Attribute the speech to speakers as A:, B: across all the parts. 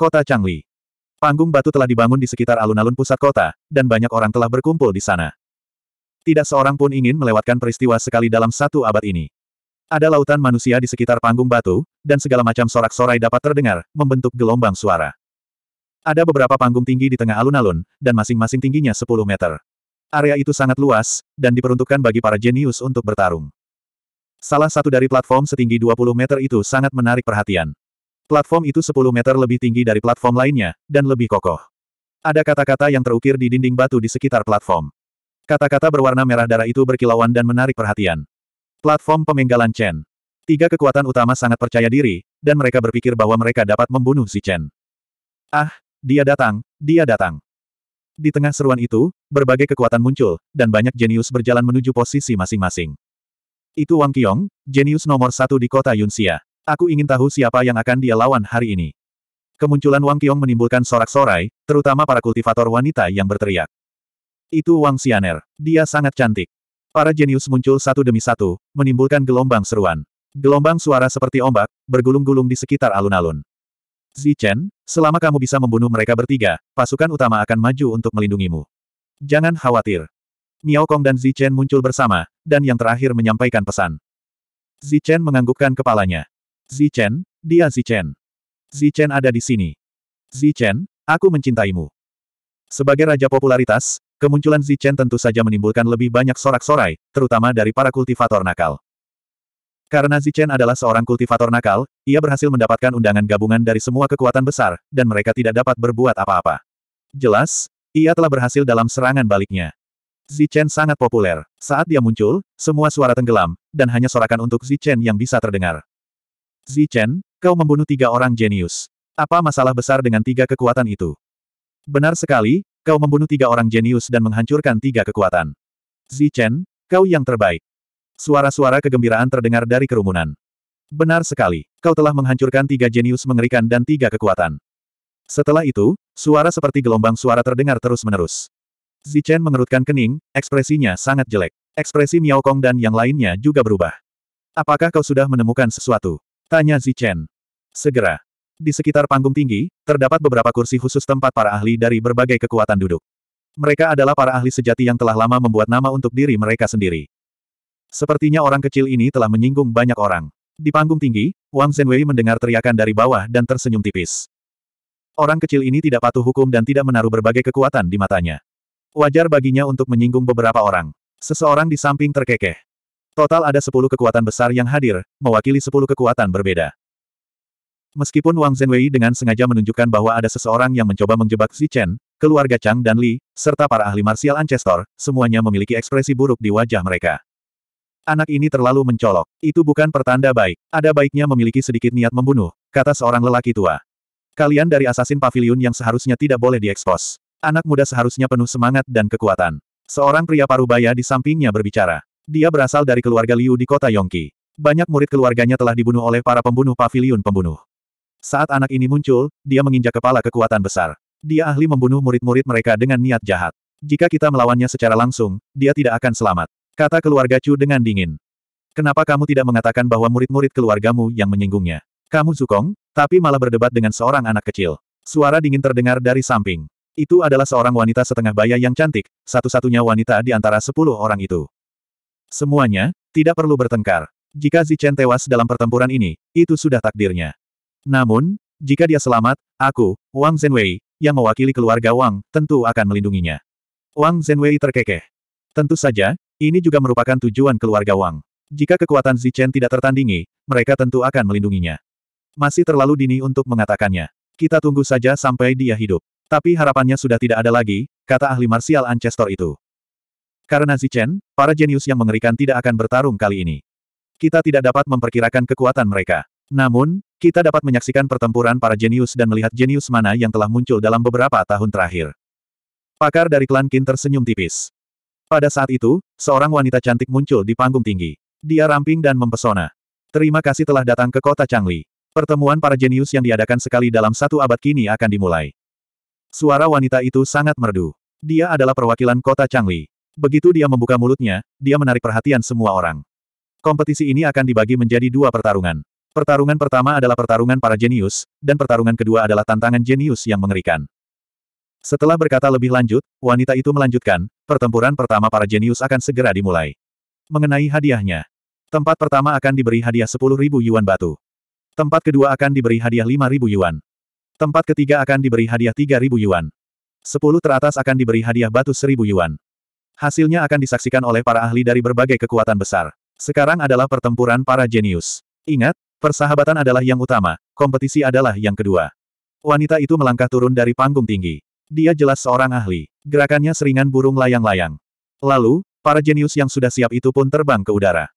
A: Kota Changli. Panggung batu telah dibangun di sekitar alun-alun pusat kota, dan banyak orang telah berkumpul di sana. Tidak seorang pun ingin melewatkan peristiwa sekali dalam satu abad ini. Ada lautan manusia di sekitar panggung batu, dan segala macam sorak-sorai dapat terdengar, membentuk gelombang suara. Ada beberapa panggung tinggi di tengah alun-alun, dan masing-masing tingginya 10 meter. Area itu sangat luas, dan diperuntukkan bagi para jenius untuk bertarung. Salah satu dari platform setinggi 20 meter itu sangat menarik perhatian. Platform itu 10 meter lebih tinggi dari platform lainnya, dan lebih kokoh. Ada kata-kata yang terukir di dinding batu di sekitar platform. Kata-kata berwarna merah darah itu berkilauan dan menarik perhatian. Platform pemenggalan Chen. Tiga kekuatan utama sangat percaya diri, dan mereka berpikir bahwa mereka dapat membunuh si Chen. Ah, dia datang, dia datang. Di tengah seruan itu, berbagai kekuatan muncul, dan banyak jenius berjalan menuju posisi masing-masing. Itu Wang Qiong, jenius nomor satu di kota Yunxia. Aku ingin tahu siapa yang akan dia lawan hari ini. Kemunculan Wang Qiong menimbulkan sorak-sorai, terutama para kultivator wanita yang berteriak. Itu Wang Xianer. Dia sangat cantik. Para jenius muncul satu demi satu, menimbulkan gelombang seruan. Gelombang suara seperti ombak, bergulung-gulung di sekitar alun-alun. Zichen, selama kamu bisa membunuh mereka bertiga, pasukan utama akan maju untuk melindungimu. Jangan khawatir. Miao Kong dan Zichen muncul bersama, dan yang terakhir menyampaikan pesan. Zichen menganggukkan kepalanya. Zichen, dia Zichen. Zichen ada di sini. Zichen, aku mencintaimu. Sebagai raja popularitas, kemunculan Zichen tentu saja menimbulkan lebih banyak sorak-sorai, terutama dari para kultivator nakal. Karena Zichen adalah seorang kultivator nakal, ia berhasil mendapatkan undangan gabungan dari semua kekuatan besar, dan mereka tidak dapat berbuat apa-apa. Jelas, ia telah berhasil dalam serangan baliknya. Zichen sangat populer. Saat dia muncul, semua suara tenggelam, dan hanya sorakan untuk Zichen yang bisa terdengar. Zichen, kau membunuh tiga orang jenius. Apa masalah besar dengan tiga kekuatan itu? Benar sekali, kau membunuh tiga orang jenius dan menghancurkan tiga kekuatan. Zichen, kau yang terbaik. Suara-suara kegembiraan terdengar dari kerumunan. Benar sekali, kau telah menghancurkan tiga jenius mengerikan dan tiga kekuatan. Setelah itu, suara seperti gelombang suara terdengar terus-menerus. Zichen mengerutkan kening, ekspresinya sangat jelek. Ekspresi Miao Kong dan yang lainnya juga berubah. Apakah kau sudah menemukan sesuatu? Tanya Zichen. Segera. Di sekitar panggung tinggi, terdapat beberapa kursi khusus tempat para ahli dari berbagai kekuatan duduk. Mereka adalah para ahli sejati yang telah lama membuat nama untuk diri mereka sendiri. Sepertinya orang kecil ini telah menyinggung banyak orang. Di panggung tinggi, Wang Zhenwei mendengar teriakan dari bawah dan tersenyum tipis. Orang kecil ini tidak patuh hukum dan tidak menaruh berbagai kekuatan di matanya. Wajar baginya untuk menyinggung beberapa orang. Seseorang di samping terkekeh. Total ada sepuluh kekuatan besar yang hadir, mewakili sepuluh kekuatan berbeda. Meskipun Wang Zhenwei dengan sengaja menunjukkan bahwa ada seseorang yang mencoba menjebak Xi Chen, keluarga Chang dan Li, serta para ahli marsial Ancestor, semuanya memiliki ekspresi buruk di wajah mereka. Anak ini terlalu mencolok. Itu bukan pertanda baik. Ada baiknya memiliki sedikit niat membunuh, kata seorang lelaki tua. Kalian dari asasin Pavilion yang seharusnya tidak boleh diekspos. Anak muda seharusnya penuh semangat dan kekuatan. Seorang pria parubaya di sampingnya berbicara. Dia berasal dari keluarga Liu di kota Yongki. Banyak murid keluarganya telah dibunuh oleh para pembunuh pavilion pembunuh. Saat anak ini muncul, dia menginjak kepala kekuatan besar. Dia ahli membunuh murid-murid mereka dengan niat jahat. Jika kita melawannya secara langsung, dia tidak akan selamat. Kata keluarga Chu dengan dingin. Kenapa kamu tidak mengatakan bahwa murid-murid keluargamu yang menyinggungnya? Kamu sukong, tapi malah berdebat dengan seorang anak kecil. Suara dingin terdengar dari samping. Itu adalah seorang wanita setengah baya yang cantik, satu-satunya wanita di antara sepuluh orang itu. Semuanya, tidak perlu bertengkar. Jika Zichen tewas dalam pertempuran ini, itu sudah takdirnya. Namun, jika dia selamat, aku, Wang Zhenwei, yang mewakili keluarga Wang, tentu akan melindunginya. Wang Zhenwei terkekeh. Tentu saja, ini juga merupakan tujuan keluarga Wang. Jika kekuatan Zichen tidak tertandingi, mereka tentu akan melindunginya. Masih terlalu dini untuk mengatakannya. Kita tunggu saja sampai dia hidup. Tapi harapannya sudah tidak ada lagi, kata ahli marsial Ancestor itu. Karena Zichen, para jenius yang mengerikan tidak akan bertarung kali ini. Kita tidak dapat memperkirakan kekuatan mereka. Namun, kita dapat menyaksikan pertempuran para jenius dan melihat jenius mana yang telah muncul dalam beberapa tahun terakhir. Pakar dari klan Qin tersenyum tipis. Pada saat itu, seorang wanita cantik muncul di panggung tinggi. Dia ramping dan mempesona. Terima kasih telah datang ke kota Changli. Pertemuan para jenius yang diadakan sekali dalam satu abad kini akan dimulai. Suara wanita itu sangat merdu. Dia adalah perwakilan kota Changli. Begitu dia membuka mulutnya, dia menarik perhatian semua orang. Kompetisi ini akan dibagi menjadi dua pertarungan. Pertarungan pertama adalah pertarungan para jenius, dan pertarungan kedua adalah tantangan jenius yang mengerikan. Setelah berkata lebih lanjut, wanita itu melanjutkan, pertempuran pertama para jenius akan segera dimulai. Mengenai hadiahnya, tempat pertama akan diberi hadiah 10.000 yuan batu. Tempat kedua akan diberi hadiah 5.000 yuan. Tempat ketiga akan diberi hadiah 3.000 yuan. 10 teratas akan diberi hadiah batu 1.000 yuan. Hasilnya akan disaksikan oleh para ahli dari berbagai kekuatan besar. Sekarang adalah pertempuran para jenius. Ingat, persahabatan adalah yang utama, kompetisi adalah yang kedua. Wanita itu melangkah turun dari panggung tinggi. Dia jelas seorang ahli. Gerakannya seringan burung layang-layang. Lalu, para jenius yang sudah siap itu pun terbang ke udara.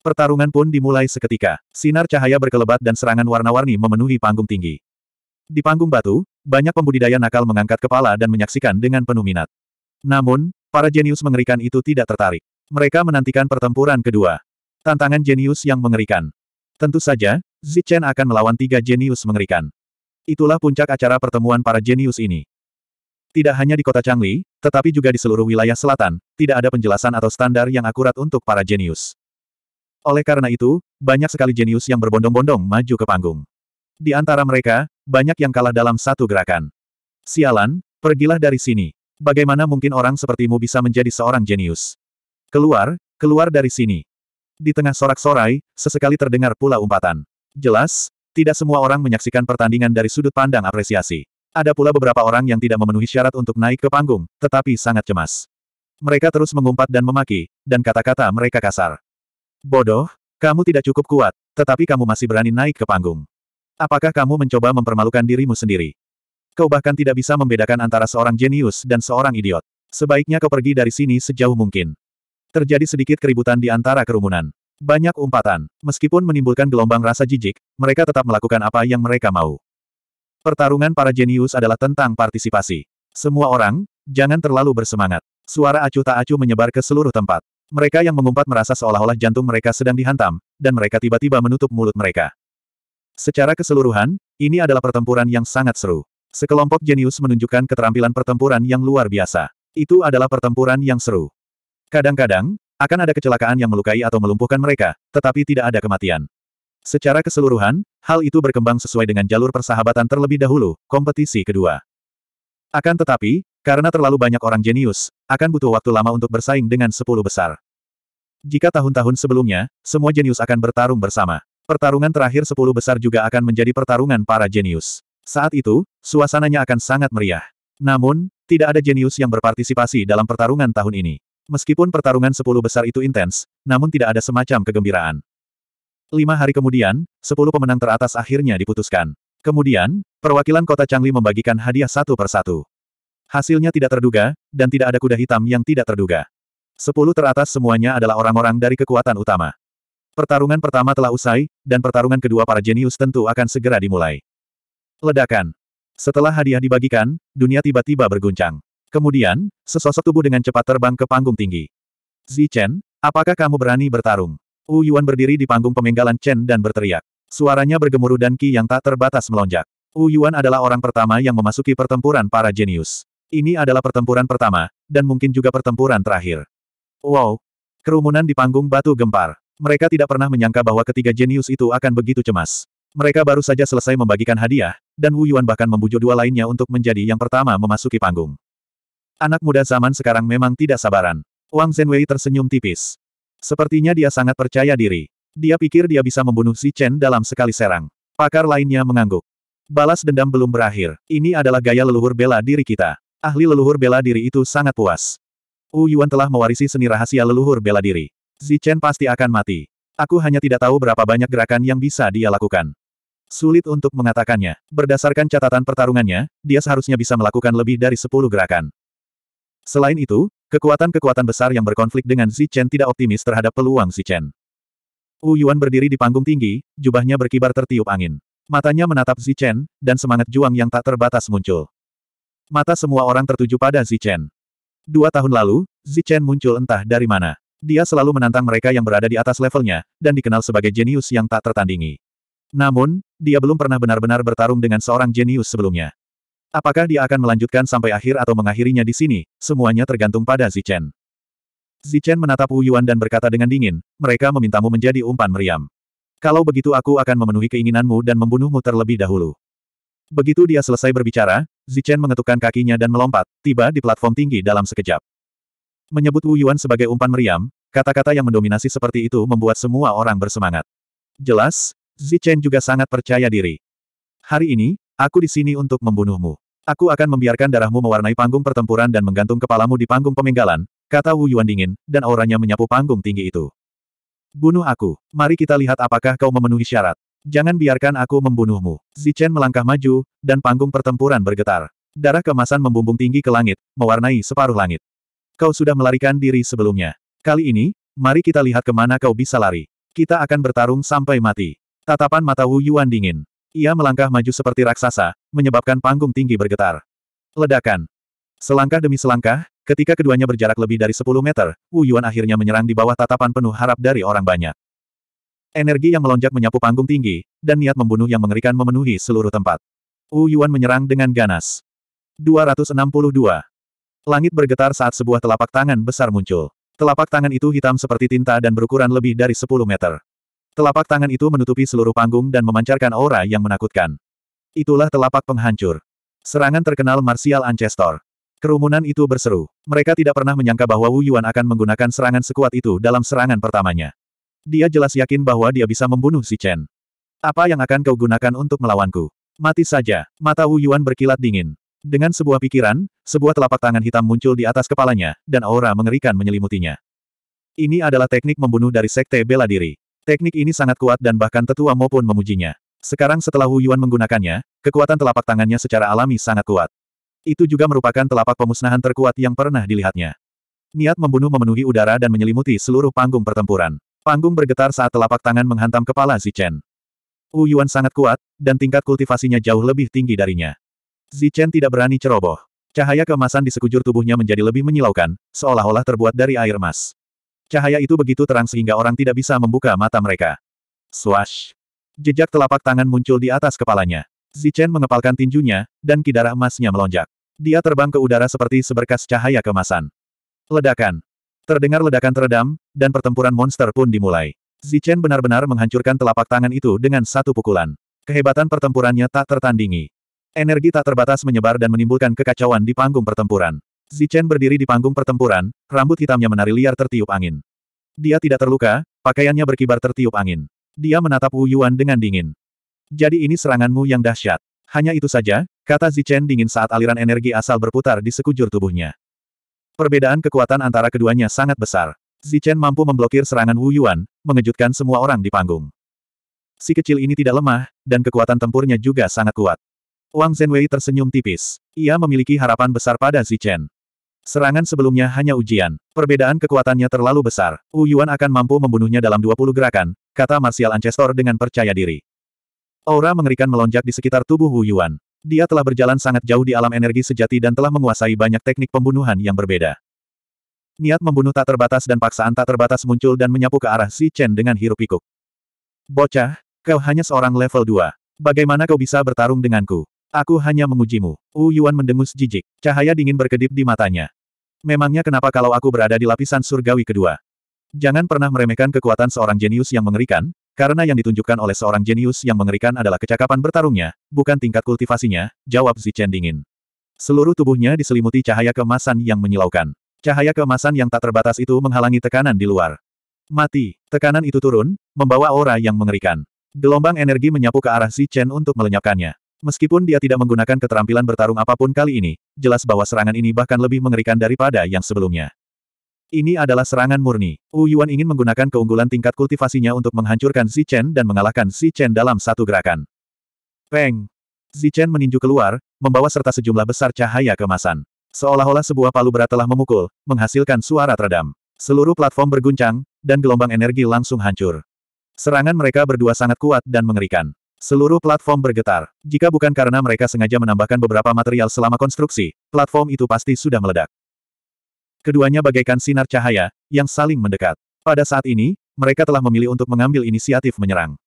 A: Pertarungan pun dimulai seketika. Sinar cahaya berkelebat dan serangan warna-warni memenuhi panggung tinggi. Di panggung batu, banyak pembudidaya nakal mengangkat kepala dan menyaksikan dengan penuh minat. Namun, Para jenius mengerikan itu tidak tertarik. Mereka menantikan pertempuran kedua. Tantangan jenius yang mengerikan. Tentu saja, Zichen akan melawan tiga jenius mengerikan. Itulah puncak acara pertemuan para jenius ini. Tidak hanya di kota Changli, tetapi juga di seluruh wilayah selatan, tidak ada penjelasan atau standar yang akurat untuk para jenius. Oleh karena itu, banyak sekali jenius yang berbondong-bondong maju ke panggung. Di antara mereka, banyak yang kalah dalam satu gerakan. Sialan, pergilah dari sini. Bagaimana mungkin orang sepertimu bisa menjadi seorang jenius? Keluar, keluar dari sini. Di tengah sorak-sorai, sesekali terdengar pula umpatan. Jelas, tidak semua orang menyaksikan pertandingan dari sudut pandang apresiasi. Ada pula beberapa orang yang tidak memenuhi syarat untuk naik ke panggung, tetapi sangat cemas. Mereka terus mengumpat dan memaki, dan kata-kata mereka kasar. Bodoh, kamu tidak cukup kuat, tetapi kamu masih berani naik ke panggung. Apakah kamu mencoba mempermalukan dirimu sendiri? Kau bahkan tidak bisa membedakan antara seorang jenius dan seorang idiot. Sebaiknya kau pergi dari sini sejauh mungkin. Terjadi sedikit keributan di antara kerumunan. Banyak umpatan. Meskipun menimbulkan gelombang rasa jijik, mereka tetap melakukan apa yang mereka mau. Pertarungan para jenius adalah tentang partisipasi. Semua orang, jangan terlalu bersemangat. Suara acuh tak acuh menyebar ke seluruh tempat. Mereka yang mengumpat merasa seolah-olah jantung mereka sedang dihantam, dan mereka tiba-tiba menutup mulut mereka. Secara keseluruhan, ini adalah pertempuran yang sangat seru. Sekelompok jenius menunjukkan keterampilan pertempuran yang luar biasa. Itu adalah pertempuran yang seru. Kadang-kadang, akan ada kecelakaan yang melukai atau melumpuhkan mereka, tetapi tidak ada kematian. Secara keseluruhan, hal itu berkembang sesuai dengan jalur persahabatan terlebih dahulu, kompetisi kedua. Akan tetapi, karena terlalu banyak orang jenius, akan butuh waktu lama untuk bersaing dengan sepuluh besar. Jika tahun-tahun sebelumnya, semua jenius akan bertarung bersama. Pertarungan terakhir sepuluh besar juga akan menjadi pertarungan para jenius. Saat itu, suasananya akan sangat meriah. Namun, tidak ada jenius yang berpartisipasi dalam pertarungan tahun ini. Meskipun pertarungan sepuluh besar itu intens, namun tidak ada semacam kegembiraan. Lima hari kemudian, sepuluh pemenang teratas akhirnya diputuskan. Kemudian, perwakilan kota Changli membagikan hadiah satu per satu. Hasilnya tidak terduga, dan tidak ada kuda hitam yang tidak terduga. Sepuluh teratas semuanya adalah orang-orang dari kekuatan utama. Pertarungan pertama telah usai, dan pertarungan kedua para jenius tentu akan segera dimulai. Ledakan. Setelah hadiah dibagikan, dunia tiba-tiba berguncang. Kemudian, sesosok tubuh dengan cepat terbang ke panggung tinggi. Zi Chen, apakah kamu berani bertarung? Wu Yuan berdiri di panggung pemenggalan Chen dan berteriak. Suaranya bergemuruh dan ki yang tak terbatas melonjak. Wu Yuan adalah orang pertama yang memasuki pertempuran para jenius. Ini adalah pertempuran pertama, dan mungkin juga pertempuran terakhir. Wow! Kerumunan di panggung batu gempar. Mereka tidak pernah menyangka bahwa ketiga jenius itu akan begitu cemas. Mereka baru saja selesai membagikan hadiah, dan Wu Yuan bahkan membujuk dua lainnya untuk menjadi yang pertama memasuki panggung. Anak muda zaman sekarang memang tidak sabaran. Wang Zhenwei tersenyum tipis. Sepertinya dia sangat percaya diri. Dia pikir dia bisa membunuh Si Chen dalam sekali serang. Pakar lainnya mengangguk. Balas dendam belum berakhir. Ini adalah gaya leluhur bela diri kita. Ahli leluhur bela diri itu sangat puas. Wu Yuan telah mewarisi seni rahasia leluhur bela diri. Chen pasti akan mati. Aku hanya tidak tahu berapa banyak gerakan yang bisa dia lakukan. Sulit untuk mengatakannya. Berdasarkan catatan pertarungannya, dia seharusnya bisa melakukan lebih dari 10 gerakan. Selain itu, kekuatan-kekuatan besar yang berkonflik dengan Zichen tidak optimis terhadap peluang Zichen. Wu Yuan berdiri di panggung tinggi, jubahnya berkibar tertiup angin. Matanya menatap Zichen, dan semangat juang yang tak terbatas muncul. Mata semua orang tertuju pada Zichen. Dua tahun lalu, Zichen muncul entah dari mana. Dia selalu menantang mereka yang berada di atas levelnya, dan dikenal sebagai jenius yang tak tertandingi. Namun, dia belum pernah benar-benar bertarung dengan seorang jenius sebelumnya. Apakah dia akan melanjutkan sampai akhir atau mengakhirinya di sini, semuanya tergantung pada Zichen. Zichen menatap Wu Yuan dan berkata dengan dingin, mereka memintamu menjadi umpan meriam. Kalau begitu aku akan memenuhi keinginanmu dan membunuhmu terlebih dahulu. Begitu dia selesai berbicara, Zichen mengetukkan kakinya dan melompat, tiba di platform tinggi dalam sekejap. Menyebut Wu Yuan sebagai umpan meriam, kata-kata yang mendominasi seperti itu membuat semua orang bersemangat. Jelas, Zichen juga sangat percaya diri. Hari ini, aku di sini untuk membunuhmu. Aku akan membiarkan darahmu mewarnai panggung pertempuran dan menggantung kepalamu di panggung pemenggalan, kata Wu Yuan dingin, dan auranya menyapu panggung tinggi itu. Bunuh aku. Mari kita lihat apakah kau memenuhi syarat. Jangan biarkan aku membunuhmu. Zichen melangkah maju, dan panggung pertempuran bergetar. Darah kemasan membumbung tinggi ke langit, mewarnai separuh langit. Kau sudah melarikan diri sebelumnya. Kali ini, mari kita lihat kemana kau bisa lari. Kita akan bertarung sampai mati. Tatapan mata Wu Yuan dingin. Ia melangkah maju seperti raksasa, menyebabkan panggung tinggi bergetar. Ledakan. Selangkah demi selangkah, ketika keduanya berjarak lebih dari 10 meter, Wu Yuan akhirnya menyerang di bawah tatapan penuh harap dari orang banyak. Energi yang melonjak menyapu panggung tinggi, dan niat membunuh yang mengerikan memenuhi seluruh tempat. Wu Yuan menyerang dengan ganas. 262. Langit bergetar saat sebuah telapak tangan besar muncul. Telapak tangan itu hitam seperti tinta dan berukuran lebih dari 10 meter. Telapak tangan itu menutupi seluruh panggung dan memancarkan aura yang menakutkan. Itulah telapak penghancur. Serangan terkenal Martial Ancestor. Kerumunan itu berseru. Mereka tidak pernah menyangka bahwa Wu Yuan akan menggunakan serangan sekuat itu dalam serangan pertamanya. Dia jelas yakin bahwa dia bisa membunuh si Chen. Apa yang akan kau gunakan untuk melawanku? Mati saja. Mata Wu Yuan berkilat dingin. Dengan sebuah pikiran, sebuah telapak tangan hitam muncul di atas kepalanya, dan aura mengerikan menyelimutinya. Ini adalah teknik membunuh dari Sekte Bela Diri. Teknik ini sangat kuat dan bahkan tetua Mo pun memujinya. Sekarang setelah Wu Yuan menggunakannya, kekuatan telapak tangannya secara alami sangat kuat. Itu juga merupakan telapak pemusnahan terkuat yang pernah dilihatnya. Niat membunuh memenuhi udara dan menyelimuti seluruh panggung pertempuran. Panggung bergetar saat telapak tangan menghantam kepala Zichen. Wu Yuan sangat kuat, dan tingkat kultivasinya jauh lebih tinggi darinya. Zichen tidak berani ceroboh. Cahaya keemasan di sekujur tubuhnya menjadi lebih menyilaukan, seolah-olah terbuat dari air emas. Cahaya itu begitu terang sehingga orang tidak bisa membuka mata mereka. Swash! Jejak telapak tangan muncul di atas kepalanya. Zichen mengepalkan tinjunya, dan kidara emasnya melonjak. Dia terbang ke udara seperti seberkas cahaya kemasan. Ledakan. Terdengar ledakan teredam, dan pertempuran monster pun dimulai. Zichen benar-benar menghancurkan telapak tangan itu dengan satu pukulan. Kehebatan pertempurannya tak tertandingi. Energi tak terbatas menyebar dan menimbulkan kekacauan di panggung pertempuran. Zichen berdiri di panggung pertempuran, rambut hitamnya menari liar tertiup angin. Dia tidak terluka, pakaiannya berkibar tertiup angin. Dia menatap Wu Yuan dengan dingin. Jadi ini seranganmu yang dahsyat. Hanya itu saja, kata Zichen dingin saat aliran energi asal berputar di sekujur tubuhnya. Perbedaan kekuatan antara keduanya sangat besar. Zichen mampu memblokir serangan Wu Yuan, mengejutkan semua orang di panggung. Si kecil ini tidak lemah, dan kekuatan tempurnya juga sangat kuat. Wang Zhenwei tersenyum tipis. Ia memiliki harapan besar pada Zichen. Serangan sebelumnya hanya ujian. Perbedaan kekuatannya terlalu besar. Wu Yuan akan mampu membunuhnya dalam 20 gerakan, kata Martial Ancestor dengan percaya diri. Aura mengerikan melonjak di sekitar tubuh Wu Yuan. Dia telah berjalan sangat jauh di alam energi sejati dan telah menguasai banyak teknik pembunuhan yang berbeda. Niat membunuh tak terbatas dan paksaan tak terbatas muncul dan menyapu ke arah Si Chen dengan hirup pikuk Bocah, kau hanya seorang level 2. Bagaimana kau bisa bertarung denganku? Aku hanya mengujimu. Wu Yuan mendengus jijik. Cahaya dingin berkedip di matanya. Memangnya kenapa kalau aku berada di lapisan surgawi kedua? Jangan pernah meremehkan kekuatan seorang jenius yang mengerikan, karena yang ditunjukkan oleh seorang jenius yang mengerikan adalah kecakapan bertarungnya, bukan tingkat kultivasinya, jawab Zichen dingin. Seluruh tubuhnya diselimuti cahaya kemasan yang menyilaukan. Cahaya kemasan yang tak terbatas itu menghalangi tekanan di luar. Mati, tekanan itu turun, membawa aura yang mengerikan. Gelombang energi menyapu ke arah Zichen untuk melenyapkannya. Meskipun dia tidak menggunakan keterampilan bertarung apapun kali ini, jelas bahwa serangan ini bahkan lebih mengerikan daripada yang sebelumnya. Ini adalah serangan murni. Wu Yuan ingin menggunakan keunggulan tingkat kultivasinya untuk menghancurkan Chen dan mengalahkan Chen dalam satu gerakan. Peng! Chen meninju keluar, membawa serta sejumlah besar cahaya kemasan. Seolah-olah sebuah palu berat telah memukul, menghasilkan suara teredam. Seluruh platform berguncang, dan gelombang energi langsung hancur. Serangan mereka berdua sangat kuat dan mengerikan. Seluruh platform bergetar. Jika bukan karena mereka sengaja menambahkan beberapa material selama konstruksi, platform itu pasti sudah meledak. Keduanya bagaikan sinar cahaya, yang saling mendekat. Pada saat ini, mereka telah memilih untuk mengambil inisiatif menyerang.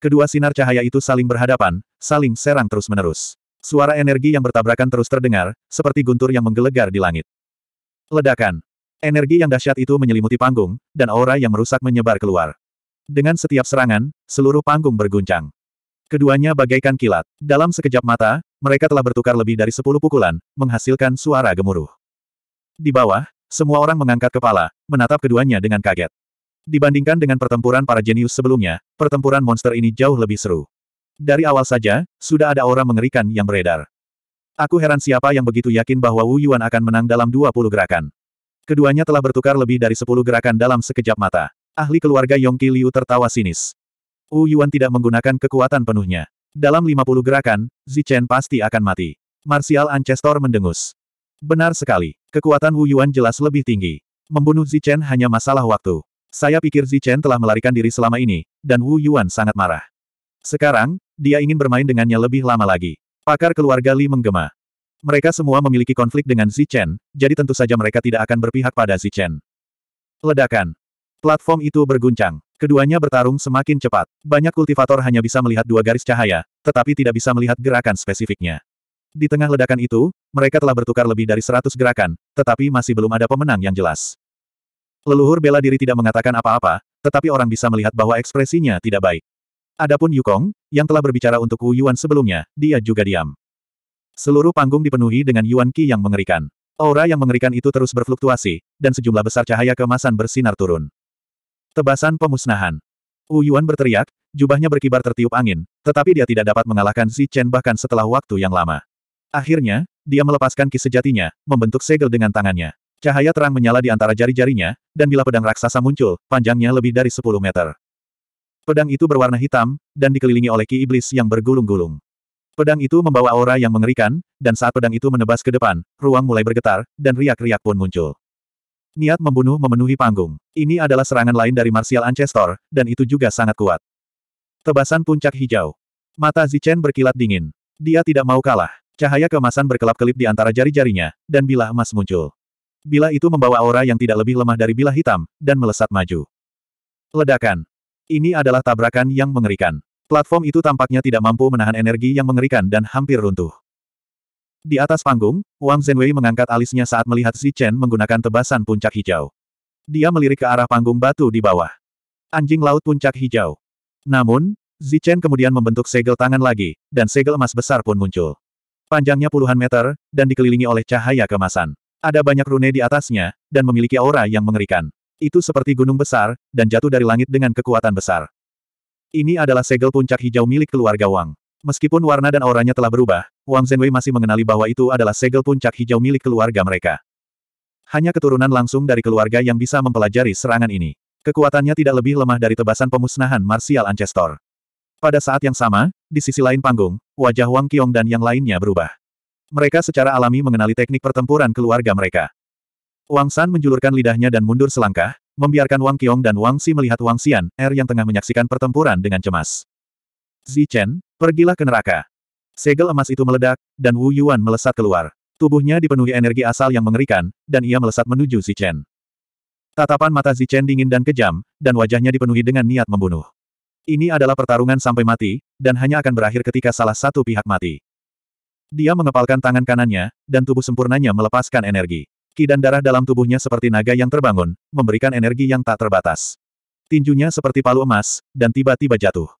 A: Kedua sinar cahaya itu saling berhadapan, saling serang terus-menerus. Suara energi yang bertabrakan terus terdengar, seperti guntur yang menggelegar di langit. Ledakan. Energi yang dahsyat itu menyelimuti panggung, dan aura yang merusak menyebar keluar. Dengan setiap serangan, seluruh panggung berguncang. Keduanya bagaikan kilat. Dalam sekejap mata, mereka telah bertukar lebih dari sepuluh pukulan, menghasilkan suara gemuruh. Di bawah, semua orang mengangkat kepala, menatap keduanya dengan kaget. Dibandingkan dengan pertempuran para jenius sebelumnya, pertempuran monster ini jauh lebih seru. Dari awal saja, sudah ada orang mengerikan yang beredar. Aku heran siapa yang begitu yakin bahwa Wu Yuan akan menang dalam 20 gerakan. Keduanya telah bertukar lebih dari 10 gerakan dalam sekejap mata. Ahli keluarga Yongki Liu tertawa sinis. Wu Yuan tidak menggunakan kekuatan penuhnya. Dalam 50 gerakan, Zichen pasti akan mati. Martial Ancestor mendengus. Benar sekali, kekuatan Wu Yuan jelas lebih tinggi. Membunuh Zichen hanya masalah waktu. Saya pikir Zichen telah melarikan diri selama ini, dan Wu Yuan sangat marah. Sekarang, dia ingin bermain dengannya lebih lama lagi. Pakar keluarga Li menggema. Mereka semua memiliki konflik dengan Zichen, jadi tentu saja mereka tidak akan berpihak pada Zichen. Ledakan. Platform itu berguncang. Keduanya bertarung semakin cepat. Banyak kultivator hanya bisa melihat dua garis cahaya, tetapi tidak bisa melihat gerakan spesifiknya. Di tengah ledakan itu, mereka telah bertukar lebih dari seratus gerakan, tetapi masih belum ada pemenang yang jelas. Leluhur bela diri tidak mengatakan apa-apa, tetapi orang bisa melihat bahwa ekspresinya tidak baik. Adapun Yukong, yang telah berbicara untuk Wu Yuan sebelumnya, dia juga diam. Seluruh panggung dipenuhi dengan Yuan Qi yang mengerikan. Aura yang mengerikan itu terus berfluktuasi, dan sejumlah besar cahaya kemasan bersinar turun. Tebasan pemusnahan. Wu Yuan berteriak, jubahnya berkibar tertiup angin, tetapi dia tidak dapat mengalahkan Xi Chen bahkan setelah waktu yang lama. Akhirnya, dia melepaskan ki sejatinya, membentuk segel dengan tangannya. Cahaya terang menyala di antara jari-jarinya, dan bila pedang raksasa muncul, panjangnya lebih dari 10 meter. Pedang itu berwarna hitam, dan dikelilingi oleh ki iblis yang bergulung-gulung. Pedang itu membawa aura yang mengerikan, dan saat pedang itu menebas ke depan, ruang mulai bergetar, dan riak-riak pun muncul. Niat membunuh memenuhi panggung. Ini adalah serangan lain dari Martial Ancestor, dan itu juga sangat kuat. Tebasan puncak hijau. Mata Zichen berkilat dingin. Dia tidak mau kalah. Cahaya kemasan berkelap-kelip di antara jari-jarinya, dan bilah emas muncul. Bilah itu membawa aura yang tidak lebih lemah dari bilah hitam, dan melesat maju. Ledakan. Ini adalah tabrakan yang mengerikan. Platform itu tampaknya tidak mampu menahan energi yang mengerikan dan hampir runtuh. Di atas panggung, Wang Zhenwei mengangkat alisnya saat melihat Zi Chen menggunakan tebasan puncak hijau. Dia melirik ke arah panggung batu di bawah. Anjing laut puncak hijau. Namun, Zi Chen kemudian membentuk segel tangan lagi, dan segel emas besar pun muncul. Panjangnya puluhan meter, dan dikelilingi oleh cahaya kemasan. Ada banyak rune di atasnya, dan memiliki aura yang mengerikan. Itu seperti gunung besar, dan jatuh dari langit dengan kekuatan besar. Ini adalah segel puncak hijau milik keluarga Wang. Meskipun warna dan auranya telah berubah, Wang Zhenwei masih mengenali bahwa itu adalah segel puncak hijau milik keluarga mereka. Hanya keturunan langsung dari keluarga yang bisa mempelajari serangan ini. Kekuatannya tidak lebih lemah dari tebasan pemusnahan Martial Ancestor. Pada saat yang sama, di sisi lain panggung, wajah Wang Qiong dan yang lainnya berubah. Mereka secara alami mengenali teknik pertempuran keluarga mereka. Wang San menjulurkan lidahnya dan mundur selangkah, membiarkan Wang Qiong dan Wang Si melihat Wang Xian, Er yang tengah menyaksikan pertempuran dengan cemas. Zichen, pergilah ke neraka. Segel emas itu meledak, dan Wu Yuan melesat keluar. Tubuhnya dipenuhi energi asal yang mengerikan, dan ia melesat menuju Zichen. Tatapan mata Zichen dingin dan kejam, dan wajahnya dipenuhi dengan niat membunuh. Ini adalah pertarungan sampai mati, dan hanya akan berakhir ketika salah satu pihak mati. Dia mengepalkan tangan kanannya, dan tubuh sempurnanya melepaskan energi. Ki dan darah dalam tubuhnya seperti naga yang terbangun, memberikan energi yang tak terbatas. Tinjunya seperti palu emas, dan tiba-tiba jatuh.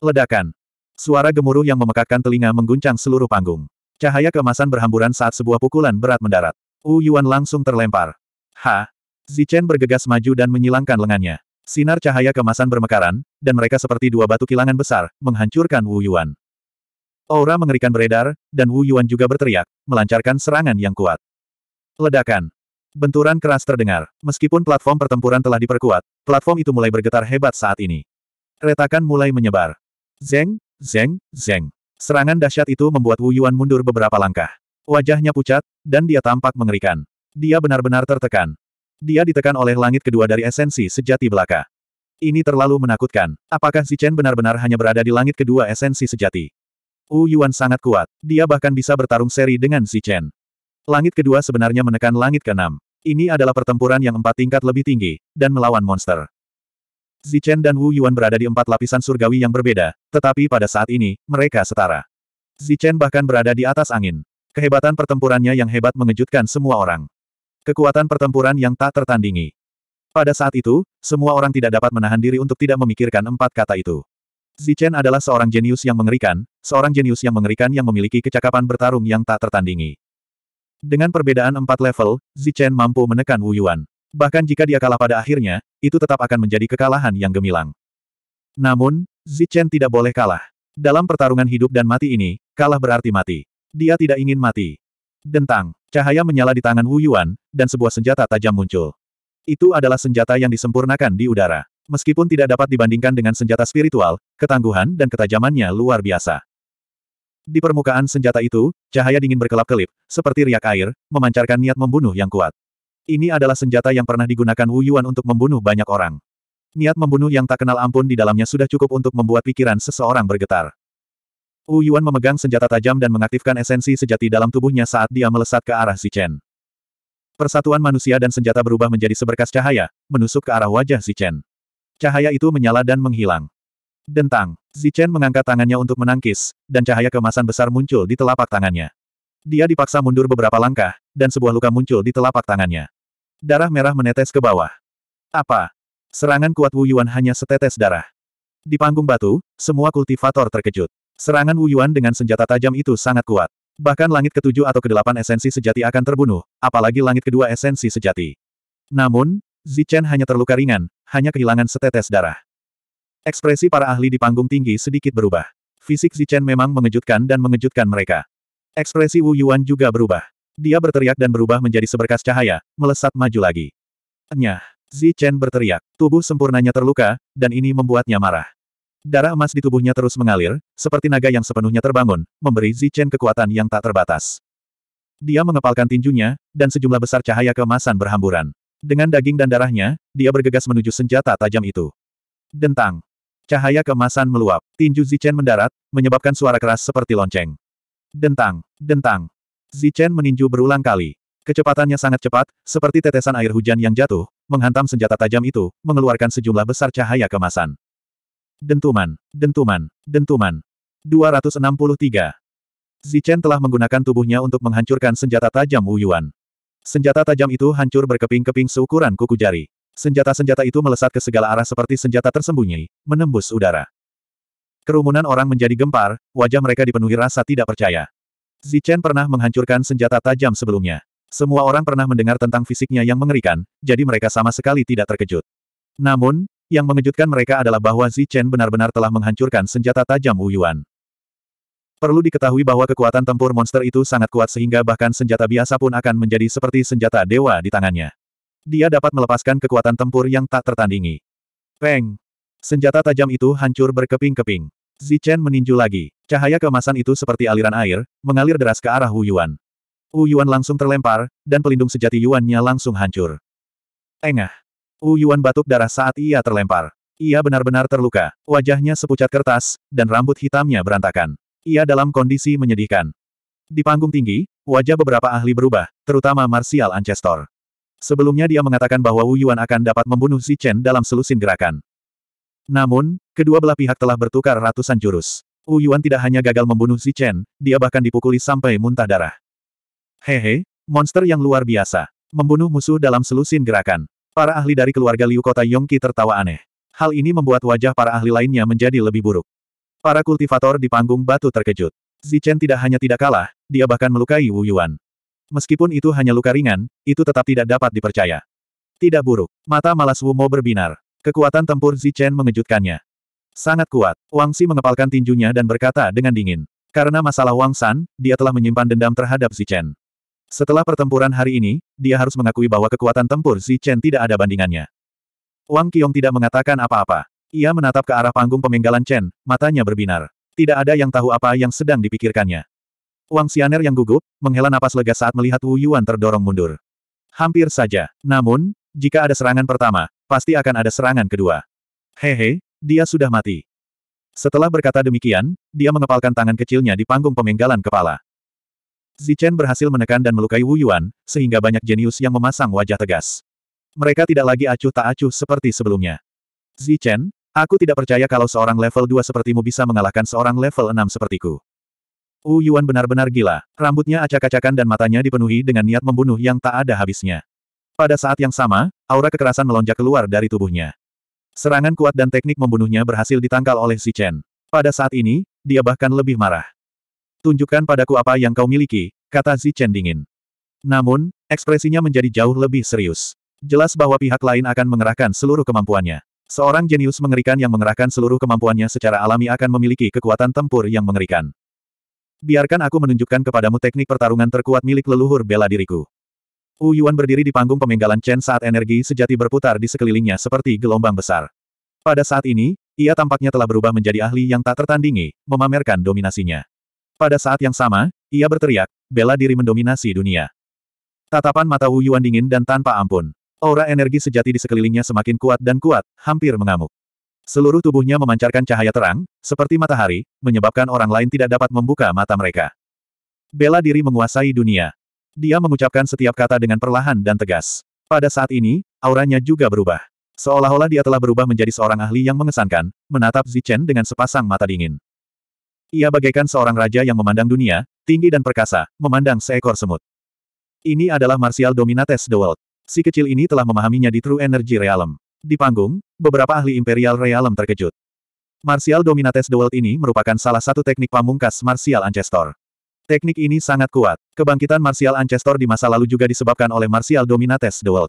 A: Ledakan. Suara gemuruh yang memekakkan telinga mengguncang seluruh panggung. Cahaya kemasan berhamburan saat sebuah pukulan berat mendarat. Wu Yuan langsung terlempar. Ha! Zichen bergegas maju dan menyilangkan lengannya. Sinar cahaya kemasan bermekaran, dan mereka seperti dua batu kilangan besar, menghancurkan Wu Yuan. Aura mengerikan beredar, dan Wu Yuan juga berteriak, melancarkan serangan yang kuat. Ledakan. Benturan keras terdengar. Meskipun platform pertempuran telah diperkuat, platform itu mulai bergetar hebat saat ini. Retakan mulai menyebar. Zeng, zeng, zeng. Serangan dahsyat itu membuat Wu Yuan mundur beberapa langkah. Wajahnya pucat, dan dia tampak mengerikan. Dia benar-benar tertekan. Dia ditekan oleh langit kedua dari esensi sejati belaka. Ini terlalu menakutkan. Apakah Si Chen benar-benar hanya berada di langit kedua esensi sejati? Wu Yuan sangat kuat. Dia bahkan bisa bertarung seri dengan Si Chen. Langit kedua sebenarnya menekan langit keenam. Ini adalah pertempuran yang empat tingkat lebih tinggi, dan melawan monster. Zichen dan Wu Yuan berada di empat lapisan surgawi yang berbeda, tetapi pada saat ini, mereka setara. Zichen bahkan berada di atas angin. Kehebatan pertempurannya yang hebat mengejutkan semua orang. Kekuatan pertempuran yang tak tertandingi. Pada saat itu, semua orang tidak dapat menahan diri untuk tidak memikirkan empat kata itu. Zichen adalah seorang jenius yang mengerikan, seorang jenius yang mengerikan yang memiliki kecakapan bertarung yang tak tertandingi. Dengan perbedaan empat level, Zichen mampu menekan Wu Yuan. Bahkan jika dia kalah pada akhirnya, itu tetap akan menjadi kekalahan yang gemilang. Namun, Zichen tidak boleh kalah. Dalam pertarungan hidup dan mati ini, kalah berarti mati. Dia tidak ingin mati. Dentang, cahaya menyala di tangan Wu Yuan, dan sebuah senjata tajam muncul. Itu adalah senjata yang disempurnakan di udara. Meskipun tidak dapat dibandingkan dengan senjata spiritual, ketangguhan dan ketajamannya luar biasa. Di permukaan senjata itu, cahaya dingin berkelap-kelip, seperti riak air, memancarkan niat membunuh yang kuat. Ini adalah senjata yang pernah digunakan Wu Yuan untuk membunuh banyak orang. Niat membunuh yang tak kenal ampun di dalamnya sudah cukup untuk membuat pikiran seseorang bergetar. Wu Yuan memegang senjata tajam dan mengaktifkan esensi sejati dalam tubuhnya saat dia melesat ke arah Si Chen. Persatuan manusia dan senjata berubah menjadi seberkas cahaya, menusuk ke arah wajah Si Chen. Cahaya itu menyala dan menghilang. Dentang, Si Chen mengangkat tangannya untuk menangkis, dan cahaya kemasan besar muncul di telapak tangannya. Dia dipaksa mundur beberapa langkah, dan sebuah luka muncul di telapak tangannya. Darah merah menetes ke bawah. Apa? Serangan kuat Wu Yuan hanya setetes darah. Di panggung batu, semua kultivator terkejut. Serangan Wu Yuan dengan senjata tajam itu sangat kuat. Bahkan langit ketujuh atau kedelapan esensi sejati akan terbunuh, apalagi langit kedua esensi sejati. Namun, Zichen hanya terluka ringan, hanya kehilangan setetes darah. Ekspresi para ahli di panggung tinggi sedikit berubah. Fisik Zichen memang mengejutkan dan mengejutkan mereka. Ekspresi Wu Yuan juga berubah. Dia berteriak dan berubah menjadi seberkas cahaya, melesat maju lagi. Nyah! Zi Chen berteriak, tubuh sempurnanya terluka, dan ini membuatnya marah. Darah emas di tubuhnya terus mengalir, seperti naga yang sepenuhnya terbangun, memberi Zi Chen kekuatan yang tak terbatas. Dia mengepalkan tinjunya, dan sejumlah besar cahaya kemasan berhamburan. Dengan daging dan darahnya, dia bergegas menuju senjata tajam itu. Dentang. Cahaya kemasan meluap. Tinju Zi Chen mendarat, menyebabkan suara keras seperti lonceng. Dentang, dentang. Zichen meninju berulang kali. Kecepatannya sangat cepat, seperti tetesan air hujan yang jatuh, menghantam senjata tajam itu, mengeluarkan sejumlah besar cahaya kemasan. Dentuman, dentuman, dentuman. 263. Zichen telah menggunakan tubuhnya untuk menghancurkan senjata tajam Wu Yuan. Senjata tajam itu hancur berkeping-keping seukuran kuku jari. Senjata-senjata itu melesat ke segala arah seperti senjata tersembunyi, menembus udara. Kerumunan orang menjadi gempar, wajah mereka dipenuhi rasa tidak percaya. Zichen pernah menghancurkan senjata tajam sebelumnya. Semua orang pernah mendengar tentang fisiknya yang mengerikan, jadi mereka sama sekali tidak terkejut. Namun, yang mengejutkan mereka adalah bahwa Zichen benar-benar telah menghancurkan senjata tajam Wu Yuan. Perlu diketahui bahwa kekuatan tempur monster itu sangat kuat sehingga bahkan senjata biasa pun akan menjadi seperti senjata dewa di tangannya. Dia dapat melepaskan kekuatan tempur yang tak tertandingi. Peng! Senjata tajam itu hancur berkeping-keping. Zichen meninju lagi. Cahaya kemasan itu seperti aliran air, mengalir deras ke arah Wu Yuan. Wu Yuan langsung terlempar, dan pelindung sejati Yuannya langsung hancur. Engah. Wu Yuan batuk darah saat ia terlempar. Ia benar-benar terluka, wajahnya sepucat kertas, dan rambut hitamnya berantakan. Ia dalam kondisi menyedihkan. Di panggung tinggi, wajah beberapa ahli berubah, terutama Martial Ancestor. Sebelumnya dia mengatakan bahwa Wu Yuan akan dapat membunuh Zichen dalam selusin gerakan. Namun, kedua belah pihak telah bertukar ratusan jurus. Wu Yuan tidak hanya gagal membunuh Chen, dia bahkan dipukuli sampai muntah darah. Hehe, monster yang luar biasa. Membunuh musuh dalam selusin gerakan. Para ahli dari keluarga Liu Kota Yongki tertawa aneh. Hal ini membuat wajah para ahli lainnya menjadi lebih buruk. Para kultivator di panggung batu terkejut. Chen tidak hanya tidak kalah, dia bahkan melukai Wu Yuan. Meskipun itu hanya luka ringan, itu tetap tidak dapat dipercaya. Tidak buruk, mata malas Wu Mo berbinar. Kekuatan tempur Zichen mengejutkannya. Sangat kuat. Wang Xi mengepalkan tinjunya dan berkata dengan dingin. Karena masalah Wang San, dia telah menyimpan dendam terhadap Zichen. Setelah pertempuran hari ini, dia harus mengakui bahwa kekuatan tempur Zichen tidak ada bandingannya. Wang Qiong tidak mengatakan apa-apa. Ia menatap ke arah panggung pemenggalan Chen, matanya berbinar. Tidak ada yang tahu apa yang sedang dipikirkannya. Wang Xianer yang gugup, menghela napas lega saat melihat Wu Yuan terdorong mundur. Hampir saja. Namun, jika ada serangan pertama, Pasti akan ada serangan kedua. Hehe, dia sudah mati. Setelah berkata demikian, dia mengepalkan tangan kecilnya di panggung pemenggalan kepala. Zichen berhasil menekan dan melukai Wu Yuan, sehingga banyak jenius yang memasang wajah tegas. Mereka tidak lagi acuh tak acuh seperti sebelumnya. Zichen, aku tidak percaya kalau seorang level 2 sepertimu bisa mengalahkan seorang level 6 sepertiku. Wu Yuan benar-benar gila, rambutnya acak-acakan dan matanya dipenuhi dengan niat membunuh yang tak ada habisnya. Pada saat yang sama, aura kekerasan melonjak keluar dari tubuhnya. Serangan kuat dan teknik membunuhnya berhasil ditangkal oleh si Chen. Pada saat ini, dia bahkan lebih marah. Tunjukkan padaku apa yang kau miliki, kata Si Chen dingin. Namun, ekspresinya menjadi jauh lebih serius. Jelas bahwa pihak lain akan mengerahkan seluruh kemampuannya. Seorang jenius mengerikan yang mengerahkan seluruh kemampuannya secara alami akan memiliki kekuatan tempur yang mengerikan. Biarkan aku menunjukkan kepadamu teknik pertarungan terkuat milik leluhur bela diriku. Wu Yuan berdiri di panggung pemenggalan Chen saat energi sejati berputar di sekelilingnya seperti gelombang besar. Pada saat ini, ia tampaknya telah berubah menjadi ahli yang tak tertandingi, memamerkan dominasinya. Pada saat yang sama, ia berteriak, bela diri mendominasi dunia. Tatapan mata Wu Yuan dingin dan tanpa ampun. Aura energi sejati di sekelilingnya semakin kuat dan kuat, hampir mengamuk. Seluruh tubuhnya memancarkan cahaya terang, seperti matahari, menyebabkan orang lain tidak dapat membuka mata mereka. Bela diri menguasai dunia. Dia mengucapkan setiap kata dengan perlahan dan tegas. Pada saat ini, auranya juga berubah. Seolah-olah dia telah berubah menjadi seorang ahli yang mengesankan, menatap Zichen dengan sepasang mata dingin. Ia bagaikan seorang raja yang memandang dunia, tinggi dan perkasa, memandang seekor semut. Ini adalah Martial Dominates the World. Si kecil ini telah memahaminya di True Energy Realm. Di panggung, beberapa ahli Imperial Realm terkejut. Martial Dominates the World ini merupakan salah satu teknik pamungkas Martial Ancestor. Teknik ini sangat kuat. Kebangkitan martial ancestor di masa lalu juga disebabkan oleh martial dominates the world.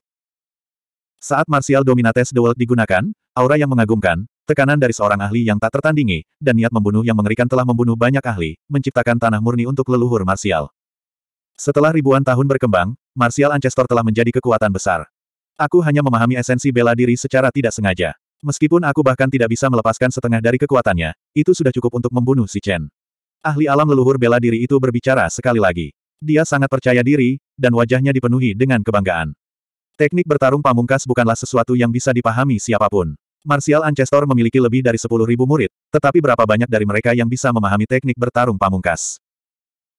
A: Saat martial dominates the world digunakan, aura yang mengagumkan, tekanan dari seorang ahli yang tak tertandingi, dan niat membunuh yang mengerikan telah membunuh banyak ahli, menciptakan tanah murni untuk leluhur martial. Setelah ribuan tahun berkembang, martial ancestor telah menjadi kekuatan besar. Aku hanya memahami esensi bela diri secara tidak sengaja. Meskipun aku bahkan tidak bisa melepaskan setengah dari kekuatannya, itu sudah cukup untuk membunuh si Chen. Ahli alam leluhur bela diri itu berbicara sekali lagi. Dia sangat percaya diri, dan wajahnya dipenuhi dengan kebanggaan. Teknik bertarung pamungkas bukanlah sesuatu yang bisa dipahami siapapun. Martial Ancestor memiliki lebih dari 10.000 murid, tetapi berapa banyak dari mereka yang bisa memahami teknik bertarung pamungkas?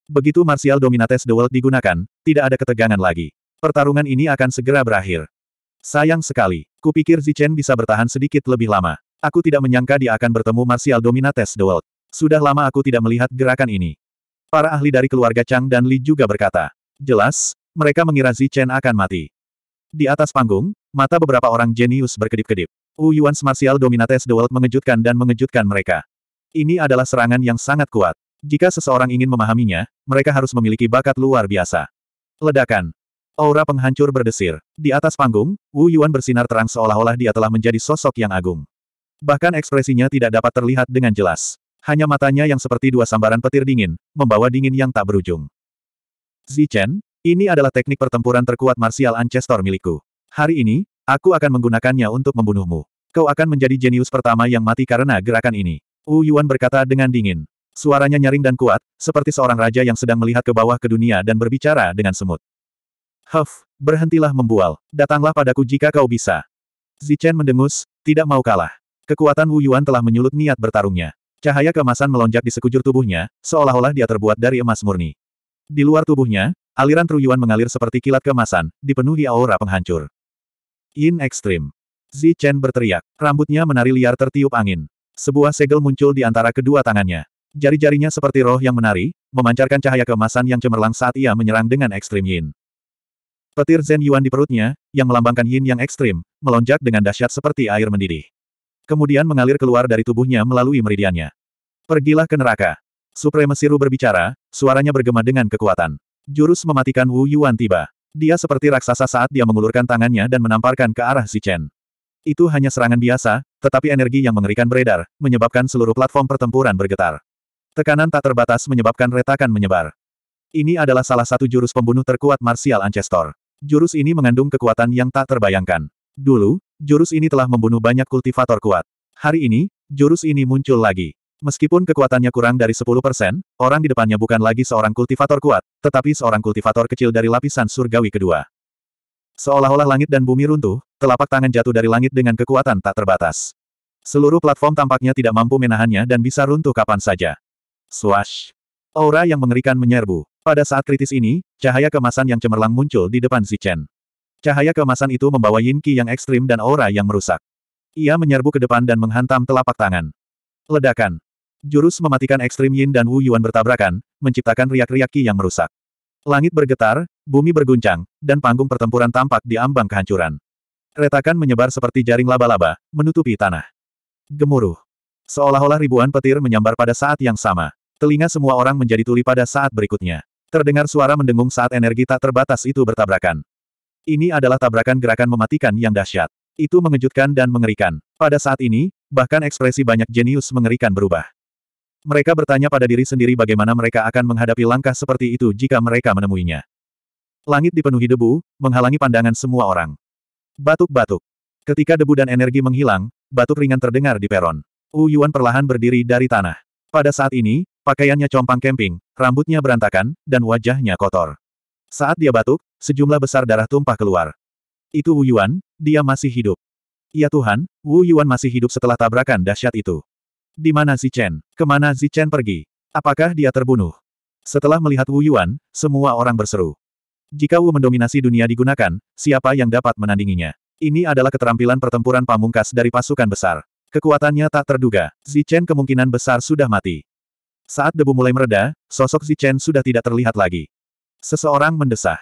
A: Begitu Martial Dominates the World digunakan, tidak ada ketegangan lagi. Pertarungan ini akan segera berakhir. Sayang sekali, kupikir Zichen bisa bertahan sedikit lebih lama. Aku tidak menyangka dia akan bertemu Martial Dominates the World. Sudah lama aku tidak melihat gerakan ini. Para ahli dari keluarga Chang dan Li juga berkata. Jelas, mereka mengira Zi Chen akan mati. Di atas panggung, mata beberapa orang jenius berkedip-kedip. Wu Yuan's Martial Dominates The World mengejutkan dan mengejutkan mereka. Ini adalah serangan yang sangat kuat. Jika seseorang ingin memahaminya, mereka harus memiliki bakat luar biasa. Ledakan. Aura penghancur berdesir. Di atas panggung, Wu Yuan bersinar terang seolah-olah dia telah menjadi sosok yang agung. Bahkan ekspresinya tidak dapat terlihat dengan jelas. Hanya matanya yang seperti dua sambaran petir dingin, membawa dingin yang tak berujung. Zichen, ini adalah teknik pertempuran terkuat martial ancestor milikku. Hari ini, aku akan menggunakannya untuk membunuhmu. Kau akan menjadi jenius pertama yang mati karena gerakan ini. Wu Yuan berkata dengan dingin. Suaranya nyaring dan kuat, seperti seorang raja yang sedang melihat ke bawah ke dunia dan berbicara dengan semut. Huff, berhentilah membual. Datanglah padaku jika kau bisa. Zichen mendengus, tidak mau kalah. Kekuatan Wu Yuan telah menyulut niat bertarungnya. Cahaya kemasan melonjak di sekujur tubuhnya, seolah-olah dia terbuat dari emas murni. Di luar tubuhnya, aliran truyuan mengalir seperti kilat kemasan, dipenuhi aura penghancur. In Extreme. Zi Chen berteriak. Rambutnya menari liar tertiup angin. Sebuah segel muncul di antara kedua tangannya. Jari-jarinya seperti roh yang menari, memancarkan cahaya kemasan yang cemerlang saat ia menyerang dengan ekstrim yin. Petir Zen Yuan di perutnya, yang melambangkan yin yang ekstrim, melonjak dengan dahsyat seperti air mendidih. Kemudian mengalir keluar dari tubuhnya melalui meridiannya. Pergilah ke neraka. Supremasi Ru berbicara, suaranya bergema dengan kekuatan. Jurus mematikan Wu Yuan tiba. Dia seperti raksasa saat dia mengulurkan tangannya dan menamparkan ke arah si Chen. Itu hanya serangan biasa, tetapi energi yang mengerikan beredar, menyebabkan seluruh platform pertempuran bergetar. Tekanan tak terbatas menyebabkan retakan menyebar. Ini adalah salah satu jurus pembunuh terkuat Martial Ancestor. Jurus ini mengandung kekuatan yang tak terbayangkan. Dulu, jurus ini telah membunuh banyak kultivator kuat. Hari ini, jurus ini muncul lagi. Meskipun kekuatannya kurang dari 10%, orang di depannya bukan lagi seorang kultivator kuat, tetapi seorang kultivator kecil dari lapisan surgawi kedua. Seolah-olah langit dan bumi runtuh, telapak tangan jatuh dari langit dengan kekuatan tak terbatas. Seluruh platform tampaknya tidak mampu menahannya dan bisa runtuh kapan saja. Swash! Aura yang mengerikan menyerbu. Pada saat kritis ini, cahaya kemasan yang cemerlang muncul di depan Zichen. Cahaya kemasan itu membawa yin qi yang ekstrim dan aura yang merusak. Ia menyerbu ke depan dan menghantam telapak tangan. Ledakan. Jurus mematikan ekstrim yin dan Wu Yuan bertabrakan, menciptakan riak-riak qi yang merusak. Langit bergetar, bumi berguncang, dan panggung pertempuran tampak di ambang kehancuran. Retakan menyebar seperti jaring laba-laba, menutupi tanah. Gemuruh. Seolah-olah ribuan petir menyambar pada saat yang sama. Telinga semua orang menjadi tuli pada saat berikutnya. Terdengar suara mendengung saat energi tak terbatas itu bertabrakan. Ini adalah tabrakan gerakan mematikan yang dahsyat. Itu mengejutkan dan mengerikan. Pada saat ini, bahkan ekspresi banyak jenius mengerikan berubah. Mereka bertanya pada diri sendiri bagaimana mereka akan menghadapi langkah seperti itu jika mereka menemuinya. Langit dipenuhi debu, menghalangi pandangan semua orang. Batuk-batuk. Ketika debu dan energi menghilang, batuk ringan terdengar di peron. Wu Yuan perlahan berdiri dari tanah. Pada saat ini, pakaiannya compang kemping, rambutnya berantakan, dan wajahnya kotor. Saat dia batuk, sejumlah besar darah tumpah keluar. Itu Wu Yuan, dia masih hidup. Ya Tuhan, Wu Yuan masih hidup setelah tabrakan dahsyat itu. Di mana Zi Chen? Kemana Zi Chen pergi? Apakah dia terbunuh? Setelah melihat Wu Yuan, semua orang berseru. Jika Wu mendominasi dunia digunakan, siapa yang dapat menandinginya? Ini adalah keterampilan pertempuran pamungkas dari pasukan besar. Kekuatannya tak terduga. Zi Chen kemungkinan besar sudah mati. Saat debu mulai mereda, sosok Zi Chen sudah tidak terlihat lagi. Seseorang mendesah.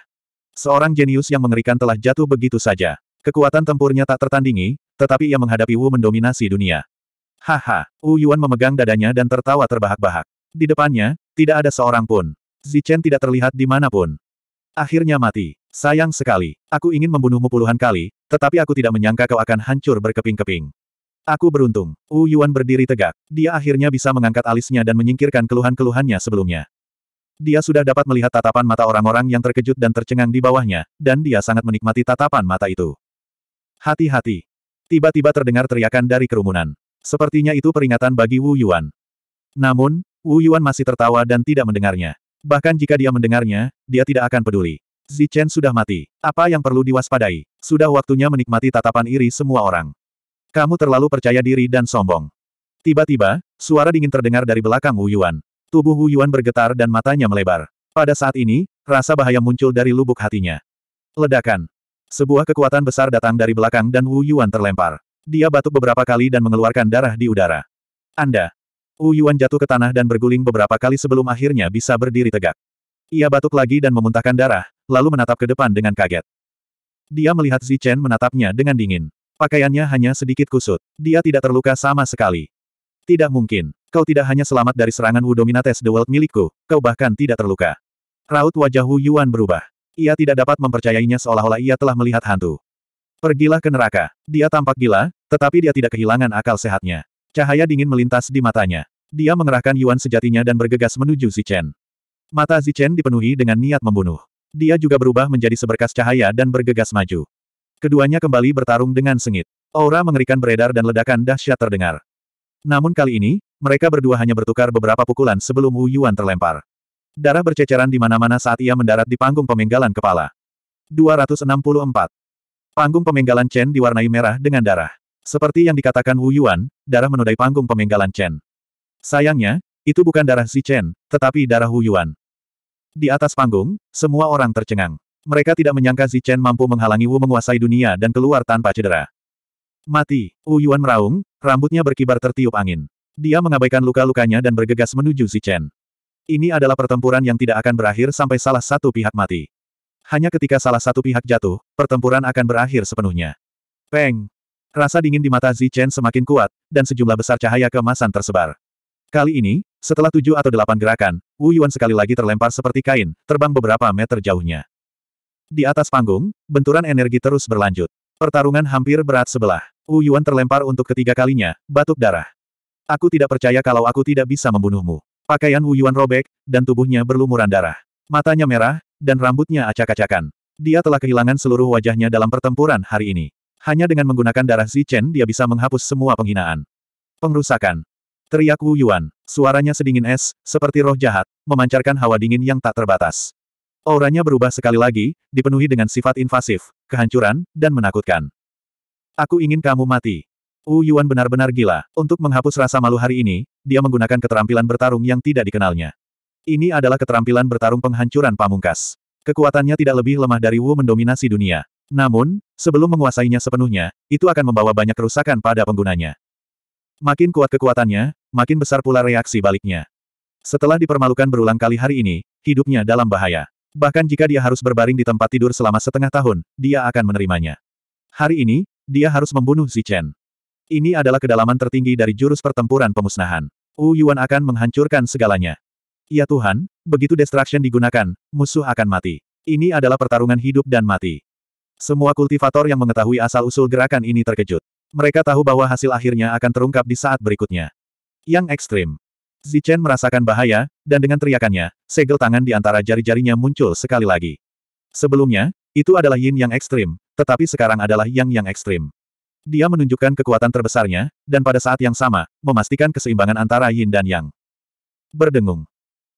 A: Seorang jenius yang mengerikan telah jatuh begitu saja. Kekuatan tempurnya tak tertandingi, tetapi ia menghadapi Wu mendominasi dunia. Haha, Wu Yuan memegang dadanya dan tertawa terbahak-bahak. Di depannya, tidak ada seorang pun. Zichen tidak terlihat di manapun. Akhirnya mati. Sayang sekali. Aku ingin membunuhmu puluhan kali, tetapi aku tidak menyangka kau akan hancur berkeping-keping. Aku beruntung. Wu Yuan berdiri tegak. Dia akhirnya bisa mengangkat alisnya dan menyingkirkan keluhan-keluhannya sebelumnya. Dia sudah dapat melihat tatapan mata orang-orang yang terkejut dan tercengang di bawahnya, dan dia sangat menikmati tatapan mata itu. Hati-hati. Tiba-tiba terdengar teriakan dari kerumunan. Sepertinya itu peringatan bagi Wu Yuan. Namun, Wu Yuan masih tertawa dan tidak mendengarnya. Bahkan jika dia mendengarnya, dia tidak akan peduli. Zichen sudah mati. Apa yang perlu diwaspadai? Sudah waktunya menikmati tatapan iri semua orang. Kamu terlalu percaya diri dan sombong. Tiba-tiba, suara dingin terdengar dari belakang Wu Yuan. Tubuh Wu Yuan bergetar dan matanya melebar. Pada saat ini, rasa bahaya muncul dari lubuk hatinya. Ledakan. Sebuah kekuatan besar datang dari belakang dan Wu Yuan terlempar. Dia batuk beberapa kali dan mengeluarkan darah di udara. Anda. Wu Yuan jatuh ke tanah dan berguling beberapa kali sebelum akhirnya bisa berdiri tegak. Ia batuk lagi dan memuntahkan darah, lalu menatap ke depan dengan kaget. Dia melihat Zichen menatapnya dengan dingin. Pakaiannya hanya sedikit kusut. Dia tidak terluka sama sekali. Tidak mungkin. Kau tidak hanya selamat dari serangan Wu Dominates The World milikku, kau bahkan tidak terluka. Raut wajah Wu Yuan berubah. Ia tidak dapat mempercayainya seolah-olah ia telah melihat hantu. Pergilah ke neraka. Dia tampak gila, tetapi dia tidak kehilangan akal sehatnya. Cahaya dingin melintas di matanya. Dia mengerahkan Yuan sejatinya dan bergegas menuju Zichen. Mata Zichen dipenuhi dengan niat membunuh. Dia juga berubah menjadi seberkas cahaya dan bergegas maju. Keduanya kembali bertarung dengan sengit. Aura mengerikan beredar dan ledakan dahsyat terdengar. Namun kali ini, mereka berdua hanya bertukar beberapa pukulan sebelum Wu Yuan terlempar. Darah berceceran di mana-mana saat ia mendarat di panggung pemenggalan kepala. 264. Panggung pemenggalan Chen diwarnai merah dengan darah. Seperti yang dikatakan Wu Yuan, darah menodai panggung pemenggalan Chen. Sayangnya, itu bukan darah si Chen, tetapi darah Wu Yuan. Di atas panggung, semua orang tercengang. Mereka tidak menyangka Zi Chen mampu menghalangi Wu menguasai dunia dan keluar tanpa cedera. Mati, Wu Yuan meraung, rambutnya berkibar tertiup angin. Dia mengabaikan luka-lukanya dan bergegas menuju Zichen. Ini adalah pertempuran yang tidak akan berakhir sampai salah satu pihak mati. Hanya ketika salah satu pihak jatuh, pertempuran akan berakhir sepenuhnya. Peng! Rasa dingin di mata Zichen semakin kuat, dan sejumlah besar cahaya kemasan tersebar. Kali ini, setelah tujuh atau delapan gerakan, Wu Yuan sekali lagi terlempar seperti kain, terbang beberapa meter jauhnya. Di atas panggung, benturan energi terus berlanjut. Pertarungan hampir berat sebelah. Wu Yuan terlempar untuk ketiga kalinya, batuk darah. Aku tidak percaya kalau aku tidak bisa membunuhmu. Pakaian Wu Yuan robek, dan tubuhnya berlumuran darah. Matanya merah, dan rambutnya acak-acakan. Dia telah kehilangan seluruh wajahnya dalam pertempuran hari ini. Hanya dengan menggunakan darah Zichen dia bisa menghapus semua penghinaan. Pengrusakan. Teriak Wu Yuan. Suaranya sedingin es, seperti roh jahat, memancarkan hawa dingin yang tak terbatas. Auranya berubah sekali lagi, dipenuhi dengan sifat invasif, kehancuran, dan menakutkan. Aku ingin kamu mati. Wu Yuan benar-benar gila. Untuk menghapus rasa malu hari ini, dia menggunakan keterampilan bertarung yang tidak dikenalnya. Ini adalah keterampilan bertarung penghancuran pamungkas. Kekuatannya tidak lebih lemah dari Wu mendominasi dunia. Namun, sebelum menguasainya sepenuhnya, itu akan membawa banyak kerusakan pada penggunanya. Makin kuat kekuatannya, makin besar pula reaksi baliknya. Setelah dipermalukan berulang kali hari ini, hidupnya dalam bahaya. Bahkan jika dia harus berbaring di tempat tidur selama setengah tahun, dia akan menerimanya. Hari ini, dia harus membunuh Zichen. Ini adalah kedalaman tertinggi dari jurus pertempuran pemusnahan. Wu Yuan akan menghancurkan segalanya. Ya Tuhan, begitu destruction digunakan, musuh akan mati. Ini adalah pertarungan hidup dan mati. Semua kultivator yang mengetahui asal-usul gerakan ini terkejut. Mereka tahu bahwa hasil akhirnya akan terungkap di saat berikutnya. Yang ekstrim. Zichen merasakan bahaya, dan dengan teriakannya, segel tangan di antara jari-jarinya muncul sekali lagi. Sebelumnya, itu adalah yin yang ekstrim, tetapi sekarang adalah yang yang ekstrim. Dia menunjukkan kekuatan terbesarnya, dan pada saat yang sama, memastikan keseimbangan antara yin dan yang. Berdengung.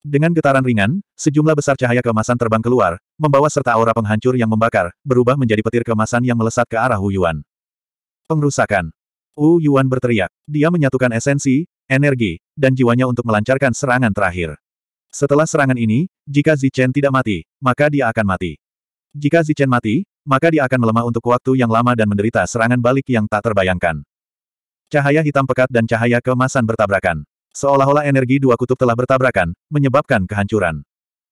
A: Dengan getaran ringan, sejumlah besar cahaya kemasan terbang keluar, membawa serta aura penghancur yang membakar, berubah menjadi petir kemasan yang melesat ke arah Wu Yuan. Pengrusakan. Wu Yuan berteriak. Dia menyatukan esensi, energi, dan jiwanya untuk melancarkan serangan terakhir. Setelah serangan ini, jika Zichen tidak mati, maka dia akan mati. Jika Zichen mati, maka dia akan melemah untuk waktu yang lama dan menderita serangan balik yang tak terbayangkan. Cahaya hitam pekat dan cahaya kemasan bertabrakan. Seolah-olah energi dua kutub telah bertabrakan, menyebabkan kehancuran.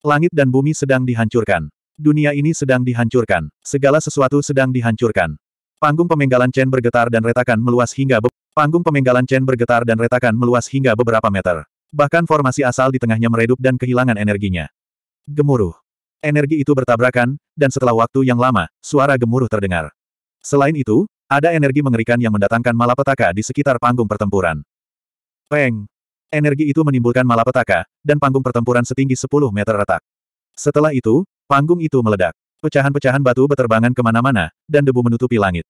A: Langit dan bumi sedang dihancurkan. Dunia ini sedang dihancurkan. Segala sesuatu sedang dihancurkan. Panggung pemenggalan Chen bergetar dan retakan meluas hingga panggung pemenggalan Chen bergetar dan retakan meluas hingga beberapa meter. Bahkan formasi asal di tengahnya meredup dan kehilangan energinya. Gemuruh. Energi itu bertabrakan, dan setelah waktu yang lama, suara gemuruh terdengar. Selain itu, ada energi mengerikan yang mendatangkan malapetaka di sekitar panggung pertempuran. Peng! Energi itu menimbulkan malapetaka, dan panggung pertempuran setinggi 10 meter retak. Setelah itu, panggung itu meledak. Pecahan-pecahan batu beterbangan kemana-mana, dan debu menutupi langit.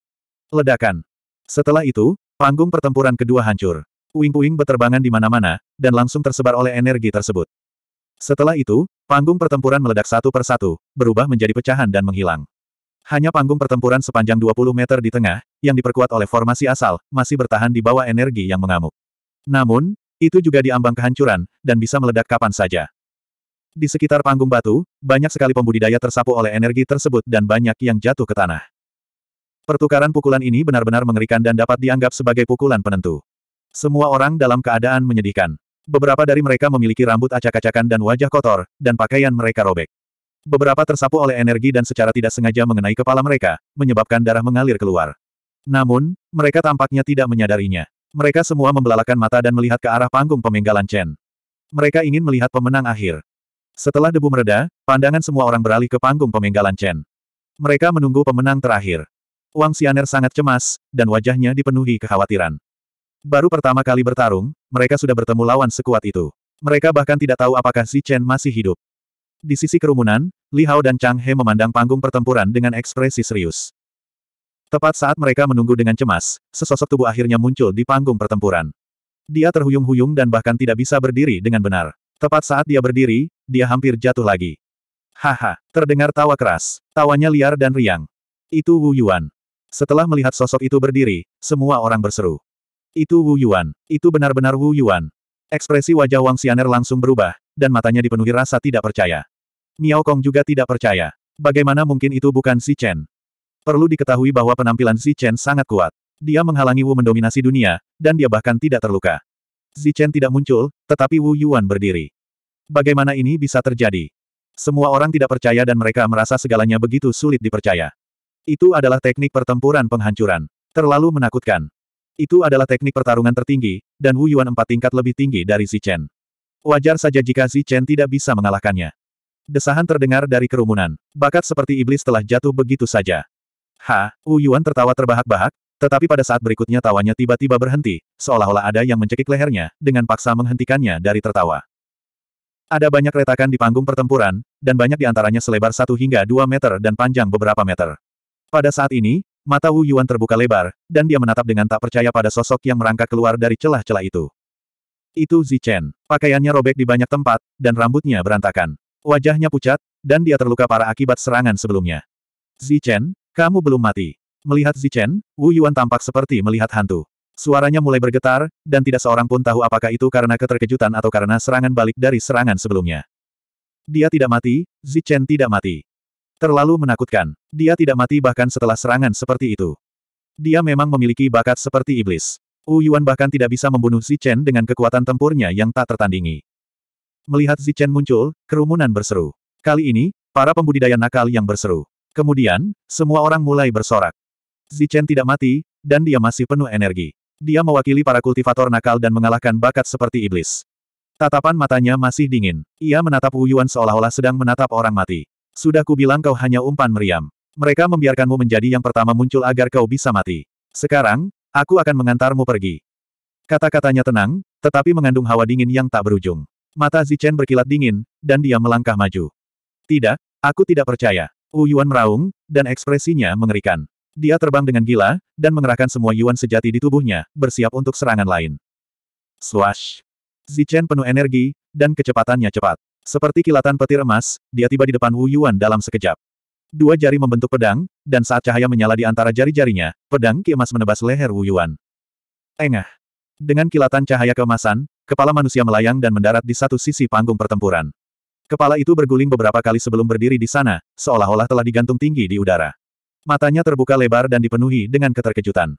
A: Ledakan. Setelah itu, panggung pertempuran kedua hancur. Uing-uing beterbangan di mana-mana, dan langsung tersebar oleh energi tersebut. Setelah itu, panggung pertempuran meledak satu persatu, berubah menjadi pecahan dan menghilang. Hanya panggung pertempuran sepanjang 20 meter di tengah, yang diperkuat oleh formasi asal, masih bertahan di bawah energi yang mengamuk. Namun, itu juga diambang kehancuran, dan bisa meledak kapan saja. Di sekitar panggung batu, banyak sekali pembudidaya tersapu oleh energi tersebut dan banyak yang jatuh ke tanah. Pertukaran pukulan ini benar-benar mengerikan dan dapat dianggap sebagai pukulan penentu. Semua orang dalam keadaan menyedihkan. Beberapa dari mereka memiliki rambut acak-acakan dan wajah kotor, dan pakaian mereka robek. Beberapa tersapu oleh energi dan secara tidak sengaja mengenai kepala mereka, menyebabkan darah mengalir keluar. Namun, mereka tampaknya tidak menyadarinya. Mereka semua membelalakan mata dan melihat ke arah panggung pemenggalan Chen. Mereka ingin melihat pemenang akhir. Setelah debu mereda, pandangan semua orang beralih ke panggung pemenggalan Chen. Mereka menunggu pemenang terakhir. Wang Xianer sangat cemas, dan wajahnya dipenuhi kekhawatiran. Baru pertama kali bertarung, mereka sudah bertemu lawan sekuat itu. Mereka bahkan tidak tahu apakah Si Chen masih hidup. Di sisi kerumunan, Li Hao dan Chang He memandang panggung pertempuran dengan ekspresi serius. Tepat saat mereka menunggu dengan cemas, sesosok tubuh akhirnya muncul di panggung pertempuran. Dia terhuyung-huyung dan bahkan tidak bisa berdiri dengan benar. Tepat saat dia berdiri, dia hampir jatuh lagi. Haha, terdengar tawa keras. Tawanya liar dan riang. Itu Wu Yuan. Setelah melihat sosok itu berdiri, semua orang berseru. Itu Wu Yuan. Itu benar-benar Wu Yuan. Ekspresi wajah Wang Xianer langsung berubah, dan matanya dipenuhi rasa tidak percaya. Miao Kong juga tidak percaya. Bagaimana mungkin itu bukan Si Chen? Perlu diketahui bahwa penampilan Si Chen sangat kuat. Dia menghalangi Wu mendominasi dunia, dan dia bahkan tidak terluka. Si Chen tidak muncul, tetapi Wu Yuan berdiri. Bagaimana ini bisa terjadi? Semua orang tidak percaya dan mereka merasa segalanya begitu sulit dipercaya. Itu adalah teknik pertempuran penghancuran. Terlalu menakutkan. Itu adalah teknik pertarungan tertinggi, dan Wu Yuan empat tingkat lebih tinggi dari Si Chen. Wajar saja jika Si Chen tidak bisa mengalahkannya. Desahan terdengar dari kerumunan. Bakat seperti iblis telah jatuh begitu saja. Ha, Wu Yuan tertawa terbahak-bahak, tetapi pada saat berikutnya tawanya tiba-tiba berhenti, seolah-olah ada yang mencekik lehernya, dengan paksa menghentikannya dari tertawa. Ada banyak retakan di panggung pertempuran, dan banyak di antaranya selebar satu hingga dua meter dan panjang beberapa meter. Pada saat ini, Mata Wu Yuan terbuka lebar, dan dia menatap dengan tak percaya pada sosok yang merangkak keluar dari celah-celah itu. Itu Zichen. Pakaiannya robek di banyak tempat, dan rambutnya berantakan. Wajahnya pucat, dan dia terluka parah akibat serangan sebelumnya. Zichen, kamu belum mati. Melihat Zichen, Wu Yuan tampak seperti melihat hantu. Suaranya mulai bergetar, dan tidak seorang pun tahu apakah itu karena keterkejutan atau karena serangan balik dari serangan sebelumnya. Dia tidak mati, Zichen tidak mati. Terlalu menakutkan. Dia tidak mati bahkan setelah serangan seperti itu. Dia memang memiliki bakat seperti iblis. Wu Yuan bahkan tidak bisa membunuh Zichen dengan kekuatan tempurnya yang tak tertandingi. Melihat Zichen muncul, kerumunan berseru. Kali ini, para pembudidaya nakal yang berseru. Kemudian, semua orang mulai bersorak. Zichen tidak mati, dan dia masih penuh energi. Dia mewakili para kultivator nakal dan mengalahkan bakat seperti iblis. Tatapan matanya masih dingin. Ia menatap Wu Yuan seolah-olah sedang menatap orang mati. Sudah kubilang kau hanya umpan meriam. Mereka membiarkanmu menjadi yang pertama muncul agar kau bisa mati. Sekarang, aku akan mengantarmu pergi. Kata-katanya tenang, tetapi mengandung hawa dingin yang tak berujung. Mata Zichen berkilat dingin, dan dia melangkah maju. Tidak, aku tidak percaya. Wu Yuan meraung, dan ekspresinya mengerikan. Dia terbang dengan gila, dan mengerahkan semua Yuan sejati di tubuhnya, bersiap untuk serangan lain. Swash! Zichen penuh energi, dan kecepatannya cepat. Seperti kilatan petir emas, dia tiba di depan Wu Yuan dalam sekejap. Dua jari membentuk pedang, dan saat cahaya menyala di antara jari-jarinya, pedang ki emas menebas leher Wu Yuan. Engah. Dengan kilatan cahaya keemasan, kepala manusia melayang dan mendarat di satu sisi panggung pertempuran. Kepala itu berguling beberapa kali sebelum berdiri di sana, seolah-olah telah digantung tinggi di udara. Matanya terbuka lebar dan dipenuhi dengan keterkejutan.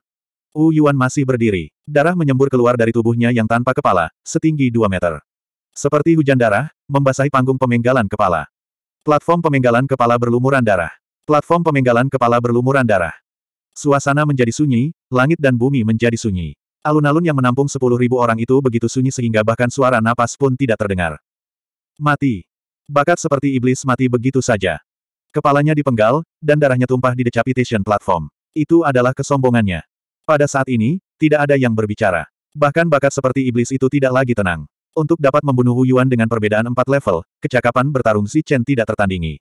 A: Wu Yuan masih berdiri. Darah menyembur keluar dari tubuhnya yang tanpa kepala, setinggi 2 meter. Seperti hujan darah, membasahi panggung pemenggalan kepala. Platform pemenggalan kepala berlumuran darah. Platform pemenggalan kepala berlumuran darah. Suasana menjadi sunyi, langit dan bumi menjadi sunyi. Alun-alun yang menampung sepuluh ribu orang itu begitu sunyi sehingga bahkan suara napas pun tidak terdengar. Mati. Bakat seperti iblis mati begitu saja. Kepalanya dipenggal, dan darahnya tumpah di decapitation platform. Itu adalah kesombongannya. Pada saat ini, tidak ada yang berbicara. Bahkan bakat seperti iblis itu tidak lagi tenang. Untuk dapat membunuh Wu Yuan dengan perbedaan empat level, kecakapan bertarung Si Chen tidak tertandingi.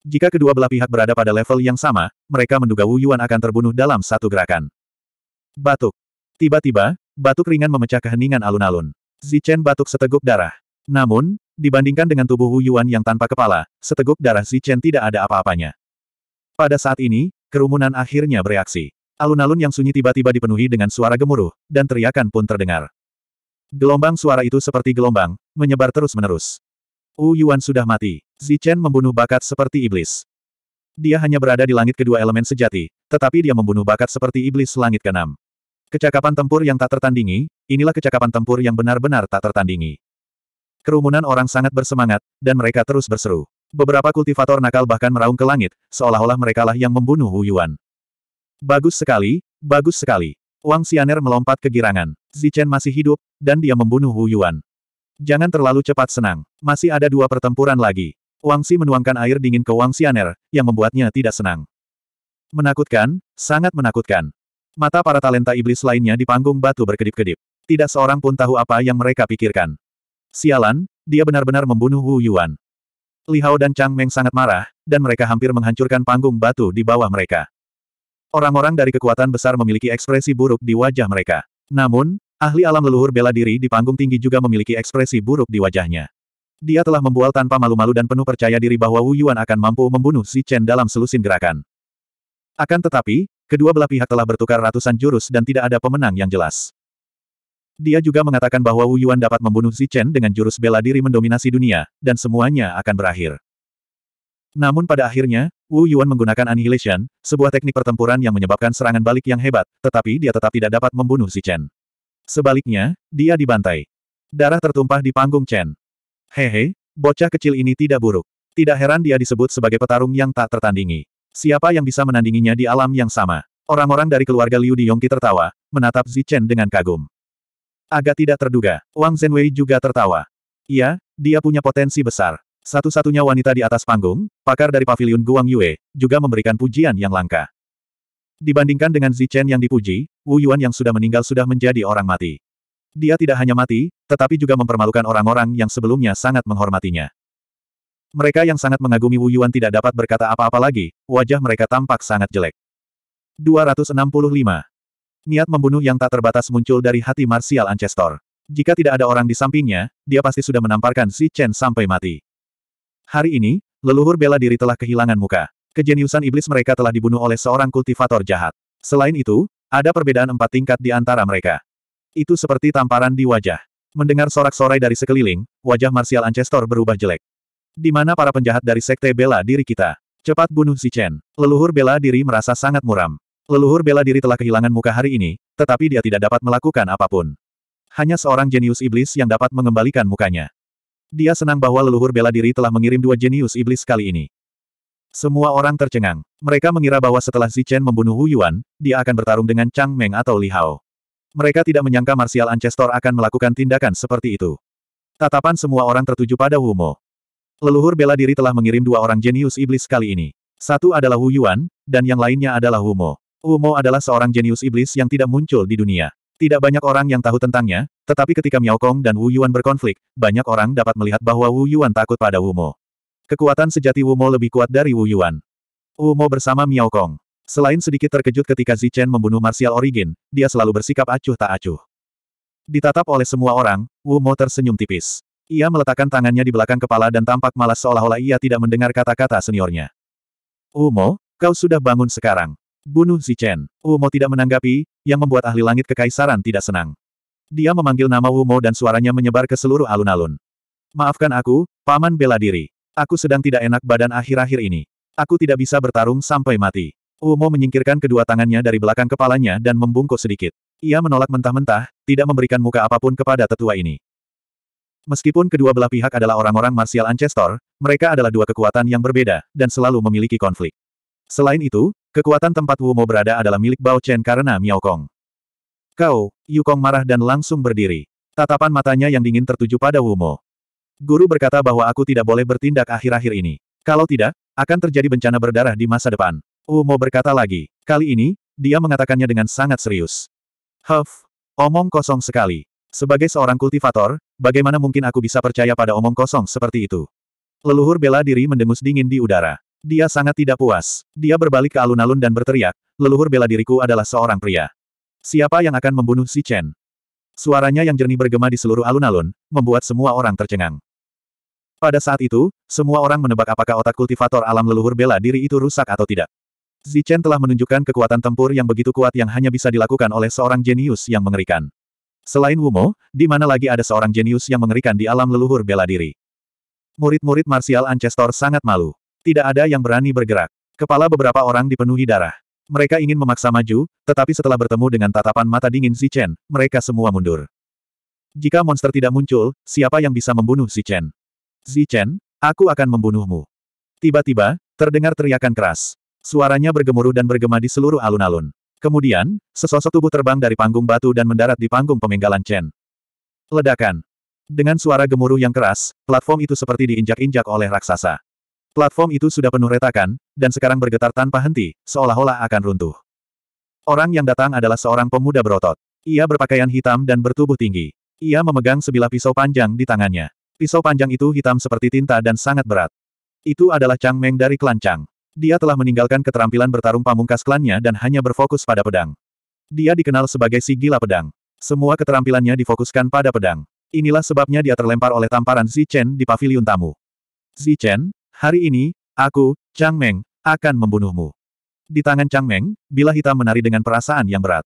A: Jika kedua belah pihak berada pada level yang sama, mereka menduga Wu Yuan akan terbunuh dalam satu gerakan. Batuk. Tiba-tiba, batuk ringan memecah keheningan alun-alun. Si Chen batuk seteguk darah. Namun, dibandingkan dengan tubuh Wu Yuan yang tanpa kepala, seteguk darah Si Chen tidak ada apa-apanya. Pada saat ini, kerumunan akhirnya bereaksi. Alun-alun yang sunyi tiba-tiba dipenuhi dengan suara gemuruh, dan teriakan pun terdengar. Gelombang suara itu seperti gelombang, menyebar terus-menerus. Wu Yuan sudah mati. Zichen membunuh bakat seperti iblis. Dia hanya berada di langit kedua elemen sejati, tetapi dia membunuh bakat seperti iblis langit keenam. Kecakapan tempur yang tak tertandingi, inilah kecakapan tempur yang benar-benar tak tertandingi. Kerumunan orang sangat bersemangat, dan mereka terus berseru. Beberapa kultivator nakal bahkan meraung ke langit, seolah-olah merekalah yang membunuh Wu Yuan. Bagus sekali, bagus sekali. Wang Xianer melompat ke girangan. Zichen masih hidup, dan dia membunuh Wu Yuan. Jangan terlalu cepat senang. Masih ada dua pertempuran lagi. Wang Xi menuangkan air dingin ke Wang Xianer, yang membuatnya tidak senang. Menakutkan, sangat menakutkan. Mata para talenta iblis lainnya di panggung batu berkedip-kedip. Tidak seorang pun tahu apa yang mereka pikirkan. Sialan, dia benar-benar membunuh Wu Yuan. Li Hao dan Chang Meng sangat marah, dan mereka hampir menghancurkan panggung batu di bawah mereka. Orang-orang dari kekuatan besar memiliki ekspresi buruk di wajah mereka. Namun, ahli alam leluhur bela diri di panggung tinggi juga memiliki ekspresi buruk di wajahnya. Dia telah membual tanpa malu-malu dan penuh percaya diri bahwa Wu Yuan akan mampu membunuh Si Chen dalam selusin gerakan. Akan tetapi, kedua belah pihak telah bertukar ratusan jurus dan tidak ada pemenang yang jelas. Dia juga mengatakan bahwa Wu Yuan dapat membunuh Si Chen dengan jurus bela diri mendominasi dunia, dan semuanya akan berakhir. Namun pada akhirnya, Wu Yuan menggunakan Annihilation, sebuah teknik pertempuran yang menyebabkan serangan balik yang hebat, tetapi dia tetap tidak dapat membunuh si Chen. Sebaliknya, dia dibantai. Darah tertumpah di panggung Chen. Hehe, bocah kecil ini tidak buruk. Tidak heran dia disebut sebagai petarung yang tak tertandingi. Siapa yang bisa menandinginya di alam yang sama? Orang-orang dari keluarga Liu di Yongqi tertawa, menatap Zi Chen dengan kagum. Agak tidak terduga, Wang Zhenwei juga tertawa. Iya, dia punya potensi besar. Satu-satunya wanita di atas panggung, pakar dari Paviliun Guang Yue, juga memberikan pujian yang langka. Dibandingkan dengan Zichen yang dipuji, Wu Yuan yang sudah meninggal sudah menjadi orang mati. Dia tidak hanya mati, tetapi juga mempermalukan orang-orang yang sebelumnya sangat menghormatinya. Mereka yang sangat mengagumi Wu Yuan tidak dapat berkata apa-apa lagi, wajah mereka tampak sangat jelek. 265. Niat membunuh yang tak terbatas muncul dari hati Martial Ancestor. Jika tidak ada orang di sampingnya, dia pasti sudah menamparkan si Chen sampai mati. Hari ini, leluhur bela diri telah kehilangan muka. Kejeniusan iblis mereka telah dibunuh oleh seorang kultivator jahat. Selain itu, ada perbedaan empat tingkat di antara mereka. Itu seperti tamparan di wajah. Mendengar sorak-sorai dari sekeliling, wajah martial Ancestor berubah jelek. Di mana para penjahat dari sekte bela diri kita? Cepat bunuh si Chen. Leluhur bela diri merasa sangat muram. Leluhur bela diri telah kehilangan muka hari ini, tetapi dia tidak dapat melakukan apapun. Hanya seorang jenius iblis yang dapat mengembalikan mukanya. Dia senang bahwa leluhur bela diri telah mengirim dua jenius iblis kali ini. Semua orang tercengang. Mereka mengira bahwa setelah Zichen membunuh Hu Yuan, dia akan bertarung dengan Chang Meng atau Li Hao. Mereka tidak menyangka Martial Ancestor akan melakukan tindakan seperti itu. Tatapan semua orang tertuju pada Wu Mo. Leluhur bela diri telah mengirim dua orang jenius iblis kali ini. Satu adalah Hu Yuan, dan yang lainnya adalah Wu Mo. Wu Mo adalah seorang jenius iblis yang tidak muncul di dunia. Tidak banyak orang yang tahu tentangnya, tetapi ketika Miao Kong dan Wu Yuan berkonflik, banyak orang dapat melihat bahwa Wu Yuan takut pada Wu Mo. Kekuatan sejati Wu Mo lebih kuat dari Wu Yuan. Wu Mo bersama Miao Kong. Selain sedikit terkejut ketika Zichen membunuh Martial Origin, dia selalu bersikap acuh tak acuh. Ditatap oleh semua orang, Wu Mo tersenyum tipis. Ia meletakkan tangannya di belakang kepala dan tampak malas seolah-olah ia tidak mendengar kata-kata seniornya. Wu Mo, kau sudah bangun sekarang. Bunuh Zichen. Umo tidak menanggapi, yang membuat ahli langit kekaisaran tidak senang. Dia memanggil nama Umo dan suaranya menyebar ke seluruh alun-alun. Maafkan aku, Paman bela diri. Aku sedang tidak enak badan akhir-akhir ini. Aku tidak bisa bertarung sampai mati. Umo menyingkirkan kedua tangannya dari belakang kepalanya dan membungkuk sedikit. Ia menolak mentah-mentah, tidak memberikan muka apapun kepada tetua ini. Meskipun kedua belah pihak adalah orang-orang martial ancestor, mereka adalah dua kekuatan yang berbeda, dan selalu memiliki konflik. Selain itu, Kekuatan tempat Wu Mo berada adalah milik Bao Chen karena Miao Kong. Kau, Yu Kong marah dan langsung berdiri. Tatapan matanya yang dingin tertuju pada Wu Mo. Guru berkata bahwa aku tidak boleh bertindak akhir-akhir ini. Kalau tidak, akan terjadi bencana berdarah di masa depan. Wu Mo berkata lagi. Kali ini, dia mengatakannya dengan sangat serius. Huff, omong kosong sekali. Sebagai seorang kultivator, bagaimana mungkin aku bisa percaya pada omong kosong seperti itu? Leluhur bela diri mendengus dingin di udara. Dia sangat tidak puas. Dia berbalik ke alun-alun dan berteriak, leluhur bela diriku adalah seorang pria. Siapa yang akan membunuh si Chen? Suaranya yang jernih bergema di seluruh alun-alun, membuat semua orang tercengang. Pada saat itu, semua orang menebak apakah otak kultivator alam leluhur bela diri itu rusak atau tidak. Zichen telah menunjukkan kekuatan tempur yang begitu kuat yang hanya bisa dilakukan oleh seorang jenius yang mengerikan. Selain Wumo, di mana lagi ada seorang jenius yang mengerikan di alam leluhur bela diri? Murid-murid marsial Ancestor sangat malu. Tidak ada yang berani bergerak. Kepala beberapa orang dipenuhi darah. Mereka ingin memaksa maju, tetapi setelah bertemu dengan tatapan mata dingin Si Chen, mereka semua mundur. Jika monster tidak muncul, siapa yang bisa membunuh Si Chen? Si Chen, aku akan membunuhmu. Tiba-tiba, terdengar teriakan keras. Suaranya bergemuruh dan bergema di seluruh alun-alun. Kemudian, sesosok tubuh terbang dari panggung batu dan mendarat di panggung pemenggalan Chen. Ledakan. Dengan suara gemuruh yang keras, platform itu seperti diinjak-injak oleh raksasa. Platform itu sudah penuh retakan, dan sekarang bergetar tanpa henti, seolah-olah akan runtuh. Orang yang datang adalah seorang pemuda berotot. Ia berpakaian hitam dan bertubuh tinggi. Ia memegang sebilah pisau panjang di tangannya. Pisau panjang itu hitam seperti tinta dan sangat berat. Itu adalah Chang Meng dari klan Chang. Dia telah meninggalkan keterampilan bertarung pamungkas klannya dan hanya berfokus pada pedang. Dia dikenal sebagai si gila pedang. Semua keterampilannya difokuskan pada pedang. Inilah sebabnya dia terlempar oleh tamparan Zichen di pavilion tamu. Zichen, Hari ini, aku, Chang Meng, akan membunuhmu. Di tangan Chang Meng, bila hitam menari dengan perasaan yang berat.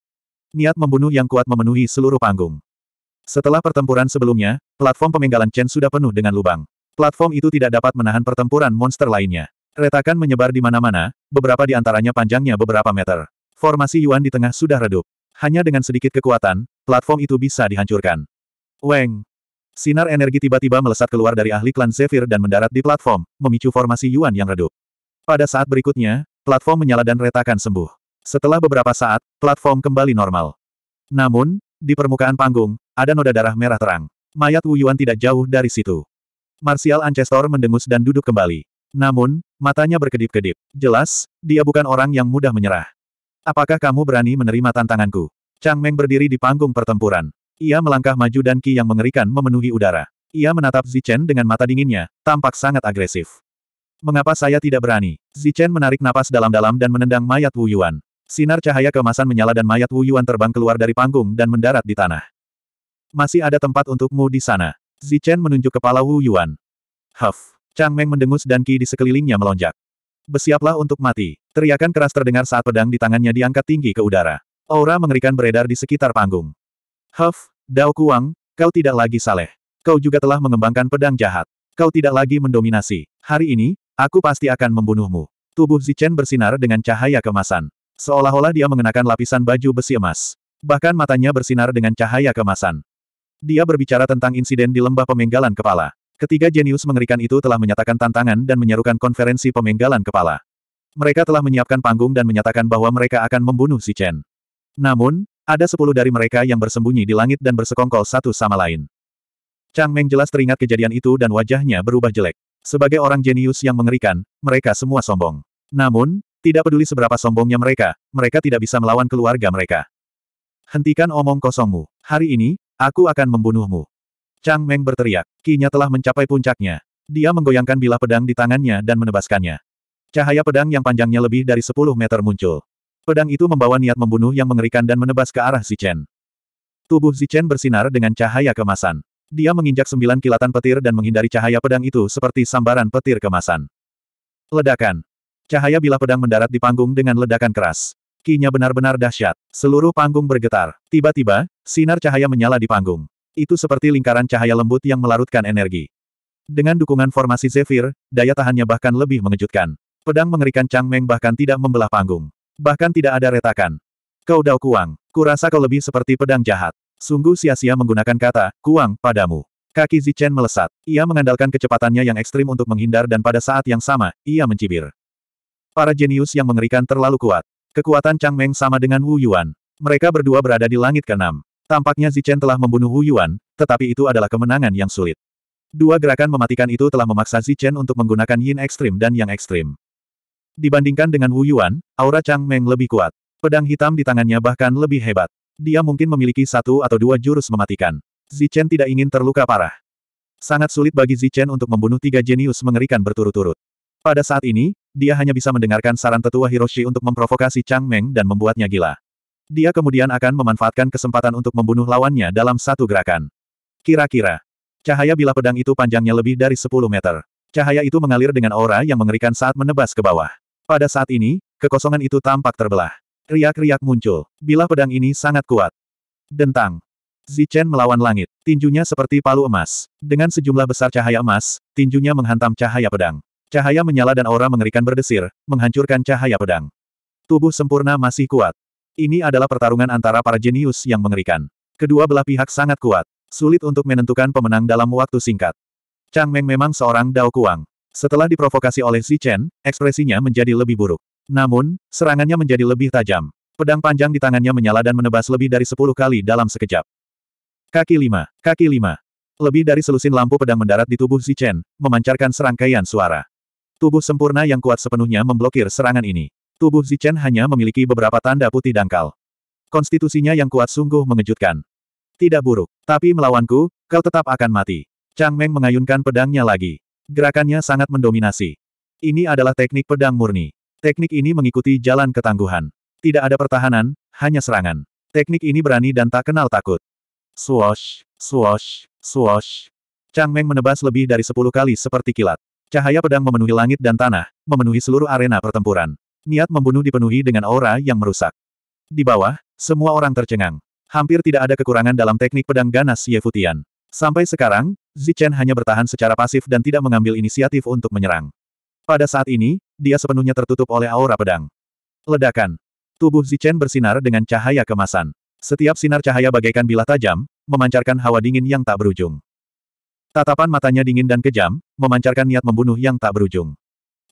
A: Niat membunuh yang kuat memenuhi seluruh panggung. Setelah pertempuran sebelumnya, platform pemenggalan Chen sudah penuh dengan lubang. Platform itu tidak dapat menahan pertempuran monster lainnya. Retakan menyebar di mana-mana, beberapa di antaranya panjangnya beberapa meter. Formasi Yuan di tengah sudah redup. Hanya dengan sedikit kekuatan, platform itu bisa dihancurkan. Weng! Sinar energi tiba-tiba melesat keluar dari ahli klan Zephyr dan mendarat di platform, memicu formasi Yuan yang redup. Pada saat berikutnya, platform menyala dan retakan sembuh. Setelah beberapa saat, platform kembali normal. Namun, di permukaan panggung, ada noda darah merah terang. Mayat Wu Yuan tidak jauh dari situ. Martial Ancestor mendengus dan duduk kembali. Namun, matanya berkedip-kedip. Jelas, dia bukan orang yang mudah menyerah. Apakah kamu berani menerima tantanganku? Chang Meng berdiri di panggung pertempuran. Ia melangkah maju dan Ki yang mengerikan memenuhi udara. Ia menatap Zichen dengan mata dinginnya, tampak sangat agresif. Mengapa saya tidak berani? Zichen menarik napas dalam-dalam dan menendang mayat Wu Yuan. Sinar cahaya kemasan menyala dan mayat Wu Yuan terbang keluar dari panggung dan mendarat di tanah. Masih ada tempat untukmu di sana. Zichen menunjuk kepala Wu Yuan. Huff. Chang Meng mendengus dan Ki di sekelilingnya melonjak. Besiaplah untuk mati. Teriakan keras terdengar saat pedang di tangannya diangkat tinggi ke udara. Aura mengerikan beredar di sekitar panggung. Huff, Dao Kuang, kau tidak lagi saleh. Kau juga telah mengembangkan pedang jahat. Kau tidak lagi mendominasi. Hari ini, aku pasti akan membunuhmu. Tubuh Zichen bersinar dengan cahaya kemasan. Seolah-olah dia mengenakan lapisan baju besi emas. Bahkan matanya bersinar dengan cahaya kemasan. Dia berbicara tentang insiden di lembah pemenggalan kepala. Ketiga jenius mengerikan itu telah menyatakan tantangan dan menyerukan konferensi pemenggalan kepala. Mereka telah menyiapkan panggung dan menyatakan bahwa mereka akan membunuh Zichen. Namun, ada sepuluh dari mereka yang bersembunyi di langit dan bersekongkol satu sama lain. Chang Meng jelas teringat kejadian itu dan wajahnya berubah jelek. Sebagai orang jenius yang mengerikan, mereka semua sombong. Namun, tidak peduli seberapa sombongnya mereka, mereka tidak bisa melawan keluarga mereka. Hentikan omong kosongmu. Hari ini, aku akan membunuhmu. Chang Meng berteriak. Kinya telah mencapai puncaknya. Dia menggoyangkan bilah pedang di tangannya dan menebaskannya. Cahaya pedang yang panjangnya lebih dari 10 meter muncul. Pedang itu membawa niat membunuh yang mengerikan dan menebas ke arah Zichen. Tubuh Zichen bersinar dengan cahaya kemasan. Dia menginjak sembilan kilatan petir dan menghindari cahaya pedang itu seperti sambaran petir kemasan. Ledakan. Cahaya bilah pedang mendarat di panggung dengan ledakan keras. Kinya benar-benar dahsyat. Seluruh panggung bergetar. Tiba-tiba, sinar cahaya menyala di panggung. Itu seperti lingkaran cahaya lembut yang melarutkan energi. Dengan dukungan formasi Zephyr, daya tahannya bahkan lebih mengejutkan. Pedang mengerikan Chang Meng bahkan tidak membelah panggung. Bahkan tidak ada retakan. Kau Dao Kuang, kurasa kau lebih seperti pedang jahat. Sungguh sia-sia menggunakan kata, Kuang, padamu. Kaki Zichen melesat. Ia mengandalkan kecepatannya yang ekstrim untuk menghindar dan pada saat yang sama, ia mencibir. Para jenius yang mengerikan terlalu kuat. Kekuatan Chang Meng sama dengan Wu Yuan. Mereka berdua berada di langit keenam. Tampaknya Zichen telah membunuh Wu Yuan, tetapi itu adalah kemenangan yang sulit. Dua gerakan mematikan itu telah memaksa Zichen untuk menggunakan yin ekstrim dan yang ekstrim. Dibandingkan dengan Wu Yuan, aura Chang Meng lebih kuat. Pedang hitam di tangannya bahkan lebih hebat. Dia mungkin memiliki satu atau dua jurus mematikan. Zichen tidak ingin terluka parah. Sangat sulit bagi Zichen untuk membunuh tiga jenius mengerikan berturut-turut. Pada saat ini, dia hanya bisa mendengarkan saran tetua Hiroshi untuk memprovokasi Chang Meng dan membuatnya gila. Dia kemudian akan memanfaatkan kesempatan untuk membunuh lawannya dalam satu gerakan. Kira-kira, cahaya bila pedang itu panjangnya lebih dari 10 meter. Cahaya itu mengalir dengan aura yang mengerikan saat menebas ke bawah. Pada saat ini, kekosongan itu tampak terbelah. Riak-riak muncul. Bila pedang ini sangat kuat. Dentang. Zichen melawan langit. Tinjunya seperti palu emas. Dengan sejumlah besar cahaya emas, tinjunya menghantam cahaya pedang. Cahaya menyala dan aura mengerikan berdesir, menghancurkan cahaya pedang. Tubuh sempurna masih kuat. Ini adalah pertarungan antara para jenius yang mengerikan. Kedua belah pihak sangat kuat. Sulit untuk menentukan pemenang dalam waktu singkat. Chang Meng memang seorang Dao Kuang. Setelah diprovokasi oleh Si Chen, ekspresinya menjadi lebih buruk. Namun, serangannya menjadi lebih tajam. Pedang panjang di tangannya menyala dan menebas lebih dari sepuluh kali dalam sekejap. Kaki lima, kaki lima. Lebih dari selusin lampu pedang mendarat di tubuh Si Chen, memancarkan serangkaian suara. Tubuh sempurna yang kuat sepenuhnya memblokir serangan ini. Tubuh Si Chen hanya memiliki beberapa tanda putih dangkal. Konstitusinya yang kuat sungguh mengejutkan. Tidak buruk, tapi melawanku, kau tetap akan mati. Chang Meng mengayunkan pedangnya lagi. Gerakannya sangat mendominasi. Ini adalah teknik pedang murni. Teknik ini mengikuti jalan ketangguhan. Tidak ada pertahanan, hanya serangan. Teknik ini berani dan tak kenal takut. Swash, swash, swash. Chang Meng menebas lebih dari sepuluh kali seperti kilat. Cahaya pedang memenuhi langit dan tanah, memenuhi seluruh arena pertempuran. Niat membunuh dipenuhi dengan aura yang merusak. Di bawah, semua orang tercengang. Hampir tidak ada kekurangan dalam teknik pedang ganas Ye Sampai sekarang, Zichen hanya bertahan secara pasif dan tidak mengambil inisiatif untuk menyerang. Pada saat ini, dia sepenuhnya tertutup oleh aura pedang. Ledakan. Tubuh Zichen bersinar dengan cahaya kemasan. Setiap sinar cahaya bagaikan bilah tajam, memancarkan hawa dingin yang tak berujung. Tatapan matanya dingin dan kejam, memancarkan niat membunuh yang tak berujung.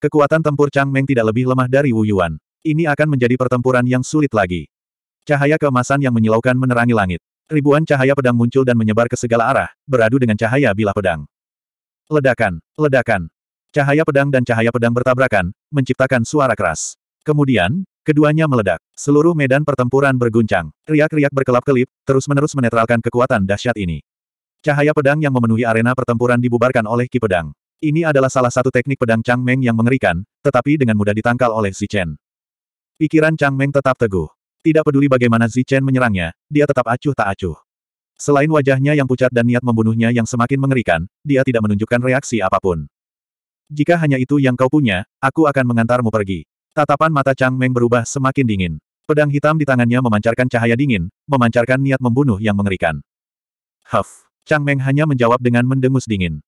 A: Kekuatan tempur Chang Meng tidak lebih lemah dari Wu Yuan. Ini akan menjadi pertempuran yang sulit lagi. Cahaya keemasan yang menyilaukan menerangi langit. Ribuan cahaya pedang muncul dan menyebar ke segala arah, beradu dengan cahaya bilah pedang. Ledakan, ledakan. Cahaya pedang dan cahaya pedang bertabrakan, menciptakan suara keras. Kemudian, keduanya meledak. Seluruh medan pertempuran berguncang. Riak-riak berkelap-kelip, terus-menerus menetralkan kekuatan dahsyat ini. Cahaya pedang yang memenuhi arena pertempuran dibubarkan oleh Ki Pedang. Ini adalah salah satu teknik pedang Chang Meng yang mengerikan, tetapi dengan mudah ditangkal oleh Si Chen. Pikiran Chang Meng tetap teguh. Tidak peduli bagaimana Zichen menyerangnya, dia tetap acuh tak acuh. Selain wajahnya yang pucat dan niat membunuhnya yang semakin mengerikan, dia tidak menunjukkan reaksi apapun. Jika hanya itu yang kau punya, aku akan mengantarmu pergi. Tatapan mata Chang Meng berubah semakin dingin. Pedang hitam di tangannya memancarkan cahaya dingin, memancarkan niat membunuh yang mengerikan. Huff! Chang Meng hanya menjawab dengan mendengus dingin.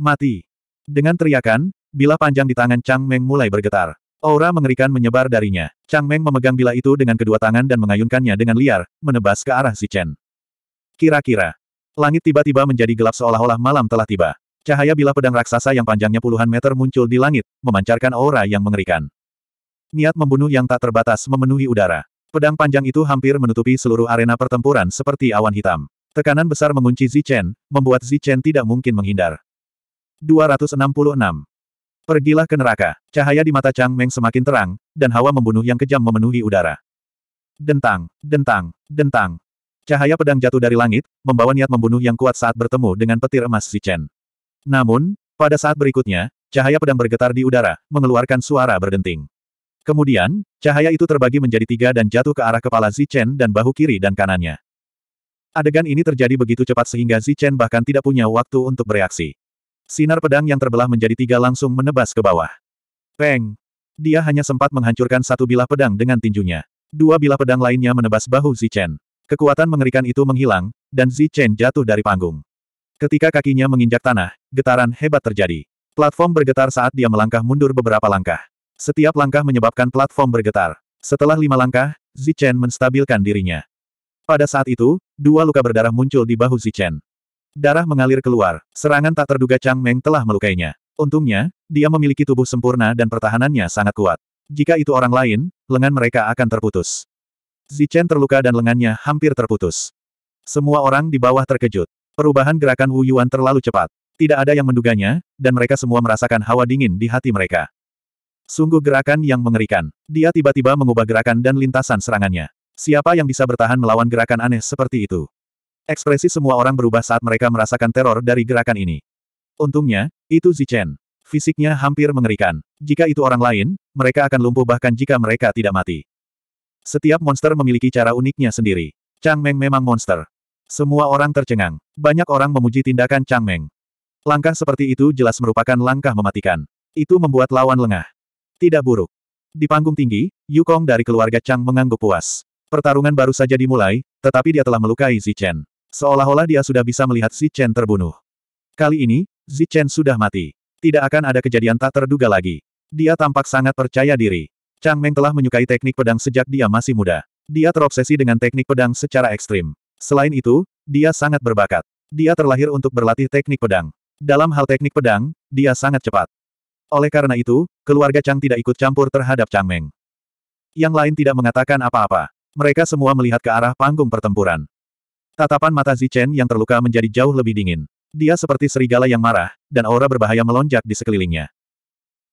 A: Mati! Dengan teriakan, bila panjang di tangan Chang Meng mulai bergetar. Aura mengerikan menyebar darinya. Chang Meng memegang bila itu dengan kedua tangan dan mengayunkannya dengan liar, menebas ke arah Zichen. Kira-kira. Langit tiba-tiba menjadi gelap seolah-olah malam telah tiba. Cahaya bila pedang raksasa yang panjangnya puluhan meter muncul di langit, memancarkan aura yang mengerikan. Niat membunuh yang tak terbatas memenuhi udara. Pedang panjang itu hampir menutupi seluruh arena pertempuran seperti awan hitam. Tekanan besar mengunci Zichen, membuat Zichen tidak mungkin menghindar. 266 Pergilah ke neraka. Cahaya di mata Chang Meng semakin terang, dan hawa membunuh yang kejam memenuhi udara. Dentang, dentang, dentang. Cahaya pedang jatuh dari langit, membawa niat membunuh yang kuat saat bertemu dengan petir emas si Chen. Namun, pada saat berikutnya, cahaya pedang bergetar di udara, mengeluarkan suara berdenting. Kemudian, cahaya itu terbagi menjadi tiga dan jatuh ke arah kepala Chen dan bahu kiri dan kanannya. Adegan ini terjadi begitu cepat sehingga Chen bahkan tidak punya waktu untuk bereaksi. Sinar pedang yang terbelah menjadi tiga langsung menebas ke bawah. Peng! Dia hanya sempat menghancurkan satu bilah pedang dengan tinjunya. Dua bilah pedang lainnya menebas bahu Zichen. Kekuatan mengerikan itu menghilang, dan Zichen jatuh dari panggung. Ketika kakinya menginjak tanah, getaran hebat terjadi. Platform bergetar saat dia melangkah mundur beberapa langkah. Setiap langkah menyebabkan platform bergetar. Setelah lima langkah, Zichen menstabilkan dirinya. Pada saat itu, dua luka berdarah muncul di bahu Zichen. Darah mengalir keluar, serangan tak terduga Chang Meng telah melukainya. Untungnya, dia memiliki tubuh sempurna dan pertahanannya sangat kuat. Jika itu orang lain, lengan mereka akan terputus. Zichen terluka dan lengannya hampir terputus. Semua orang di bawah terkejut. Perubahan gerakan Wu Yuan terlalu cepat. Tidak ada yang menduganya, dan mereka semua merasakan hawa dingin di hati mereka. Sungguh gerakan yang mengerikan. Dia tiba-tiba mengubah gerakan dan lintasan serangannya. Siapa yang bisa bertahan melawan gerakan aneh seperti itu? Ekspresi semua orang berubah saat mereka merasakan teror dari gerakan ini. Untungnya, itu Zichen. Fisiknya hampir mengerikan. Jika itu orang lain, mereka akan lumpuh bahkan jika mereka tidak mati. Setiap monster memiliki cara uniknya sendiri. Chang Meng memang monster. Semua orang tercengang. Banyak orang memuji tindakan Chang Meng. Langkah seperti itu jelas merupakan langkah mematikan. Itu membuat lawan lengah. Tidak buruk. Di panggung tinggi, Yukong dari keluarga Chang mengangguk puas. Pertarungan baru saja dimulai, tetapi dia telah melukai Zichen. Seolah-olah dia sudah bisa melihat Chen terbunuh. Kali ini, Chen sudah mati. Tidak akan ada kejadian tak terduga lagi. Dia tampak sangat percaya diri. Chang Meng telah menyukai teknik pedang sejak dia masih muda. Dia terobsesi dengan teknik pedang secara ekstrim. Selain itu, dia sangat berbakat. Dia terlahir untuk berlatih teknik pedang. Dalam hal teknik pedang, dia sangat cepat. Oleh karena itu, keluarga Chang tidak ikut campur terhadap Chang Meng. Yang lain tidak mengatakan apa-apa. Mereka semua melihat ke arah panggung pertempuran. Tatapan mata Zichen yang terluka menjadi jauh lebih dingin. Dia seperti serigala yang marah, dan aura berbahaya melonjak di sekelilingnya.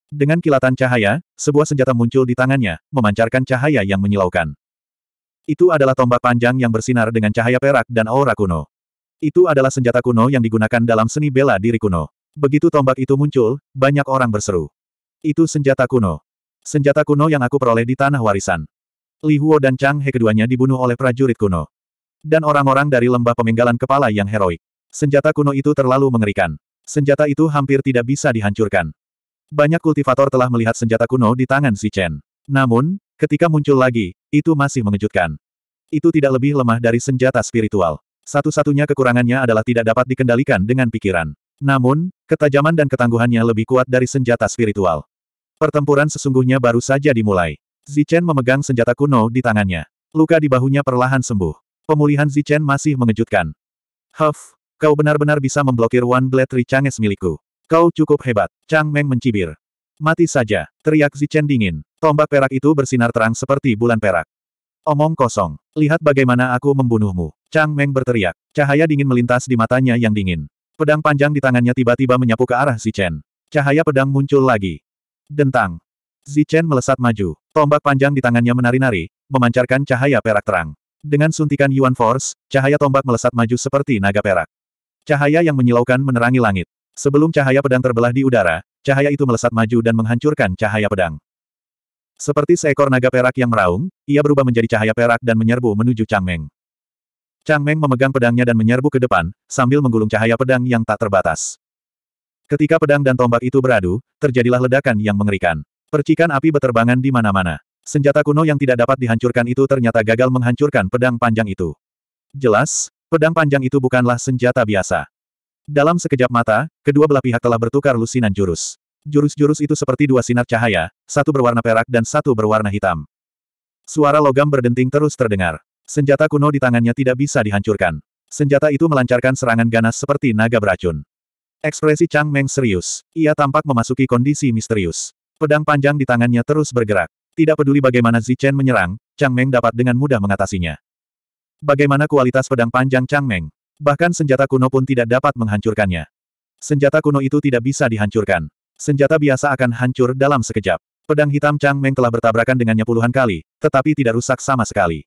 A: Dengan kilatan cahaya, sebuah senjata muncul di tangannya, memancarkan cahaya yang menyilaukan. Itu adalah tombak panjang yang bersinar dengan cahaya perak dan aura kuno. Itu adalah senjata kuno yang digunakan dalam seni bela diri kuno. Begitu tombak itu muncul, banyak orang berseru. Itu senjata kuno. Senjata kuno yang aku peroleh di tanah warisan. Li Huo dan Chang He keduanya dibunuh oleh prajurit kuno. Dan orang-orang dari lembah pemenggalan kepala yang heroik. Senjata kuno itu terlalu mengerikan. Senjata itu hampir tidak bisa dihancurkan. Banyak kultivator telah melihat senjata kuno di tangan si Chen. Namun, ketika muncul lagi, itu masih mengejutkan. Itu tidak lebih lemah dari senjata spiritual. Satu-satunya kekurangannya adalah tidak dapat dikendalikan dengan pikiran. Namun, ketajaman dan ketangguhannya lebih kuat dari senjata spiritual. Pertempuran sesungguhnya baru saja dimulai. Zichen memegang senjata kuno di tangannya. Luka di bahunya perlahan sembuh. Pemulihan Zichen masih mengejutkan. Huff, kau benar-benar bisa memblokir One Blade Richanges milikku. Kau cukup hebat. Chang Meng mencibir. Mati saja, teriak Zichen dingin. Tombak perak itu bersinar terang seperti bulan perak. Omong kosong. Lihat bagaimana aku membunuhmu. Chang Meng berteriak. Cahaya dingin melintas di matanya yang dingin. Pedang panjang di tangannya tiba-tiba menyapu ke arah Zichen. Cahaya pedang muncul lagi. Dentang. Zichen melesat maju. Tombak panjang di tangannya menari-nari, memancarkan cahaya perak terang. Dengan suntikan Yuan Force, cahaya tombak melesat maju seperti naga perak. Cahaya yang menyilaukan menerangi langit. Sebelum cahaya pedang terbelah di udara, cahaya itu melesat maju dan menghancurkan cahaya pedang. Seperti seekor naga perak yang meraung, ia berubah menjadi cahaya perak dan menyerbu menuju Chang Meng. Chang Meng memegang pedangnya dan menyerbu ke depan, sambil menggulung cahaya pedang yang tak terbatas. Ketika pedang dan tombak itu beradu, terjadilah ledakan yang mengerikan. Percikan api beterbangan di mana-mana. Senjata kuno yang tidak dapat dihancurkan itu ternyata gagal menghancurkan pedang panjang itu. Jelas, pedang panjang itu bukanlah senjata biasa. Dalam sekejap mata, kedua belah pihak telah bertukar lusinan jurus. Jurus-jurus itu seperti dua sinar cahaya, satu berwarna perak dan satu berwarna hitam. Suara logam berdenting terus terdengar. Senjata kuno di tangannya tidak bisa dihancurkan. Senjata itu melancarkan serangan ganas seperti naga beracun. Ekspresi Chang Meng serius. Ia tampak memasuki kondisi misterius. Pedang panjang di tangannya terus bergerak. Tidak peduli bagaimana Zichen menyerang, Chang Meng dapat dengan mudah mengatasinya. Bagaimana kualitas pedang panjang Chang Meng? Bahkan senjata kuno pun tidak dapat menghancurkannya. Senjata kuno itu tidak bisa dihancurkan. Senjata biasa akan hancur dalam sekejap. Pedang hitam Chang Meng telah bertabrakan dengannya puluhan kali, tetapi tidak rusak sama sekali.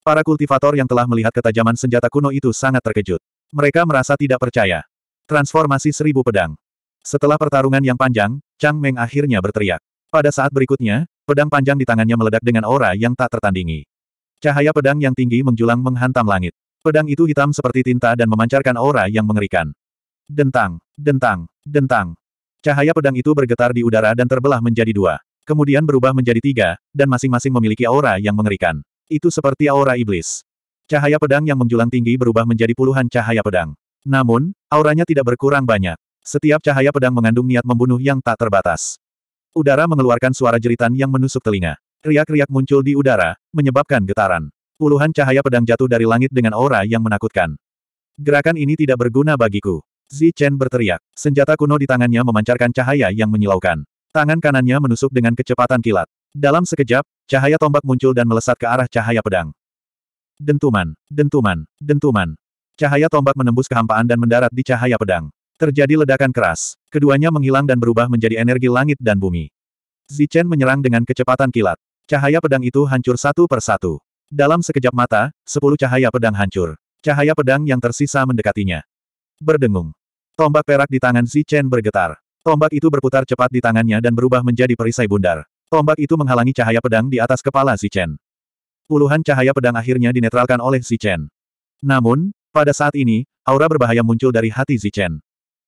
A: Para kultivator yang telah melihat ketajaman senjata kuno itu sangat terkejut. Mereka merasa tidak percaya. Transformasi seribu pedang. Setelah pertarungan yang panjang, Chang Meng akhirnya berteriak. Pada saat berikutnya, Pedang panjang di tangannya meledak dengan aura yang tak tertandingi. Cahaya pedang yang tinggi menjulang menghantam langit. Pedang itu hitam seperti tinta dan memancarkan aura yang mengerikan. Dentang, dentang, dentang. Cahaya pedang itu bergetar di udara dan terbelah menjadi dua. Kemudian berubah menjadi tiga, dan masing-masing memiliki aura yang mengerikan. Itu seperti aura iblis. Cahaya pedang yang menjulang tinggi berubah menjadi puluhan cahaya pedang. Namun, auranya tidak berkurang banyak. Setiap cahaya pedang mengandung niat membunuh yang tak terbatas. Udara mengeluarkan suara jeritan yang menusuk telinga. Riak-riak muncul di udara, menyebabkan getaran. Puluhan cahaya pedang jatuh dari langit dengan aura yang menakutkan. Gerakan ini tidak berguna bagiku. Zi Chen berteriak. Senjata kuno di tangannya memancarkan cahaya yang menyilaukan. Tangan kanannya menusuk dengan kecepatan kilat. Dalam sekejap, cahaya tombak muncul dan melesat ke arah cahaya pedang. Dentuman, dentuman, dentuman. Cahaya tombak menembus kehampaan dan mendarat di cahaya pedang. Terjadi ledakan keras. Keduanya menghilang dan berubah menjadi energi langit dan bumi. Zichen menyerang dengan kecepatan kilat. Cahaya pedang itu hancur satu per satu. Dalam sekejap mata, sepuluh cahaya pedang hancur. Cahaya pedang yang tersisa mendekatinya. Berdengung. Tombak perak di tangan Zichen bergetar. Tombak itu berputar cepat di tangannya dan berubah menjadi perisai bundar. Tombak itu menghalangi cahaya pedang di atas kepala Zichen. Puluhan cahaya pedang akhirnya dinetralkan oleh Zichen. Namun, pada saat ini, aura berbahaya muncul dari hati Zichen.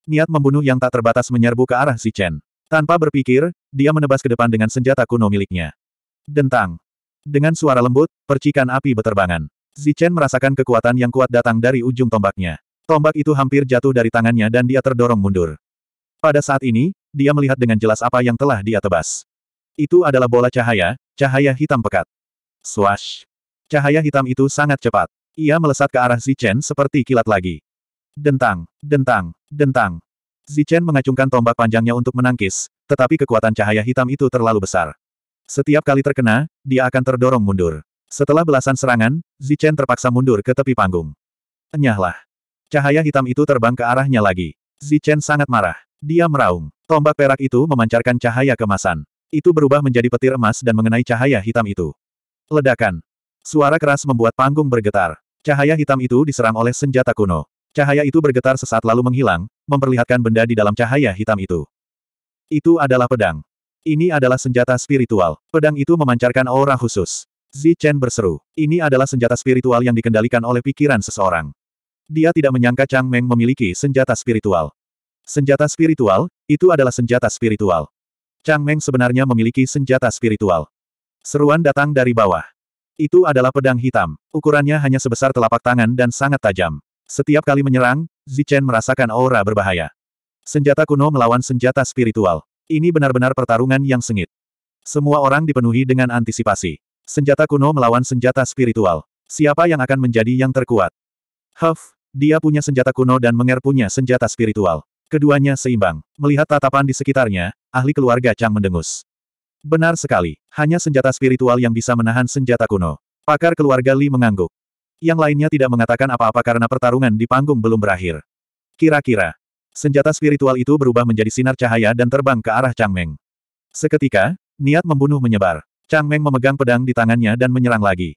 A: Niat membunuh yang tak terbatas menyerbu ke arah si Chen. Tanpa berpikir, dia menebas ke depan dengan senjata kuno miliknya. Dentang. Dengan suara lembut, percikan api beterbangan. Zichen merasakan kekuatan yang kuat datang dari ujung tombaknya. Tombak itu hampir jatuh dari tangannya dan dia terdorong mundur. Pada saat ini, dia melihat dengan jelas apa yang telah dia tebas. Itu adalah bola cahaya, cahaya hitam pekat. Swash. Cahaya hitam itu sangat cepat. Ia melesat ke arah Zichen seperti kilat lagi. Dentang, dentang, dentang. Zichen mengacungkan tombak panjangnya untuk menangkis, tetapi kekuatan cahaya hitam itu terlalu besar. Setiap kali terkena, dia akan terdorong mundur. Setelah belasan serangan, Zichen terpaksa mundur ke tepi panggung. Enyahlah. Cahaya hitam itu terbang ke arahnya lagi. Zichen sangat marah. Dia meraung. Tombak perak itu memancarkan cahaya kemasan. Itu berubah menjadi petir emas dan mengenai cahaya hitam itu. Ledakan. Suara keras membuat panggung bergetar. Cahaya hitam itu diserang oleh senjata kuno. Cahaya itu bergetar sesaat lalu menghilang, memperlihatkan benda di dalam cahaya hitam itu. Itu adalah pedang. Ini adalah senjata spiritual. Pedang itu memancarkan aura khusus. Zi Chen berseru. Ini adalah senjata spiritual yang dikendalikan oleh pikiran seseorang. Dia tidak menyangka Chang Meng memiliki senjata spiritual. Senjata spiritual, itu adalah senjata spiritual. Chang Meng sebenarnya memiliki senjata spiritual. Seruan datang dari bawah. Itu adalah pedang hitam. Ukurannya hanya sebesar telapak tangan dan sangat tajam. Setiap kali menyerang, Zichen merasakan aura berbahaya. Senjata kuno melawan senjata spiritual. Ini benar-benar pertarungan yang sengit. Semua orang dipenuhi dengan antisipasi. Senjata kuno melawan senjata spiritual. Siapa yang akan menjadi yang terkuat? Huff, dia punya senjata kuno dan Menger punya senjata spiritual. Keduanya seimbang. Melihat tatapan di sekitarnya, ahli keluarga Chang mendengus. Benar sekali, hanya senjata spiritual yang bisa menahan senjata kuno. Pakar keluarga Li mengangguk. Yang lainnya tidak mengatakan apa-apa karena pertarungan di panggung belum berakhir. Kira-kira, senjata spiritual itu berubah menjadi sinar cahaya dan terbang ke arah Chang Meng. Seketika, niat membunuh menyebar. Chang Meng memegang pedang di tangannya dan menyerang lagi.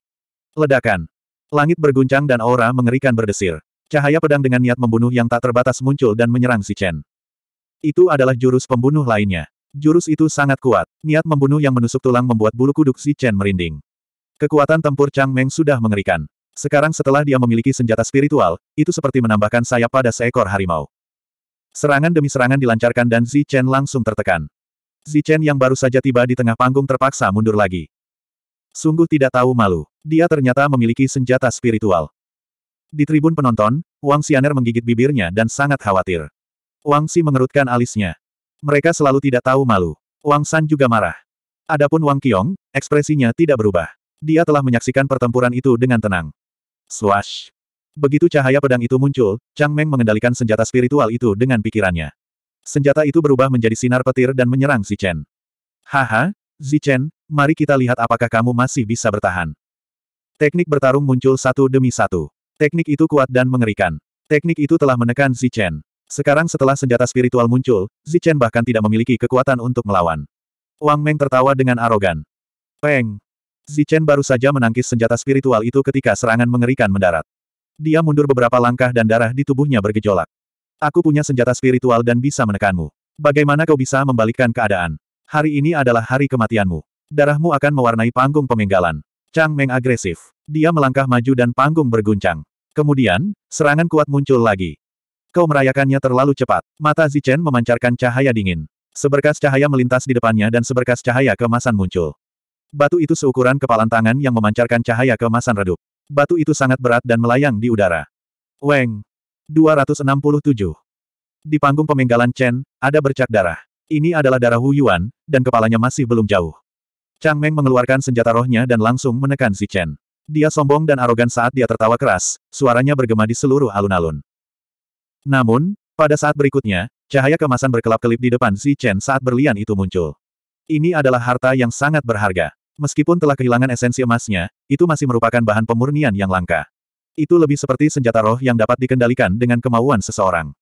A: Ledakan. Langit berguncang dan aura mengerikan berdesir. Cahaya pedang dengan niat membunuh yang tak terbatas muncul dan menyerang si Chen. Itu adalah jurus pembunuh lainnya. Jurus itu sangat kuat. Niat membunuh yang menusuk tulang membuat bulu kuduk si Chen merinding. Kekuatan tempur Chang Meng sudah mengerikan. Sekarang setelah dia memiliki senjata spiritual, itu seperti menambahkan sayap pada seekor harimau. Serangan demi serangan dilancarkan dan Zi Chen langsung tertekan. Zi Chen yang baru saja tiba di tengah panggung terpaksa mundur lagi. Sungguh tidak tahu malu. Dia ternyata memiliki senjata spiritual. Di tribun penonton, Wang Xianer menggigit bibirnya dan sangat khawatir. Wang Xi mengerutkan alisnya. Mereka selalu tidak tahu malu. Wang San juga marah. Adapun Wang Qiong, ekspresinya tidak berubah. Dia telah menyaksikan pertempuran itu dengan tenang. Swash! Begitu cahaya pedang itu muncul, Chang Meng mengendalikan senjata spiritual itu dengan pikirannya. Senjata itu berubah menjadi sinar petir dan menyerang Chen. Haha, Chen, mari kita lihat apakah kamu masih bisa bertahan. Teknik bertarung muncul satu demi satu. Teknik itu kuat dan mengerikan. Teknik itu telah menekan Chen. Sekarang setelah senjata spiritual muncul, Chen bahkan tidak memiliki kekuatan untuk melawan. Wang Meng tertawa dengan arogan. Peng! Zichen baru saja menangkis senjata spiritual itu ketika serangan mengerikan mendarat. Dia mundur beberapa langkah dan darah di tubuhnya bergejolak. Aku punya senjata spiritual dan bisa menekanmu. Bagaimana kau bisa membalikkan keadaan? Hari ini adalah hari kematianmu. Darahmu akan mewarnai panggung pemenggalan. Chang Meng agresif. Dia melangkah maju dan panggung berguncang. Kemudian, serangan kuat muncul lagi. Kau merayakannya terlalu cepat. Mata Zichen memancarkan cahaya dingin. Seberkas cahaya melintas di depannya dan seberkas cahaya kemasan muncul. Batu itu seukuran kepalan tangan yang memancarkan cahaya kemasan redup. Batu itu sangat berat dan melayang di udara. Weng. 267. Di panggung pemenggalan Chen, ada bercak darah. Ini adalah darah Hu Yuan, dan kepalanya masih belum jauh. Chang Meng mengeluarkan senjata rohnya dan langsung menekan si Chen. Dia sombong dan arogan saat dia tertawa keras, suaranya bergema di seluruh alun-alun. Namun, pada saat berikutnya, cahaya kemasan berkelap-kelip di depan si Chen saat berlian itu muncul. Ini adalah harta yang sangat berharga. Meskipun telah kehilangan esensi emasnya, itu masih merupakan bahan pemurnian yang langka. Itu lebih seperti senjata roh yang dapat dikendalikan dengan kemauan seseorang.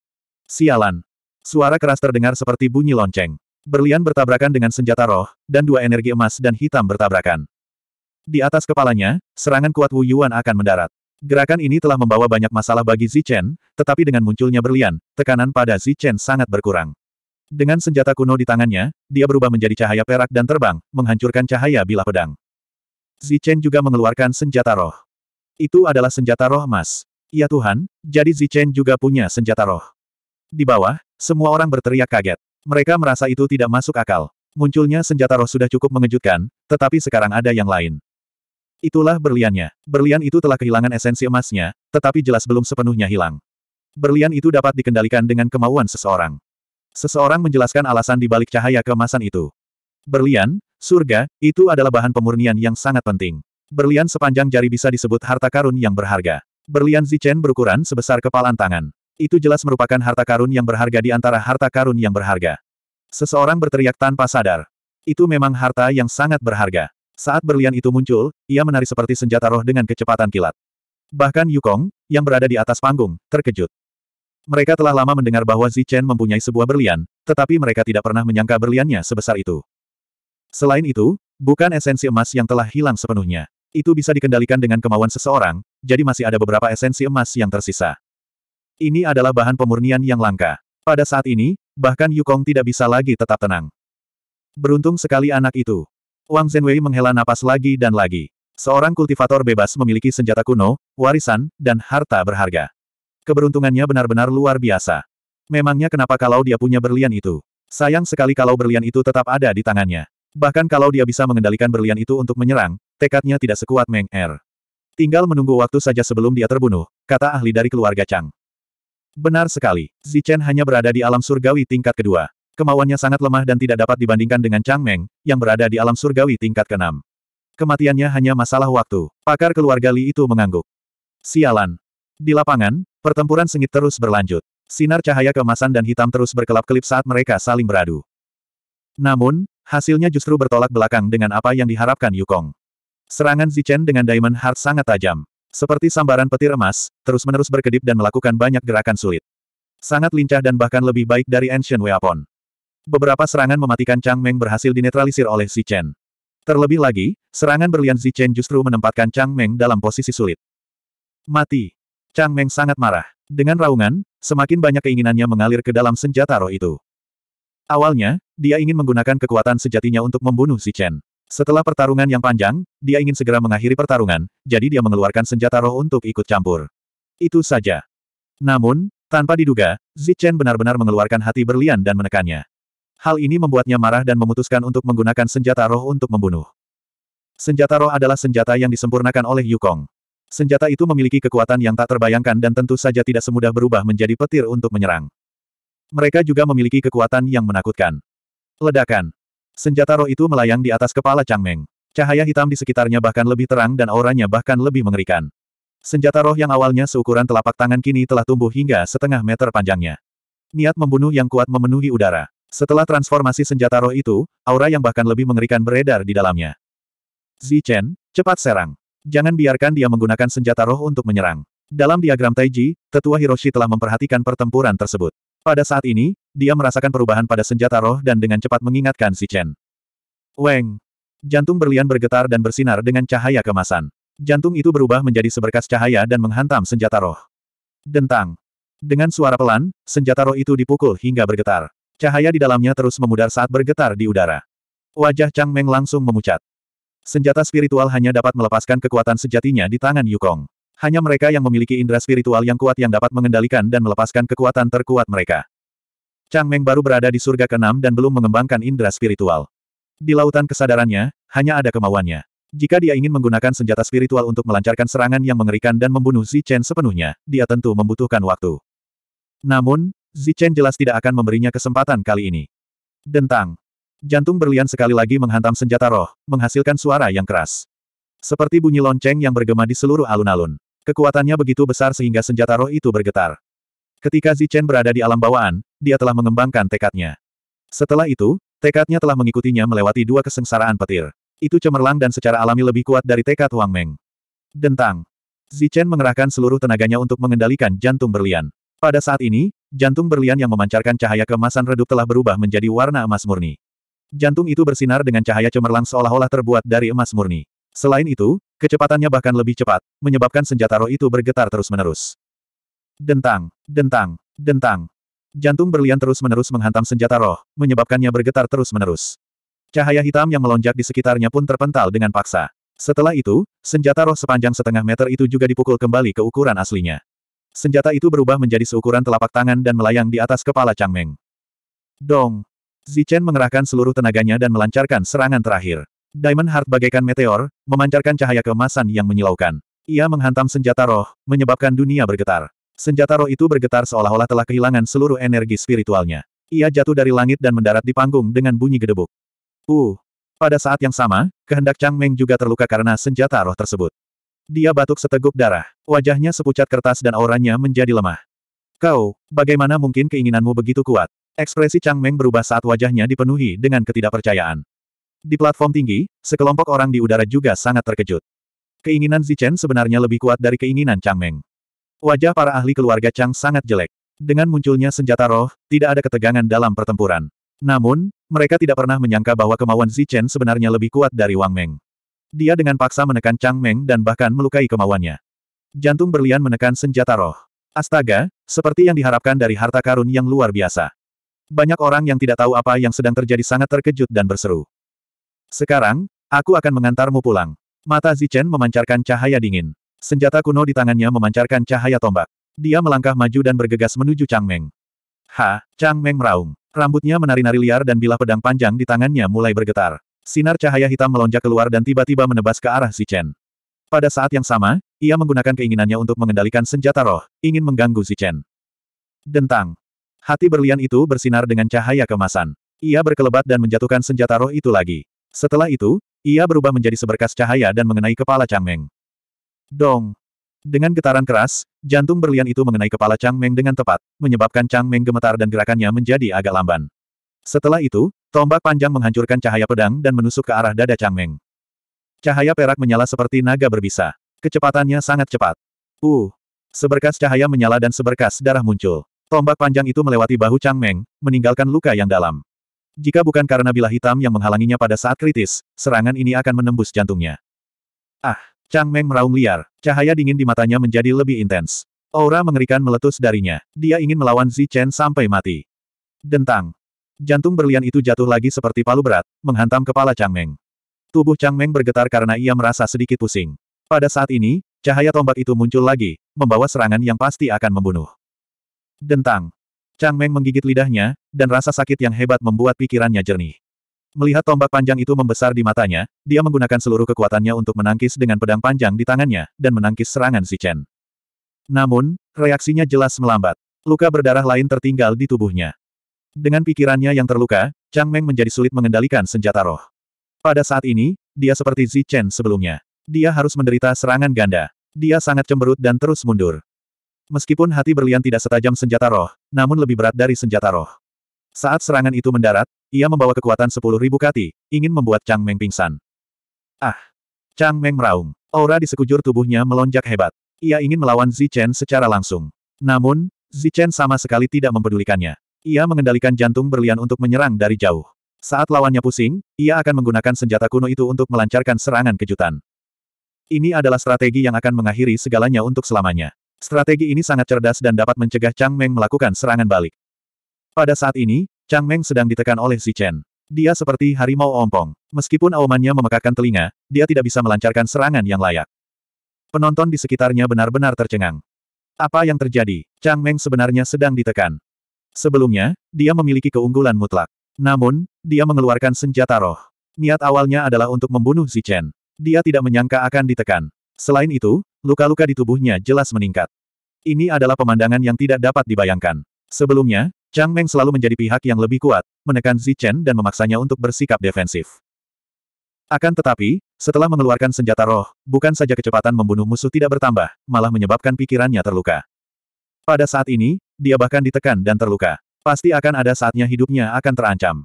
A: Sialan. Suara keras terdengar seperti bunyi lonceng. Berlian bertabrakan dengan senjata roh, dan dua energi emas dan hitam bertabrakan. Di atas kepalanya, serangan kuat Wu Yuan akan mendarat. Gerakan ini telah membawa banyak masalah bagi Zichen, tetapi dengan munculnya berlian, tekanan pada Zichen sangat berkurang. Dengan senjata kuno di tangannya, dia berubah menjadi cahaya perak dan terbang, menghancurkan cahaya bilah pedang. Zichen juga mengeluarkan senjata roh. Itu adalah senjata roh emas. Ya Tuhan, jadi Zichen juga punya senjata roh. Di bawah, semua orang berteriak kaget. Mereka merasa itu tidak masuk akal. Munculnya senjata roh sudah cukup mengejutkan, tetapi sekarang ada yang lain. Itulah berliannya. Berlian itu telah kehilangan esensi emasnya, tetapi jelas belum sepenuhnya hilang. Berlian itu dapat dikendalikan dengan kemauan seseorang. Seseorang menjelaskan alasan di balik cahaya kemasan itu. Berlian, surga, itu adalah bahan pemurnian yang sangat penting. Berlian sepanjang jari bisa disebut harta karun yang berharga. Berlian Zichen berukuran sebesar kepalan tangan. Itu jelas merupakan harta karun yang berharga di antara harta karun yang berharga. Seseorang berteriak tanpa sadar. Itu memang harta yang sangat berharga. Saat berlian itu muncul, ia menari seperti senjata roh dengan kecepatan kilat. Bahkan Yukong, yang berada di atas panggung, terkejut. Mereka telah lama mendengar bahwa Zichen mempunyai sebuah berlian, tetapi mereka tidak pernah menyangka berliannya sebesar itu. Selain itu, bukan esensi emas yang telah hilang sepenuhnya. Itu bisa dikendalikan dengan kemauan seseorang, jadi masih ada beberapa esensi emas yang tersisa. Ini adalah bahan pemurnian yang langka. Pada saat ini, bahkan Yukong tidak bisa lagi tetap tenang. Beruntung sekali anak itu. Wang Zhenwei menghela napas lagi dan lagi. Seorang kultivator bebas memiliki senjata kuno, warisan, dan harta berharga. Keberuntungannya benar-benar luar biasa. Memangnya kenapa kalau dia punya berlian itu? Sayang sekali kalau berlian itu tetap ada di tangannya. Bahkan kalau dia bisa mengendalikan berlian itu untuk menyerang, tekadnya tidak sekuat Meng Er. Tinggal menunggu waktu saja sebelum dia terbunuh, kata ahli dari keluarga Chang. Benar sekali, Zichen hanya berada di alam surgawi tingkat kedua. Kemauannya sangat lemah dan tidak dapat dibandingkan dengan Chang Meng, yang berada di alam surgawi tingkat keenam. Kematiannya hanya masalah waktu. Pakar keluarga Li itu mengangguk. Sialan. Di lapangan, Pertempuran sengit terus berlanjut. Sinar cahaya keemasan dan hitam terus berkelap-kelip saat mereka saling beradu. Namun, hasilnya justru bertolak belakang dengan apa yang diharapkan Yukong. Serangan Zichen dengan Diamond Heart sangat tajam. Seperti sambaran petir emas, terus-menerus berkedip dan melakukan banyak gerakan sulit. Sangat lincah dan bahkan lebih baik dari Ancient Weapon. Beberapa serangan mematikan Chang Meng berhasil dinetralisir oleh Zichen. Terlebih lagi, serangan berlian Zichen justru menempatkan Chang Meng dalam posisi sulit. Mati. Chang Meng sangat marah. Dengan raungan, semakin banyak keinginannya mengalir ke dalam senjata roh itu. Awalnya, dia ingin menggunakan kekuatan sejatinya untuk membunuh si Chen. Setelah pertarungan yang panjang, dia ingin segera mengakhiri pertarungan, jadi dia mengeluarkan senjata roh untuk ikut campur. Itu saja. Namun, tanpa diduga, Zi Chen benar-benar mengeluarkan hati berlian dan menekannya. Hal ini membuatnya marah dan memutuskan untuk menggunakan senjata roh untuk membunuh. Senjata roh adalah senjata yang disempurnakan oleh Yukong. Senjata itu memiliki kekuatan yang tak terbayangkan dan tentu saja tidak semudah berubah menjadi petir untuk menyerang. Mereka juga memiliki kekuatan yang menakutkan. Ledakan. Senjata roh itu melayang di atas kepala Meng. Cahaya hitam di sekitarnya bahkan lebih terang dan auranya bahkan lebih mengerikan. Senjata roh yang awalnya seukuran telapak tangan kini telah tumbuh hingga setengah meter panjangnya. Niat membunuh yang kuat memenuhi udara. Setelah transformasi senjata roh itu, aura yang bahkan lebih mengerikan beredar di dalamnya. Zi Chen, cepat serang. Jangan biarkan dia menggunakan senjata roh untuk menyerang. Dalam diagram Taiji, tetua Hiroshi telah memperhatikan pertempuran tersebut. Pada saat ini, dia merasakan perubahan pada senjata roh dan dengan cepat mengingatkan si Chen. Weng! Jantung berlian bergetar dan bersinar dengan cahaya kemasan. Jantung itu berubah menjadi seberkas cahaya dan menghantam senjata roh. Dentang! Dengan suara pelan, senjata roh itu dipukul hingga bergetar. Cahaya di dalamnya terus memudar saat bergetar di udara. Wajah Chang Meng langsung memucat. Senjata spiritual hanya dapat melepaskan kekuatan sejatinya di tangan Yukong. Hanya mereka yang memiliki indera spiritual yang kuat yang dapat mengendalikan dan melepaskan kekuatan terkuat mereka. Chang Meng baru berada di surga keenam dan belum mengembangkan indera spiritual. Di lautan kesadarannya, hanya ada kemauannya. Jika dia ingin menggunakan senjata spiritual untuk melancarkan serangan yang mengerikan dan membunuh Zi Chen sepenuhnya, dia tentu membutuhkan waktu. Namun, Zi Chen jelas tidak akan memberinya kesempatan kali ini. Dentang. Jantung berlian sekali lagi menghantam senjata roh, menghasilkan suara yang keras. Seperti bunyi lonceng yang bergema di seluruh alun-alun. Kekuatannya begitu besar sehingga senjata roh itu bergetar. Ketika Zichen berada di alam bawaan, dia telah mengembangkan tekadnya. Setelah itu, tekadnya telah mengikutinya melewati dua kesengsaraan petir. Itu cemerlang dan secara alami lebih kuat dari tekad Wang Meng. Dentang. Zichen mengerahkan seluruh tenaganya untuk mengendalikan jantung berlian. Pada saat ini, jantung berlian yang memancarkan cahaya kemasan redup telah berubah menjadi warna emas murni. Jantung itu bersinar dengan cahaya cemerlang seolah-olah terbuat dari emas murni. Selain itu, kecepatannya bahkan lebih cepat, menyebabkan senjata roh itu bergetar terus-menerus. Dentang, dentang, dentang. Jantung berlian terus-menerus menghantam senjata roh, menyebabkannya bergetar terus-menerus. Cahaya hitam yang melonjak di sekitarnya pun terpental dengan paksa. Setelah itu, senjata roh sepanjang setengah meter itu juga dipukul kembali ke ukuran aslinya. Senjata itu berubah menjadi seukuran telapak tangan dan melayang di atas kepala Chang Meng. Dong, Zichen mengerahkan seluruh tenaganya dan melancarkan serangan terakhir. Diamond Heart bagaikan meteor, memancarkan cahaya keemasan yang menyilaukan. Ia menghantam senjata roh, menyebabkan dunia bergetar. Senjata roh itu bergetar seolah-olah telah kehilangan seluruh energi spiritualnya. Ia jatuh dari langit dan mendarat di panggung dengan bunyi gedebuk. Uh! Pada saat yang sama, kehendak Chang Meng juga terluka karena senjata roh tersebut. Dia batuk seteguk darah. Wajahnya sepucat kertas dan auranya menjadi lemah. Kau, bagaimana mungkin keinginanmu begitu kuat? Ekspresi Chang Meng berubah saat wajahnya dipenuhi dengan ketidakpercayaan. Di platform tinggi, sekelompok orang di udara juga sangat terkejut. Keinginan Zichen sebenarnya lebih kuat dari keinginan Chang Meng. Wajah para ahli keluarga Chang sangat jelek. Dengan munculnya senjata roh, tidak ada ketegangan dalam pertempuran. Namun, mereka tidak pernah menyangka bahwa kemauan Zichen sebenarnya lebih kuat dari Wang Meng. Dia dengan paksa menekan Chang Meng dan bahkan melukai kemauannya. Jantung berlian menekan senjata roh. Astaga, seperti yang diharapkan dari harta karun yang luar biasa. Banyak orang yang tidak tahu apa yang sedang terjadi sangat terkejut dan berseru. Sekarang, aku akan mengantarmu pulang. Mata Zichen memancarkan cahaya dingin. Senjata kuno di tangannya memancarkan cahaya tombak. Dia melangkah maju dan bergegas menuju Chang Meng. Ha, Chang Meng meraung. Rambutnya menari-nari liar dan bilah pedang panjang di tangannya mulai bergetar. Sinar cahaya hitam melonjak keluar dan tiba-tiba menebas ke arah Zichen. Pada saat yang sama, ia menggunakan keinginannya untuk mengendalikan senjata roh, ingin mengganggu Zichen. Dentang. Hati berlian itu bersinar dengan cahaya kemasan. Ia berkelebat dan menjatuhkan senjata roh itu lagi. Setelah itu, ia berubah menjadi seberkas cahaya dan mengenai kepala Chang Meng. Dong! Dengan getaran keras, jantung berlian itu mengenai kepala Chang Meng dengan tepat, menyebabkan Chang Meng gemetar dan gerakannya menjadi agak lamban. Setelah itu, tombak panjang menghancurkan cahaya pedang dan menusuk ke arah dada Chang Meng. Cahaya perak menyala seperti naga berbisa. Kecepatannya sangat cepat. Uh! Seberkas cahaya menyala dan seberkas darah muncul. Tombak panjang itu melewati bahu Chang Meng, meninggalkan luka yang dalam. Jika bukan karena bilah hitam yang menghalanginya pada saat kritis, serangan ini akan menembus jantungnya. Ah, Chang Meng meraung liar, cahaya dingin di matanya menjadi lebih intens. Aura mengerikan meletus darinya, dia ingin melawan Zi Chen sampai mati. Dentang. Jantung berlian itu jatuh lagi seperti palu berat, menghantam kepala Chang Meng. Tubuh Chang Meng bergetar karena ia merasa sedikit pusing. Pada saat ini, cahaya tombak itu muncul lagi, membawa serangan yang pasti akan membunuh. Dentang. Chang Meng menggigit lidahnya, dan rasa sakit yang hebat membuat pikirannya jernih. Melihat tombak panjang itu membesar di matanya, dia menggunakan seluruh kekuatannya untuk menangkis dengan pedang panjang di tangannya, dan menangkis serangan si Chen. Namun, reaksinya jelas melambat. Luka berdarah lain tertinggal di tubuhnya. Dengan pikirannya yang terluka, Chang Meng menjadi sulit mengendalikan senjata roh. Pada saat ini, dia seperti Zi Chen sebelumnya. Dia harus menderita serangan ganda. Dia sangat cemberut dan terus mundur. Meskipun hati berlian tidak setajam senjata roh, namun lebih berat dari senjata roh. Saat serangan itu mendarat, ia membawa kekuatan sepuluh ribu kati, ingin membuat Chang Meng pingsan. Ah! Chang Meng meraung. Aura di sekujur tubuhnya melonjak hebat. Ia ingin melawan Zichen secara langsung. Namun, Zichen sama sekali tidak mempedulikannya. Ia mengendalikan jantung berlian untuk menyerang dari jauh. Saat lawannya pusing, ia akan menggunakan senjata kuno itu untuk melancarkan serangan kejutan. Ini adalah strategi yang akan mengakhiri segalanya untuk selamanya. Strategi ini sangat cerdas dan dapat mencegah Chang Meng melakukan serangan balik. Pada saat ini, Chang Meng sedang ditekan oleh Xi Chen. Dia seperti harimau ompong. Meskipun aumannya memekakkan telinga, dia tidak bisa melancarkan serangan yang layak. Penonton di sekitarnya benar-benar tercengang. Apa yang terjadi? Chang Meng sebenarnya sedang ditekan. Sebelumnya, dia memiliki keunggulan mutlak. Namun, dia mengeluarkan senjata roh. Niat awalnya adalah untuk membunuh Xi Chen. Dia tidak menyangka akan ditekan. Selain itu, luka-luka di tubuhnya jelas meningkat. Ini adalah pemandangan yang tidak dapat dibayangkan. Sebelumnya, Chang Meng selalu menjadi pihak yang lebih kuat, menekan Zichen dan memaksanya untuk bersikap defensif. Akan tetapi, setelah mengeluarkan senjata roh, bukan saja kecepatan membunuh musuh tidak bertambah, malah menyebabkan pikirannya terluka. Pada saat ini, dia bahkan ditekan dan terluka. Pasti akan ada saatnya hidupnya akan terancam.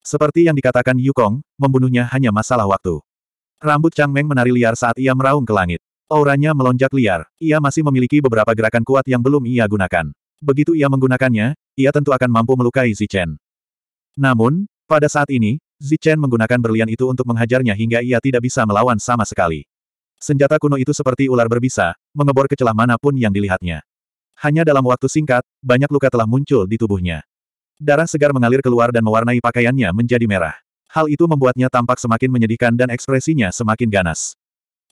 A: Seperti yang dikatakan Yukong, membunuhnya hanya masalah waktu. Rambut Chang Meng menari liar saat ia meraung ke langit. Auranya melonjak liar, ia masih memiliki beberapa gerakan kuat yang belum ia gunakan. Begitu ia menggunakannya, ia tentu akan mampu melukai Zichen. Namun, pada saat ini, Zichen menggunakan berlian itu untuk menghajarnya hingga ia tidak bisa melawan sama sekali. Senjata kuno itu seperti ular berbisa, mengebor ke celah manapun yang dilihatnya. Hanya dalam waktu singkat, banyak luka telah muncul di tubuhnya. Darah segar mengalir keluar dan mewarnai pakaiannya menjadi merah. Hal itu membuatnya tampak semakin menyedihkan dan ekspresinya semakin ganas.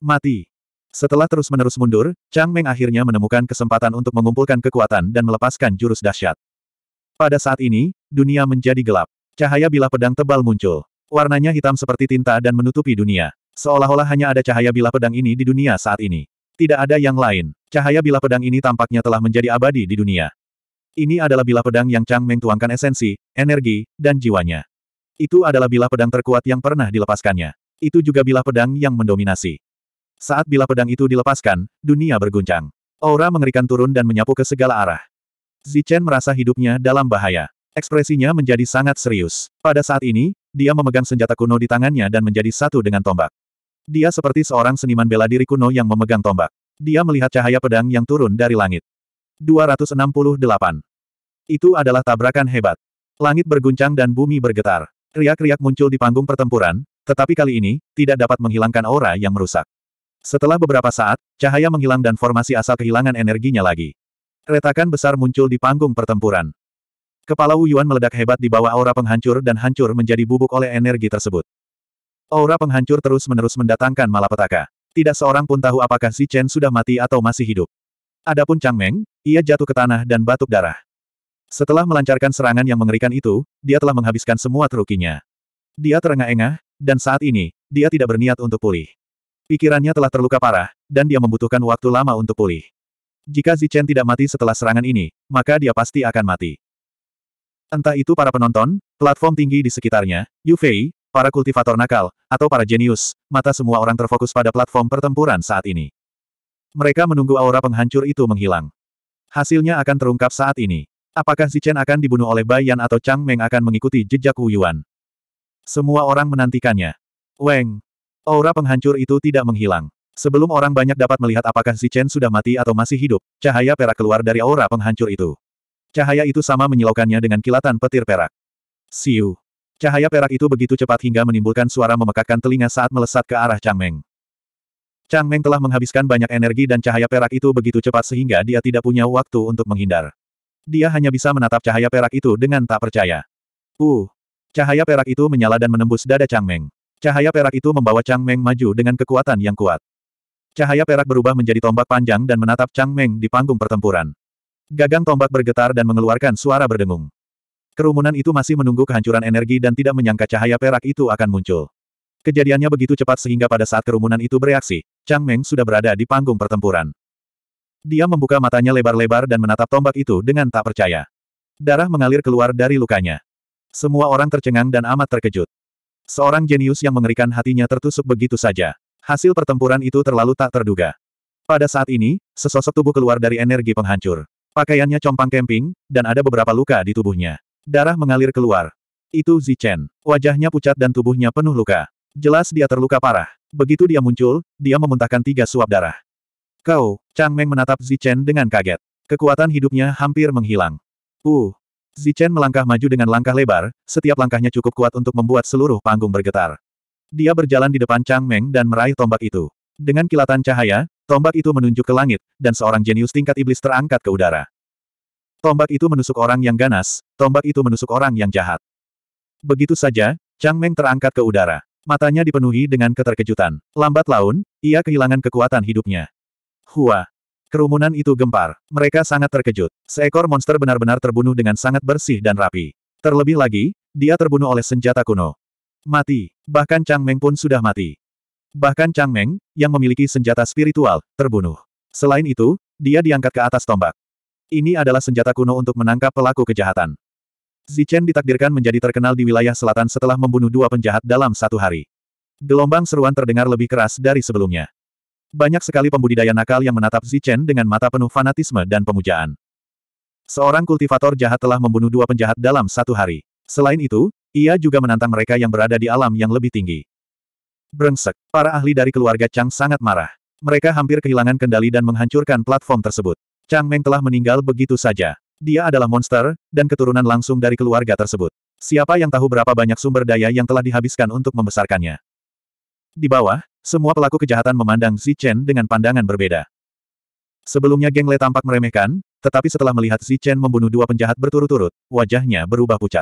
A: Mati. Setelah terus-menerus mundur, Chang Meng akhirnya menemukan kesempatan untuk mengumpulkan kekuatan dan melepaskan jurus dahsyat. Pada saat ini, dunia menjadi gelap. Cahaya bilah pedang tebal muncul. Warnanya hitam seperti tinta dan menutupi dunia. Seolah-olah hanya ada cahaya bilah pedang ini di dunia saat ini. Tidak ada yang lain. Cahaya bilah pedang ini tampaknya telah menjadi abadi di dunia. Ini adalah bilah pedang yang Chang Meng tuangkan esensi, energi, dan jiwanya. Itu adalah bilah pedang terkuat yang pernah dilepaskannya. Itu juga bilah pedang yang mendominasi. Saat bilah pedang itu dilepaskan, dunia berguncang. Aura mengerikan turun dan menyapu ke segala arah. Zichen merasa hidupnya dalam bahaya. Ekspresinya menjadi sangat serius. Pada saat ini, dia memegang senjata kuno di tangannya dan menjadi satu dengan tombak. Dia seperti seorang seniman bela diri kuno yang memegang tombak. Dia melihat cahaya pedang yang turun dari langit. 268. Itu adalah tabrakan hebat. Langit berguncang dan bumi bergetar. Riak-riak muncul di panggung pertempuran, tetapi kali ini, tidak dapat menghilangkan aura yang merusak. Setelah beberapa saat, cahaya menghilang dan formasi asal kehilangan energinya lagi. Retakan besar muncul di panggung pertempuran. Kepala Wu Yuan meledak hebat di bawah aura penghancur dan hancur menjadi bubuk oleh energi tersebut. Aura penghancur terus-menerus mendatangkan malapetaka. Tidak seorang pun tahu apakah Si Chen sudah mati atau masih hidup. Adapun Chang Meng, ia jatuh ke tanah dan batuk darah. Setelah melancarkan serangan yang mengerikan itu, dia telah menghabiskan semua terukinya. Dia terengah-engah, dan saat ini, dia tidak berniat untuk pulih. Pikirannya telah terluka parah, dan dia membutuhkan waktu lama untuk pulih. Jika Zichen tidak mati setelah serangan ini, maka dia pasti akan mati. Entah itu para penonton, platform tinggi di sekitarnya, Yufei, para kultivator nakal, atau para jenius, mata semua orang terfokus pada platform pertempuran saat ini. Mereka menunggu aura penghancur itu menghilang. Hasilnya akan terungkap saat ini. Apakah Si Chen akan dibunuh oleh Bai Yan atau Chang Meng akan mengikuti jejak Wu Yuan? Semua orang menantikannya. Weng! Aura penghancur itu tidak menghilang. Sebelum orang banyak dapat melihat apakah Si Chen sudah mati atau masih hidup, cahaya perak keluar dari aura penghancur itu. Cahaya itu sama menyilaukannya dengan kilatan petir perak. Siu. Cahaya perak itu begitu cepat hingga menimbulkan suara memekakkan telinga saat melesat ke arah Chang Meng. Chang Meng telah menghabiskan banyak energi dan cahaya perak itu begitu cepat sehingga dia tidak punya waktu untuk menghindar. Dia hanya bisa menatap cahaya perak itu dengan tak percaya. Uh! Cahaya perak itu menyala dan menembus dada Chang Meng. Cahaya perak itu membawa Chang Meng maju dengan kekuatan yang kuat. Cahaya perak berubah menjadi tombak panjang dan menatap Chang Meng di panggung pertempuran. Gagang tombak bergetar dan mengeluarkan suara berdengung. Kerumunan itu masih menunggu kehancuran energi dan tidak menyangka cahaya perak itu akan muncul. Kejadiannya begitu cepat sehingga pada saat kerumunan itu bereaksi, Chang Meng sudah berada di panggung pertempuran. Dia membuka matanya lebar-lebar dan menatap tombak itu dengan tak percaya. Darah mengalir keluar dari lukanya. Semua orang tercengang dan amat terkejut. Seorang jenius yang mengerikan hatinya tertusuk begitu saja. Hasil pertempuran itu terlalu tak terduga. Pada saat ini, sesosok tubuh keluar dari energi penghancur. Pakaiannya compang kemping, dan ada beberapa luka di tubuhnya. Darah mengalir keluar. Itu Zichen. Wajahnya pucat dan tubuhnya penuh luka. Jelas dia terluka parah. Begitu dia muncul, dia memuntahkan tiga suap darah. Kau, Chang Meng menatap Zichen dengan kaget. Kekuatan hidupnya hampir menghilang. Uh, Zichen melangkah maju dengan langkah lebar, setiap langkahnya cukup kuat untuk membuat seluruh panggung bergetar. Dia berjalan di depan Chang Meng dan meraih tombak itu. Dengan kilatan cahaya, tombak itu menunjuk ke langit, dan seorang jenius tingkat iblis terangkat ke udara. Tombak itu menusuk orang yang ganas, tombak itu menusuk orang yang jahat. Begitu saja, Chang Meng terangkat ke udara. Matanya dipenuhi dengan keterkejutan. Lambat laun, ia kehilangan kekuatan hidupnya. Hua. Kerumunan itu gempar. Mereka sangat terkejut. Seekor monster benar-benar terbunuh dengan sangat bersih dan rapi. Terlebih lagi, dia terbunuh oleh senjata kuno. Mati. Bahkan Chang Meng pun sudah mati. Bahkan Chang Meng, yang memiliki senjata spiritual, terbunuh. Selain itu, dia diangkat ke atas tombak. Ini adalah senjata kuno untuk menangkap pelaku kejahatan. Zichen ditakdirkan menjadi terkenal di wilayah selatan setelah membunuh dua penjahat dalam satu hari. Gelombang seruan terdengar lebih keras dari sebelumnya. Banyak sekali pembudidaya nakal yang menatap Zichen dengan mata penuh fanatisme dan pemujaan. Seorang kultivator jahat telah membunuh dua penjahat dalam satu hari. Selain itu, ia juga menantang mereka yang berada di alam yang lebih tinggi. Brengsek, para ahli dari keluarga Chang sangat marah. Mereka hampir kehilangan kendali dan menghancurkan platform tersebut. Chang Meng telah meninggal begitu saja. Dia adalah monster, dan keturunan langsung dari keluarga tersebut. Siapa yang tahu berapa banyak sumber daya yang telah dihabiskan untuk membesarkannya? Di bawah, semua pelaku kejahatan memandang Chen dengan pandangan berbeda. Sebelumnya geng Le tampak meremehkan, tetapi setelah melihat Chen membunuh dua penjahat berturut-turut, wajahnya berubah pucat.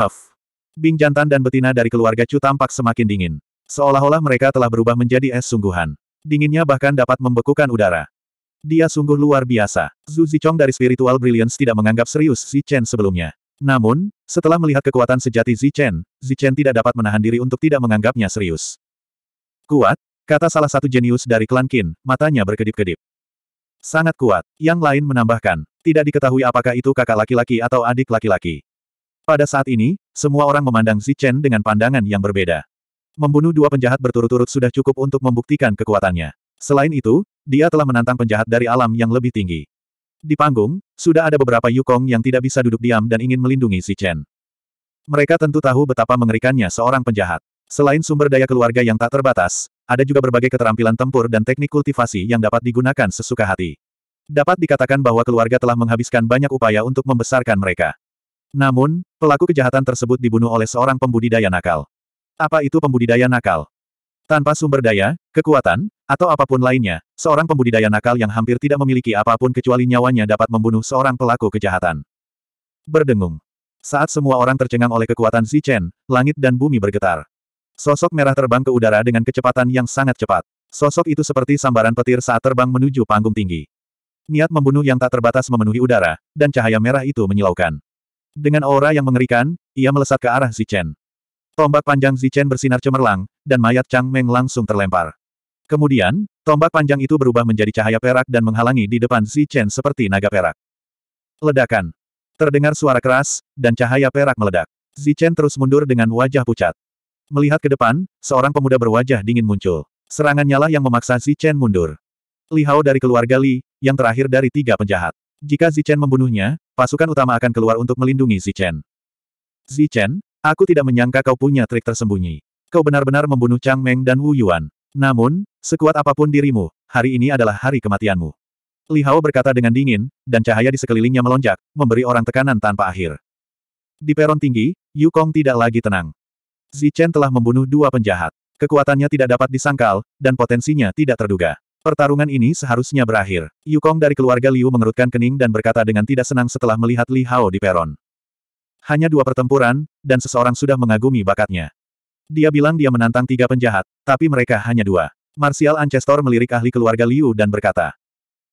A: Huff. Bing jantan dan betina dari keluarga Chu tampak semakin dingin. Seolah-olah mereka telah berubah menjadi es sungguhan. Dinginnya bahkan dapat membekukan udara. Dia sungguh luar biasa. Zhu Zichong dari Spiritual Brilliance tidak menganggap serius Chen sebelumnya. Namun, setelah melihat kekuatan sejati Chen, Zichen, Chen tidak dapat menahan diri untuk tidak menganggapnya serius. Kuat, kata salah satu jenius dari klan Qin, matanya berkedip-kedip. Sangat kuat, yang lain menambahkan, tidak diketahui apakah itu kakak laki-laki atau adik laki-laki. Pada saat ini, semua orang memandang Chen dengan pandangan yang berbeda. Membunuh dua penjahat berturut-turut sudah cukup untuk membuktikan kekuatannya. Selain itu, dia telah menantang penjahat dari alam yang lebih tinggi. Di panggung, sudah ada beberapa Yukong yang tidak bisa duduk diam dan ingin melindungi Si Chen. Mereka tentu tahu betapa mengerikannya seorang penjahat. Selain sumber daya keluarga yang tak terbatas, ada juga berbagai keterampilan tempur dan teknik kultivasi yang dapat digunakan sesuka hati. Dapat dikatakan bahwa keluarga telah menghabiskan banyak upaya untuk membesarkan mereka. Namun, pelaku kejahatan tersebut dibunuh oleh seorang pembudidaya nakal. Apa itu pembudidaya nakal? Tanpa sumber daya, kekuatan, atau apapun lainnya, seorang pembudidaya nakal yang hampir tidak memiliki apapun kecuali nyawanya dapat membunuh seorang pelaku kejahatan. Berdengung. Saat semua orang tercengang oleh kekuatan Zichen, langit dan bumi bergetar. Sosok merah terbang ke udara dengan kecepatan yang sangat cepat. Sosok itu seperti sambaran petir saat terbang menuju panggung tinggi. Niat membunuh yang tak terbatas memenuhi udara, dan cahaya merah itu menyilaukan. Dengan aura yang mengerikan, ia melesat ke arah Zichen. Tombak panjang Zichen bersinar cemerlang, dan mayat Chang Meng langsung terlempar. Kemudian, tombak panjang itu berubah menjadi cahaya perak dan menghalangi di depan Zichen seperti naga perak. Ledakan. Terdengar suara keras, dan cahaya perak meledak. Zichen terus mundur dengan wajah pucat. Melihat ke depan, seorang pemuda berwajah dingin muncul. Serangannya lah yang memaksa Zichen mundur. Li Hao dari keluarga Li, yang terakhir dari tiga penjahat. Jika Zichen membunuhnya, pasukan utama akan keluar untuk melindungi Zichen. Zichen, aku tidak menyangka kau punya trik tersembunyi. Kau benar-benar membunuh Chang Meng dan Wu Yuan. Namun, sekuat apapun dirimu, hari ini adalah hari kematianmu. Li Hao berkata dengan dingin, dan cahaya di sekelilingnya melonjak, memberi orang tekanan tanpa akhir. Di peron tinggi, Yukong tidak lagi tenang. Zichen telah membunuh dua penjahat. Kekuatannya tidak dapat disangkal, dan potensinya tidak terduga. Pertarungan ini seharusnya berakhir. Yukong dari keluarga Liu mengerutkan kening dan berkata dengan tidak senang setelah melihat Li Hao di peron. Hanya dua pertempuran, dan seseorang sudah mengagumi bakatnya. Dia bilang dia menantang tiga penjahat, tapi mereka hanya dua. Martial Ancestor melirik ahli keluarga Liu dan berkata,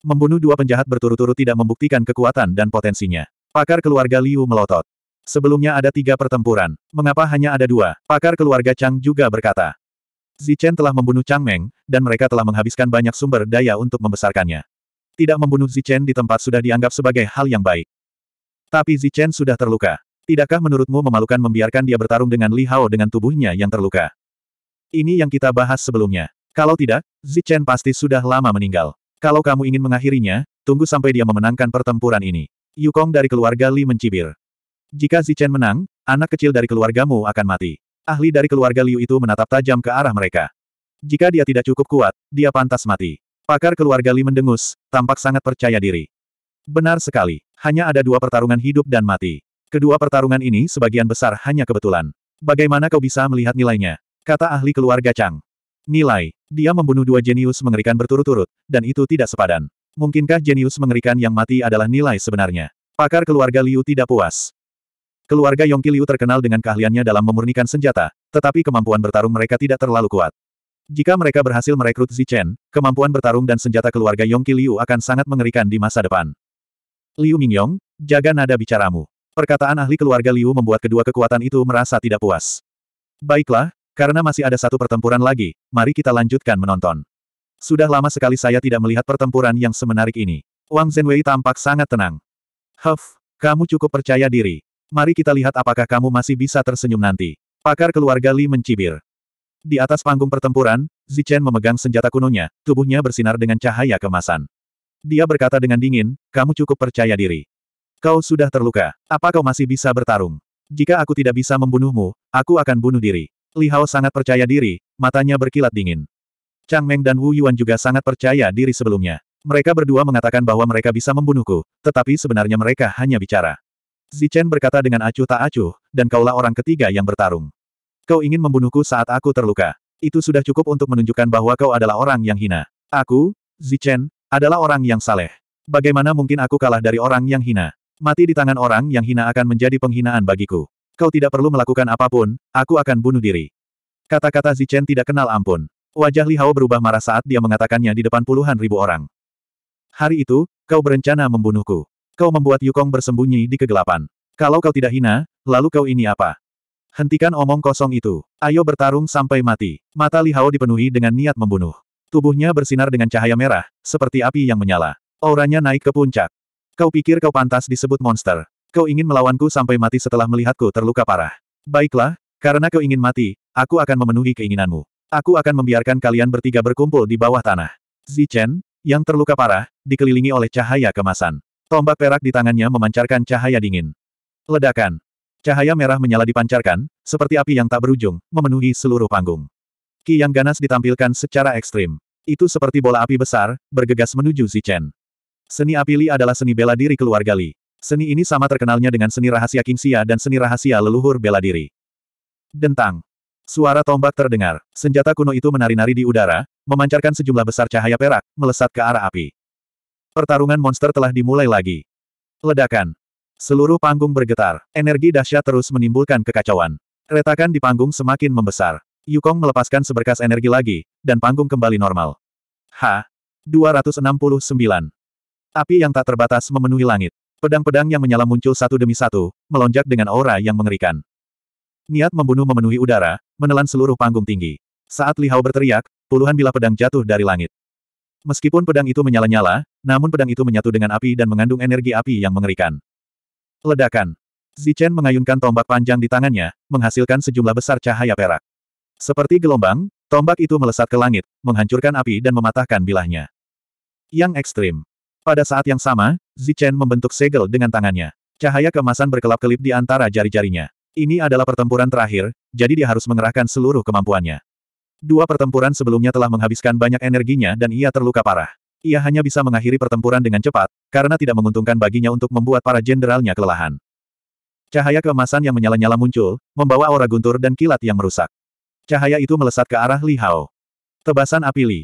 A: Membunuh dua penjahat berturut-turut tidak membuktikan kekuatan dan potensinya. Pakar keluarga Liu melotot. Sebelumnya ada tiga pertempuran. Mengapa hanya ada dua? Pakar keluarga Chang juga berkata. Zichen telah membunuh Chang Meng, dan mereka telah menghabiskan banyak sumber daya untuk membesarkannya. Tidak membunuh Zichen di tempat sudah dianggap sebagai hal yang baik. Tapi Zichen sudah terluka. Tidakkah menurutmu memalukan membiarkan dia bertarung dengan Li Hao dengan tubuhnya yang terluka? Ini yang kita bahas sebelumnya. Kalau tidak, Zichen pasti sudah lama meninggal. Kalau kamu ingin mengakhirinya, tunggu sampai dia memenangkan pertempuran ini. Yukong dari keluarga Li mencibir. Jika Zichen menang, anak kecil dari keluargamu akan mati. Ahli dari keluarga Liu itu menatap tajam ke arah mereka. Jika dia tidak cukup kuat, dia pantas mati. Pakar keluarga Li mendengus, tampak sangat percaya diri. Benar sekali, hanya ada dua pertarungan hidup dan mati. Kedua pertarungan ini sebagian besar hanya kebetulan. Bagaimana kau bisa melihat nilainya? Kata ahli keluarga Chang. Nilai, dia membunuh dua jenius mengerikan berturut-turut, dan itu tidak sepadan. Mungkinkah jenius mengerikan yang mati adalah nilai sebenarnya? Pakar keluarga Liu tidak puas. Keluarga Yongki Liu terkenal dengan keahliannya dalam memurnikan senjata, tetapi kemampuan bertarung mereka tidak terlalu kuat. Jika mereka berhasil merekrut Zichen, kemampuan bertarung dan senjata keluarga Yongki Liu akan sangat mengerikan di masa depan. Liu Mingyong, jaga nada bicaramu. Perkataan ahli keluarga Liu membuat kedua kekuatan itu merasa tidak puas. Baiklah, karena masih ada satu pertempuran lagi, mari kita lanjutkan menonton. Sudah lama sekali saya tidak melihat pertempuran yang semenarik ini. Wang Zhenwei tampak sangat tenang. Huff, kamu cukup percaya diri. Mari kita lihat apakah kamu masih bisa tersenyum nanti. Pakar keluarga Li mencibir. Di atas panggung pertempuran, Zichen memegang senjata kunonya, tubuhnya bersinar dengan cahaya kemasan. Dia berkata dengan dingin, kamu cukup percaya diri. Kau sudah terluka. Apa kau masih bisa bertarung? Jika aku tidak bisa membunuhmu, aku akan bunuh diri. Li Hao sangat percaya diri, matanya berkilat dingin. Chang Meng dan Wu Yuan juga sangat percaya diri sebelumnya. Mereka berdua mengatakan bahwa mereka bisa membunuhku, tetapi sebenarnya mereka hanya bicara. Zichen berkata dengan acuh tak acuh, dan kaulah orang ketiga yang bertarung. Kau ingin membunuhku saat aku terluka. Itu sudah cukup untuk menunjukkan bahwa kau adalah orang yang hina. Aku, Zichen, adalah orang yang saleh. Bagaimana mungkin aku kalah dari orang yang hina? Mati di tangan orang yang hina akan menjadi penghinaan bagiku. Kau tidak perlu melakukan apapun, aku akan bunuh diri. Kata-kata Zichen tidak kenal ampun. Wajah Li Hao berubah marah saat dia mengatakannya di depan puluhan ribu orang. Hari itu, kau berencana membunuhku. Kau membuat Yukong bersembunyi di kegelapan. Kalau kau tidak hina, lalu kau ini apa? Hentikan omong kosong itu. Ayo bertarung sampai mati. Mata Li Hao dipenuhi dengan niat membunuh. Tubuhnya bersinar dengan cahaya merah, seperti api yang menyala. Auranya naik ke puncak. Kau pikir kau pantas disebut monster. Kau ingin melawanku sampai mati setelah melihatku terluka parah. Baiklah, karena kau ingin mati, aku akan memenuhi keinginanmu. Aku akan membiarkan kalian bertiga berkumpul di bawah tanah. Zichen, yang terluka parah, dikelilingi oleh cahaya kemasan. Tombak perak di tangannya memancarkan cahaya dingin. Ledakan. Cahaya merah menyala dipancarkan, seperti api yang tak berujung, memenuhi seluruh panggung. Ki yang ganas ditampilkan secara ekstrim. Itu seperti bola api besar, bergegas menuju Chen. Seni api Li adalah seni bela diri keluarga Li. Seni ini sama terkenalnya dengan seni rahasia Xia dan seni rahasia leluhur bela diri. Dentang. Suara tombak terdengar. Senjata kuno itu menari-nari di udara, memancarkan sejumlah besar cahaya perak, melesat ke arah api. Pertarungan monster telah dimulai lagi. Ledakan. Seluruh panggung bergetar, energi dahsyat terus menimbulkan kekacauan. Retakan di panggung semakin membesar. Yukong melepaskan seberkas energi lagi, dan panggung kembali normal. H. 269. Api yang tak terbatas memenuhi langit. Pedang-pedang yang menyala muncul satu demi satu, melonjak dengan aura yang mengerikan. Niat membunuh memenuhi udara, menelan seluruh panggung tinggi. Saat Li Hao berteriak, puluhan bila pedang jatuh dari langit. Meskipun pedang itu menyala-nyala, namun pedang itu menyatu dengan api dan mengandung energi api yang mengerikan. Ledakan. Zichen mengayunkan tombak panjang di tangannya, menghasilkan sejumlah besar cahaya perak. Seperti gelombang, tombak itu melesat ke langit, menghancurkan api dan mematahkan bilahnya. Yang ekstrim. Pada saat yang sama, Zichen membentuk segel dengan tangannya. Cahaya kemasan berkelap-kelip di antara jari-jarinya. Ini adalah pertempuran terakhir, jadi dia harus mengerahkan seluruh kemampuannya. Dua pertempuran sebelumnya telah menghabiskan banyak energinya dan ia terluka parah. Ia hanya bisa mengakhiri pertempuran dengan cepat, karena tidak menguntungkan baginya untuk membuat para jenderalnya kelelahan. Cahaya keemasan yang menyala-nyala muncul, membawa aura guntur dan kilat yang merusak. Cahaya itu melesat ke arah Li Hao. Tebasan api Li.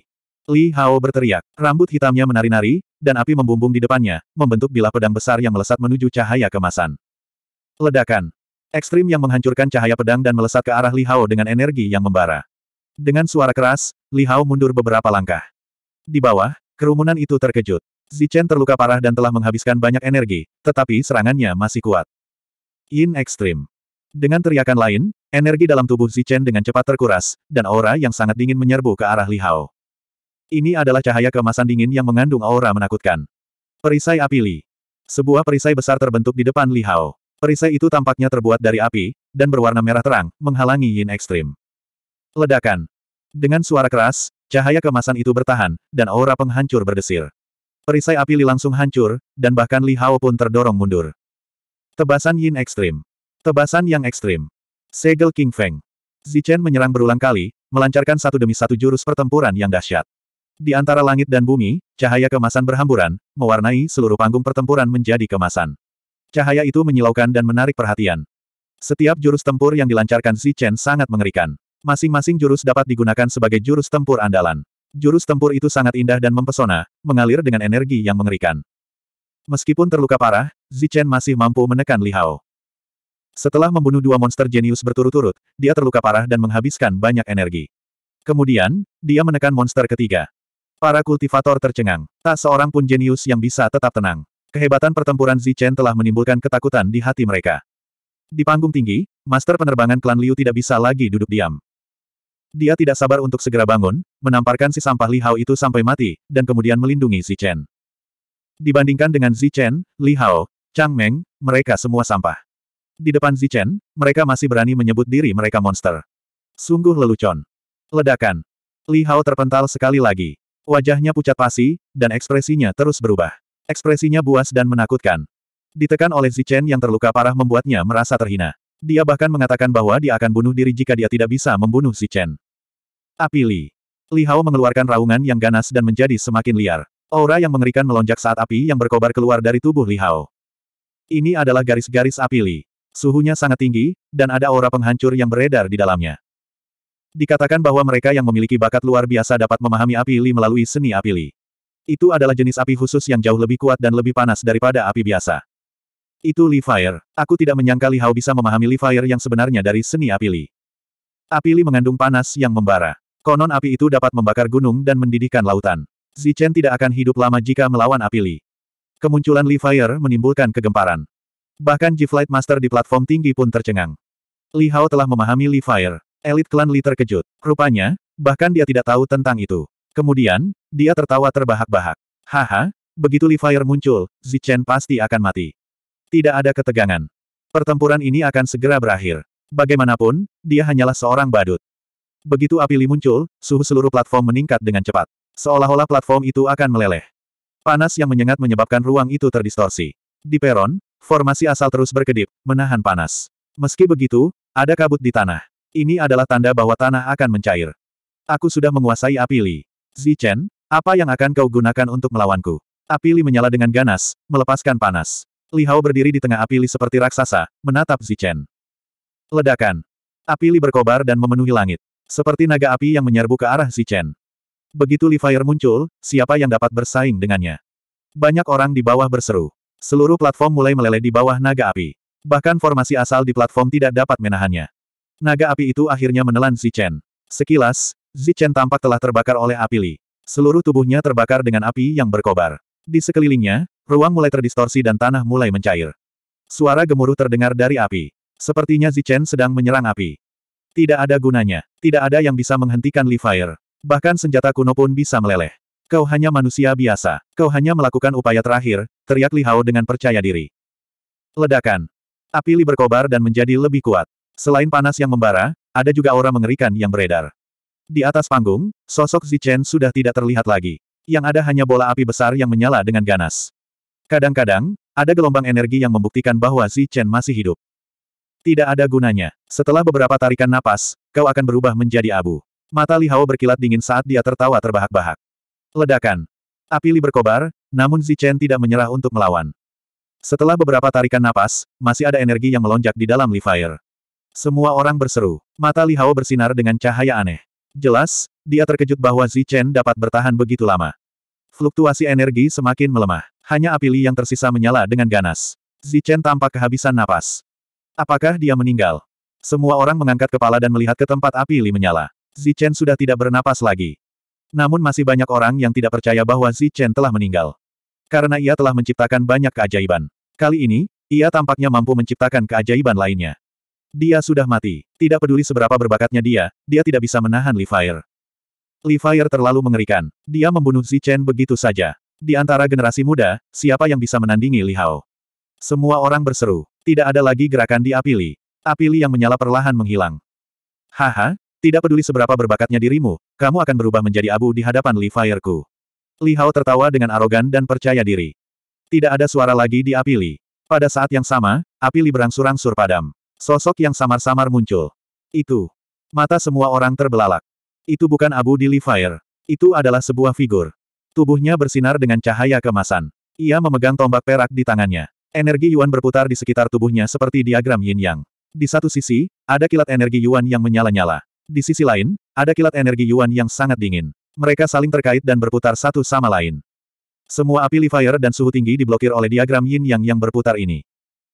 A: Li Hao berteriak, rambut hitamnya menari-nari, dan api membumbung di depannya, membentuk bilah pedang besar yang melesat menuju cahaya kemasan. Ledakan. Ekstrim yang menghancurkan cahaya pedang dan melesat ke arah Li Hao dengan energi yang membara. Dengan suara keras, Li Hao mundur beberapa langkah. Di bawah, Kerumunan itu terkejut. Zichen terluka parah dan telah menghabiskan banyak energi, tetapi serangannya masih kuat. Yin Extreme. Dengan teriakan lain, energi dalam tubuh Zichen dengan cepat terkuras, dan aura yang sangat dingin menyerbu ke arah Li Hao. Ini adalah cahaya kemasan dingin yang mengandung aura menakutkan. Perisai api Li. Sebuah perisai besar terbentuk di depan Li Hao. Perisai itu tampaknya terbuat dari api, dan berwarna merah terang, menghalangi Yin Ekstrim. Ledakan. Dengan suara keras, Cahaya kemasan itu bertahan, dan aura penghancur berdesir. Perisai api Li langsung hancur, dan bahkan Li Hao pun terdorong mundur. Tebasan Yin Ekstrim. Tebasan Yang Ekstrim. Segel King Feng. Zichen menyerang berulang kali, melancarkan satu demi satu jurus pertempuran yang dahsyat. Di antara langit dan bumi, cahaya kemasan berhamburan, mewarnai seluruh panggung pertempuran menjadi kemasan. Cahaya itu menyilaukan dan menarik perhatian. Setiap jurus tempur yang dilancarkan Zichen sangat mengerikan. Masing-masing jurus dapat digunakan sebagai jurus tempur andalan. Jurus tempur itu sangat indah dan mempesona, mengalir dengan energi yang mengerikan. Meskipun terluka parah, Zichen masih mampu menekan Li Hao. Setelah membunuh dua monster jenius berturut-turut, dia terluka parah dan menghabiskan banyak energi. Kemudian, dia menekan monster ketiga. Para kultivator tercengang. Tak seorang pun jenius yang bisa tetap tenang. Kehebatan pertempuran Zichen telah menimbulkan ketakutan di hati mereka. Di panggung tinggi, Master Penerbangan Klan Liu tidak bisa lagi duduk diam. Dia tidak sabar untuk segera bangun, menamparkan si sampah Li Hao itu sampai mati, dan kemudian melindungi Xi Chen. Dibandingkan dengan Xi Chen, Li Hao, Chang Meng, mereka semua sampah. Di depan Xi Chen, mereka masih berani menyebut diri mereka monster. Sungguh lelucon. Ledakan. Li Hao terpental sekali lagi. Wajahnya pucat pasi, dan ekspresinya terus berubah. Ekspresinya buas dan menakutkan. Ditekan oleh Zichen Chen yang terluka parah membuatnya merasa terhina. Dia bahkan mengatakan bahwa dia akan bunuh diri jika dia tidak bisa membunuh si Chen. Api Li, Li Hao mengeluarkan raungan yang ganas dan menjadi semakin liar. Aura yang mengerikan melonjak saat api yang berkobar keluar dari tubuh Li Hao. Ini adalah garis-garis api Li. Suhunya sangat tinggi, dan ada aura penghancur yang beredar di dalamnya. Dikatakan bahwa mereka yang memiliki bakat luar biasa dapat memahami api Li melalui seni api Li. Itu adalah jenis api khusus yang jauh lebih kuat dan lebih panas daripada api biasa. Itu Li Fire. Aku tidak menyangka Li Hao bisa memahami Li Fire yang sebenarnya dari seni api Li. Api Li mengandung panas yang membara. Konon api itu dapat membakar gunung dan mendidihkan lautan. Zichen tidak akan hidup lama jika melawan api Li. Kemunculan Li Fire menimbulkan kegemparan. Bahkan G-Flight Master di platform tinggi pun tercengang. Li Hao telah memahami Li Fire. Elit klan Li terkejut. Rupanya, bahkan dia tidak tahu tentang itu. Kemudian, dia tertawa terbahak-bahak. Haha, begitu Li Fire muncul, Zichen pasti akan mati. Tidak ada ketegangan. Pertempuran ini akan segera berakhir. Bagaimanapun, dia hanyalah seorang badut. Begitu api Li muncul, suhu seluruh platform meningkat dengan cepat. Seolah-olah platform itu akan meleleh. Panas yang menyengat menyebabkan ruang itu terdistorsi. Di peron, formasi asal terus berkedip, menahan panas. Meski begitu, ada kabut di tanah. Ini adalah tanda bahwa tanah akan mencair. Aku sudah menguasai api Li. Zichen, apa yang akan kau gunakan untuk melawanku? Api Li menyala dengan ganas, melepaskan panas. Li Hao berdiri di tengah api Li seperti raksasa, menatap Zichen. Ledakan. Api Li berkobar dan memenuhi langit. Seperti naga api yang menyerbu ke arah Zichen. Begitu Li Fire muncul, siapa yang dapat bersaing dengannya? Banyak orang di bawah berseru. Seluruh platform mulai meleleh di bawah naga api. Bahkan formasi asal di platform tidak dapat menahannya. Naga api itu akhirnya menelan Zichen. Sekilas, Zichen tampak telah terbakar oleh api Li. Seluruh tubuhnya terbakar dengan api yang berkobar. Di sekelilingnya, ruang mulai terdistorsi dan tanah mulai mencair. Suara gemuruh terdengar dari api. Sepertinya Zichen sedang menyerang api. Tidak ada gunanya. Tidak ada yang bisa menghentikan Li Fire. Bahkan senjata kuno pun bisa meleleh. Kau hanya manusia biasa. Kau hanya melakukan upaya terakhir, teriak Li Hao dengan percaya diri. Ledakan. Api Li berkobar dan menjadi lebih kuat. Selain panas yang membara, ada juga aura mengerikan yang beredar. Di atas panggung, sosok Zichen sudah tidak terlihat lagi yang ada hanya bola api besar yang menyala dengan ganas. Kadang-kadang, ada gelombang energi yang membuktikan bahwa Zi Chen masih hidup. Tidak ada gunanya. Setelah beberapa tarikan napas, kau akan berubah menjadi abu. Mata Li Hao berkilat dingin saat dia tertawa terbahak-bahak. Ledakan. Api Li berkobar, namun Zi Chen tidak menyerah untuk melawan. Setelah beberapa tarikan napas, masih ada energi yang melonjak di dalam Li Fire. Semua orang berseru. Mata Li Hao bersinar dengan cahaya aneh. Jelas, dia terkejut bahwa Zichen dapat bertahan begitu lama. Fluktuasi energi semakin melemah. Hanya api Li yang tersisa menyala dengan ganas. Zichen tampak kehabisan napas. Apakah dia meninggal? Semua orang mengangkat kepala dan melihat ke tempat api Li menyala. Zichen sudah tidak bernapas lagi. Namun masih banyak orang yang tidak percaya bahwa Zichen telah meninggal. Karena ia telah menciptakan banyak keajaiban. Kali ini, ia tampaknya mampu menciptakan keajaiban lainnya. Dia sudah mati. Tidak peduli seberapa berbakatnya dia, dia tidak bisa menahan Li Fire. Li Fire terlalu mengerikan. Dia membunuh Chen begitu saja. Di antara generasi muda, siapa yang bisa menandingi Li Hao? Semua orang berseru. Tidak ada lagi gerakan di api Li. Api Li yang menyala perlahan menghilang. Haha, tidak peduli seberapa berbakatnya dirimu, kamu akan berubah menjadi abu di hadapan Li Fireku. Li Hao tertawa dengan arogan dan percaya diri. Tidak ada suara lagi di api Li. Pada saat yang sama, api Li berangsur-angsur padam. Sosok yang samar-samar muncul. Itu. Mata semua orang terbelalak. Itu bukan Abu Dili Fire. Itu adalah sebuah figur. Tubuhnya bersinar dengan cahaya kemasan. Ia memegang tombak perak di tangannya. Energi Yuan berputar di sekitar tubuhnya seperti diagram yin yang. Di satu sisi, ada kilat energi Yuan yang menyala-nyala. Di sisi lain, ada kilat energi Yuan yang sangat dingin. Mereka saling terkait dan berputar satu sama lain. Semua api li Fire dan suhu tinggi diblokir oleh diagram yin yang yang berputar ini.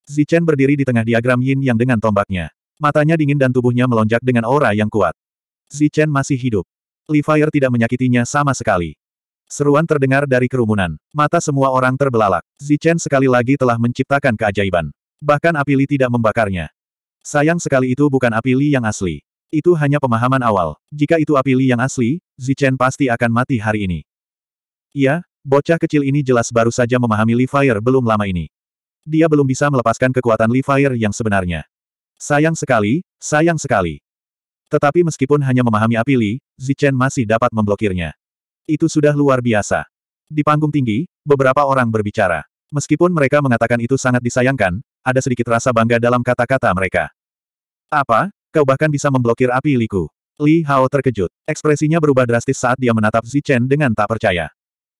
A: Zichen berdiri di tengah diagram yin yang dengan tombaknya. Matanya dingin dan tubuhnya melonjak dengan aura yang kuat. Zichen masih hidup. Li Fire tidak menyakitinya sama sekali. Seruan terdengar dari kerumunan. Mata semua orang terbelalak. Zichen sekali lagi telah menciptakan keajaiban. Bahkan api Li tidak membakarnya. Sayang sekali itu bukan api Li yang asli. Itu hanya pemahaman awal. Jika itu api Li yang asli, Zichen pasti akan mati hari ini. Iya, bocah kecil ini jelas baru saja memahami Li Fire belum lama ini dia belum bisa melepaskan kekuatan Li Fire yang sebenarnya. Sayang sekali, sayang sekali. Tetapi meskipun hanya memahami api Li, Zichen masih dapat memblokirnya. Itu sudah luar biasa. Di panggung tinggi, beberapa orang berbicara. Meskipun mereka mengatakan itu sangat disayangkan, ada sedikit rasa bangga dalam kata-kata mereka. Apa? Kau bahkan bisa memblokir api Liku. Li Hao terkejut. Ekspresinya berubah drastis saat dia menatap Zichen dengan tak percaya.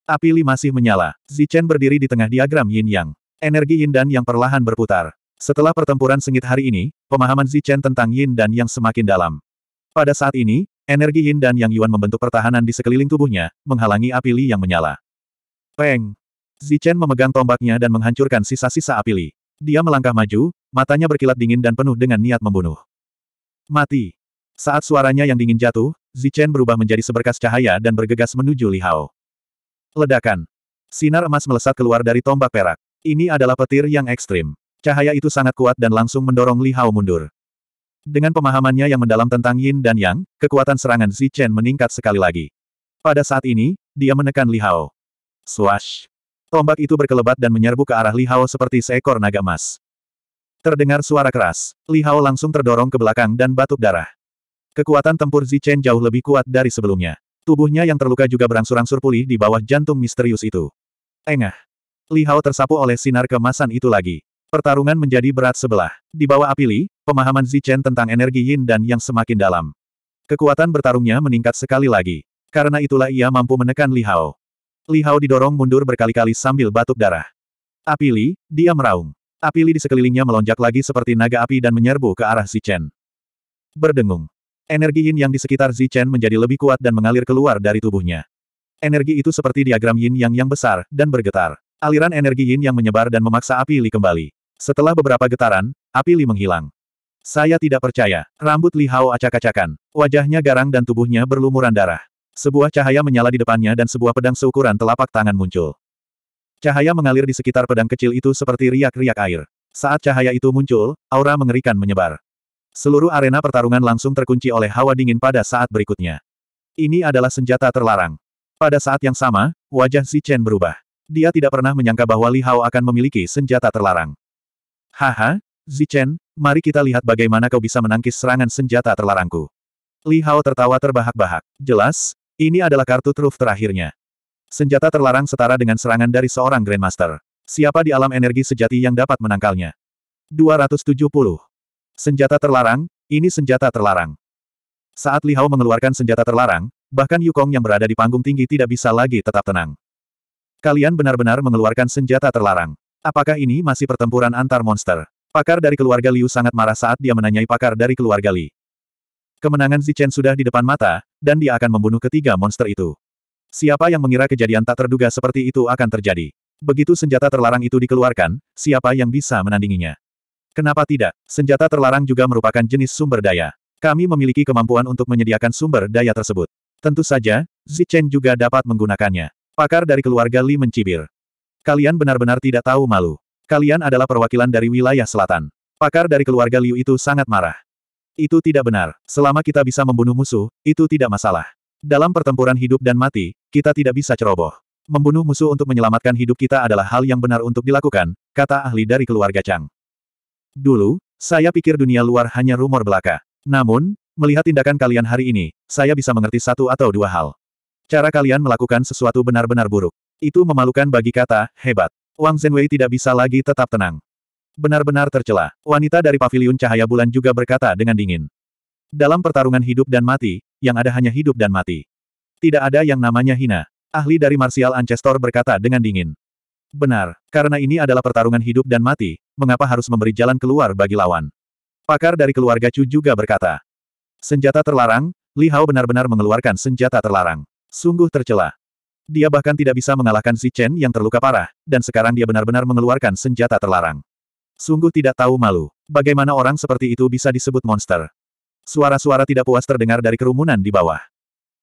A: Api Li masih menyala. Zichen berdiri di tengah diagram yin yang energi yin dan yang perlahan berputar. Setelah pertempuran sengit hari ini, pemahaman Zichen tentang yin dan yang semakin dalam. Pada saat ini, energi yin dan yang yuan membentuk pertahanan di sekeliling tubuhnya, menghalangi api Li yang menyala. Peng! Zichen memegang tombaknya dan menghancurkan sisa-sisa api Li. Dia melangkah maju, matanya berkilat dingin dan penuh dengan niat membunuh. Mati! Saat suaranya yang dingin jatuh, Zichen berubah menjadi seberkas cahaya dan bergegas menuju Li Hao. Ledakan. Sinar emas melesat keluar dari tombak perak. Ini adalah petir yang ekstrim. Cahaya itu sangat kuat dan langsung mendorong Li Hao mundur. Dengan pemahamannya yang mendalam tentang Yin dan Yang, kekuatan serangan Zi Chen meningkat sekali lagi. Pada saat ini, dia menekan Li Hao. Swash! Tombak itu berkelebat dan menyerbu ke arah Li Hao seperti seekor naga emas. Terdengar suara keras, Li Hao langsung terdorong ke belakang dan batuk darah. Kekuatan tempur Zi Chen jauh lebih kuat dari sebelumnya. Tubuhnya yang terluka juga berangsur-angsur pulih di bawah jantung misterius itu. Engah, Li Hao tersapu oleh sinar kemasan itu lagi. Pertarungan menjadi berat sebelah. Di bawah api Li, pemahaman Zichen tentang energi yin dan yang semakin dalam. Kekuatan bertarungnya meningkat sekali lagi. Karena itulah ia mampu menekan Li Hao. Li Hao didorong mundur berkali-kali sambil batuk darah. Api Li, dia meraung. Api Li di sekelilingnya melonjak lagi seperti naga api dan menyerbu ke arah Zichen. Berdengung. Energi yin yang di sekitar Zichen menjadi lebih kuat dan mengalir keluar dari tubuhnya. Energi itu seperti diagram yin yang yang besar, dan bergetar. Aliran energi yin yang menyebar dan memaksa api Li kembali. Setelah beberapa getaran, api Li menghilang. Saya tidak percaya. Rambut Li Hao acak-acakan. Wajahnya garang dan tubuhnya berlumuran darah. Sebuah cahaya menyala di depannya dan sebuah pedang seukuran telapak tangan muncul. Cahaya mengalir di sekitar pedang kecil itu seperti riak-riak air. Saat cahaya itu muncul, aura mengerikan menyebar. Seluruh arena pertarungan langsung terkunci oleh hawa dingin pada saat berikutnya. Ini adalah senjata terlarang. Pada saat yang sama, wajah Si Chen berubah. Dia tidak pernah menyangka bahwa Li Hao akan memiliki senjata terlarang. Haha, Zichen, mari kita lihat bagaimana kau bisa menangkis serangan senjata terlarangku. Li Hao tertawa terbahak-bahak. Jelas, ini adalah kartu truf terakhirnya. Senjata terlarang setara dengan serangan dari seorang Grandmaster. Siapa di alam energi sejati yang dapat menangkalnya? 270. Senjata terlarang, ini senjata terlarang. Saat Li Hao mengeluarkan senjata terlarang, bahkan Yukong yang berada di panggung tinggi tidak bisa lagi tetap tenang. Kalian benar-benar mengeluarkan senjata terlarang. Apakah ini masih pertempuran antar monster? Pakar dari keluarga Liu sangat marah saat dia menanyai pakar dari keluarga Li. Kemenangan Zichen sudah di depan mata, dan dia akan membunuh ketiga monster itu. Siapa yang mengira kejadian tak terduga seperti itu akan terjadi? Begitu senjata terlarang itu dikeluarkan, siapa yang bisa menandinginya? Kenapa tidak? Senjata terlarang juga merupakan jenis sumber daya. Kami memiliki kemampuan untuk menyediakan sumber daya tersebut. Tentu saja, Zichen juga dapat menggunakannya. Pakar dari keluarga Li mencibir. Kalian benar-benar tidak tahu malu. Kalian adalah perwakilan dari wilayah selatan. Pakar dari keluarga Liu itu sangat marah. Itu tidak benar. Selama kita bisa membunuh musuh, itu tidak masalah. Dalam pertempuran hidup dan mati, kita tidak bisa ceroboh. Membunuh musuh untuk menyelamatkan hidup kita adalah hal yang benar untuk dilakukan, kata ahli dari keluarga Chang. Dulu, saya pikir dunia luar hanya rumor belaka. Namun, melihat tindakan kalian hari ini, saya bisa mengerti satu atau dua hal. Cara kalian melakukan sesuatu benar-benar buruk. Itu memalukan bagi kata, hebat. Wang Zhenwei tidak bisa lagi tetap tenang. Benar-benar tercela. Wanita dari paviliun cahaya bulan juga berkata dengan dingin. Dalam pertarungan hidup dan mati, yang ada hanya hidup dan mati. Tidak ada yang namanya hina. Ahli dari Martial Ancestor berkata dengan dingin. Benar, karena ini adalah pertarungan hidup dan mati, mengapa harus memberi jalan keluar bagi lawan? Pakar dari keluarga Chu juga berkata. Senjata terlarang, Li Hao benar-benar mengeluarkan senjata terlarang. Sungguh tercela. Dia bahkan tidak bisa mengalahkan si Chen yang terluka parah, dan sekarang dia benar-benar mengeluarkan senjata terlarang. Sungguh tidak tahu malu. Bagaimana orang seperti itu bisa disebut monster? Suara-suara tidak puas terdengar dari kerumunan di bawah.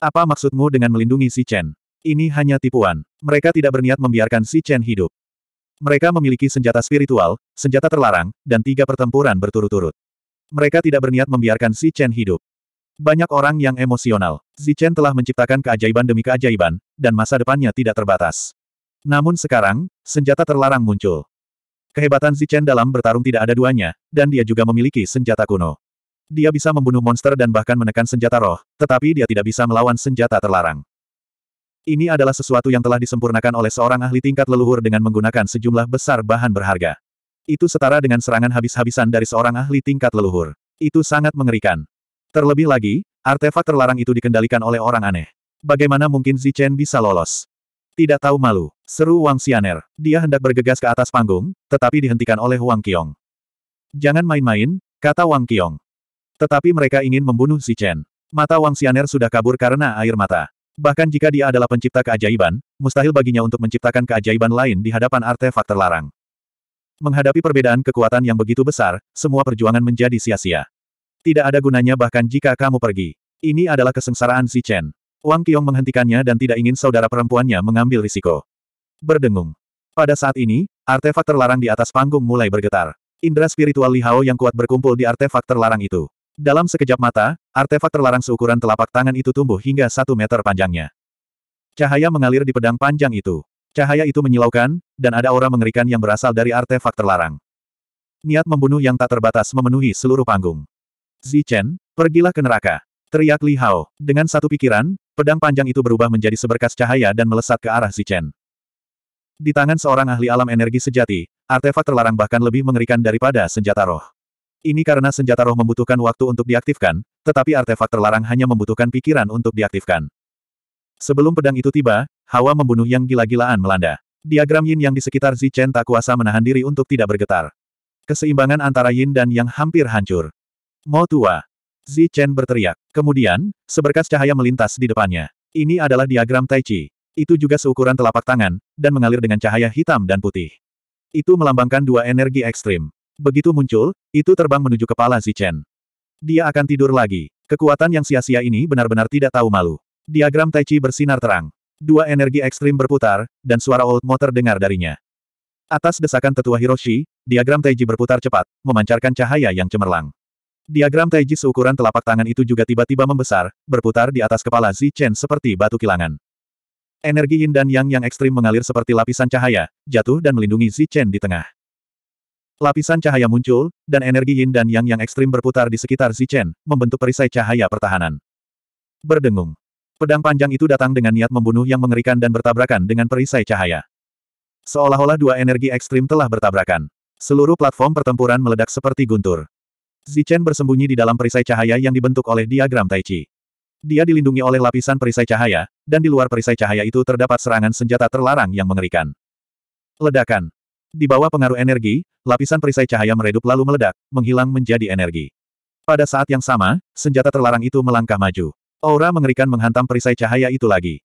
A: Apa maksudmu dengan melindungi si Chen? Ini hanya tipuan. Mereka tidak berniat membiarkan si Chen hidup. Mereka memiliki senjata spiritual, senjata terlarang, dan tiga pertempuran berturut-turut. Mereka tidak berniat membiarkan si Chen hidup. Banyak orang yang emosional. Zichen telah menciptakan keajaiban demi keajaiban, dan masa depannya tidak terbatas. Namun sekarang, senjata terlarang muncul. Kehebatan Zichen dalam bertarung tidak ada duanya, dan dia juga memiliki senjata kuno. Dia bisa membunuh monster dan bahkan menekan senjata roh, tetapi dia tidak bisa melawan senjata terlarang. Ini adalah sesuatu yang telah disempurnakan oleh seorang ahli tingkat leluhur dengan menggunakan sejumlah besar bahan berharga. Itu setara dengan serangan habis-habisan dari seorang ahli tingkat leluhur. Itu sangat mengerikan. Terlebih lagi, artefak terlarang itu dikendalikan oleh orang aneh. Bagaimana mungkin Zichen bisa lolos? Tidak tahu malu, seru Wang Xianer. Dia hendak bergegas ke atas panggung, tetapi dihentikan oleh Wang Qiong. Jangan main-main, kata Wang Qiong. Tetapi mereka ingin membunuh Zichen. Mata Wang Xianer sudah kabur karena air mata. Bahkan jika dia adalah pencipta keajaiban, mustahil baginya untuk menciptakan keajaiban lain di hadapan artefak terlarang. Menghadapi perbedaan kekuatan yang begitu besar, semua perjuangan menjadi sia-sia. Tidak ada gunanya bahkan jika kamu pergi. Ini adalah kesengsaraan Si Chen. Wang Qiong menghentikannya dan tidak ingin saudara perempuannya mengambil risiko. Berdengung. Pada saat ini, artefak terlarang di atas panggung mulai bergetar. Indra spiritual Li Hao yang kuat berkumpul di artefak terlarang itu. Dalam sekejap mata, artefak terlarang seukuran telapak tangan itu tumbuh hingga satu meter panjangnya. Cahaya mengalir di pedang panjang itu. Cahaya itu menyilaukan, dan ada aura mengerikan yang berasal dari artefak terlarang. Niat membunuh yang tak terbatas memenuhi seluruh panggung. Zichen, pergilah ke neraka. Teriak Li Hao. Dengan satu pikiran, pedang panjang itu berubah menjadi seberkas cahaya dan melesat ke arah Zichen. Di tangan seorang ahli alam energi sejati, artefak terlarang bahkan lebih mengerikan daripada senjata roh. Ini karena senjata roh membutuhkan waktu untuk diaktifkan, tetapi artefak terlarang hanya membutuhkan pikiran untuk diaktifkan. Sebelum pedang itu tiba, hawa membunuh yang gila-gilaan melanda. Diagram yin yang di sekitar Zichen tak kuasa menahan diri untuk tidak bergetar. Keseimbangan antara yin dan yang hampir hancur. Mau tua. Zi Chen berteriak. Kemudian, seberkas cahaya melintas di depannya. Ini adalah diagram Tai Chi. Itu juga seukuran telapak tangan, dan mengalir dengan cahaya hitam dan putih. Itu melambangkan dua energi ekstrim. Begitu muncul, itu terbang menuju kepala Zi Chen. Dia akan tidur lagi. Kekuatan yang sia-sia ini benar-benar tidak tahu malu. Diagram Tai Chi bersinar terang. Dua energi ekstrim berputar, dan suara Old motor dengar darinya. Atas desakan tetua Hiroshi, diagram Tai berputar cepat, memancarkan cahaya yang cemerlang. Diagram Taiji seukuran telapak tangan itu juga tiba-tiba membesar, berputar di atas kepala Zi Chen seperti batu kilangan. Energi yin dan yang yang ekstrim mengalir seperti lapisan cahaya, jatuh dan melindungi Zi Chen di tengah. Lapisan cahaya muncul, dan energi yin dan yang yang ekstrim berputar di sekitar Zi Chen, membentuk perisai cahaya pertahanan. Berdengung. Pedang panjang itu datang dengan niat membunuh yang mengerikan dan bertabrakan dengan perisai cahaya. Seolah-olah dua energi ekstrim telah bertabrakan. Seluruh platform pertempuran meledak seperti guntur. Zichen bersembunyi di dalam perisai cahaya yang dibentuk oleh diagram Tai Chi. Dia dilindungi oleh lapisan perisai cahaya, dan di luar perisai cahaya itu terdapat serangan senjata terlarang yang mengerikan. Ledakan. Di bawah pengaruh energi, lapisan perisai cahaya meredup lalu meledak, menghilang menjadi energi. Pada saat yang sama, senjata terlarang itu melangkah maju. Aura mengerikan menghantam perisai cahaya itu lagi.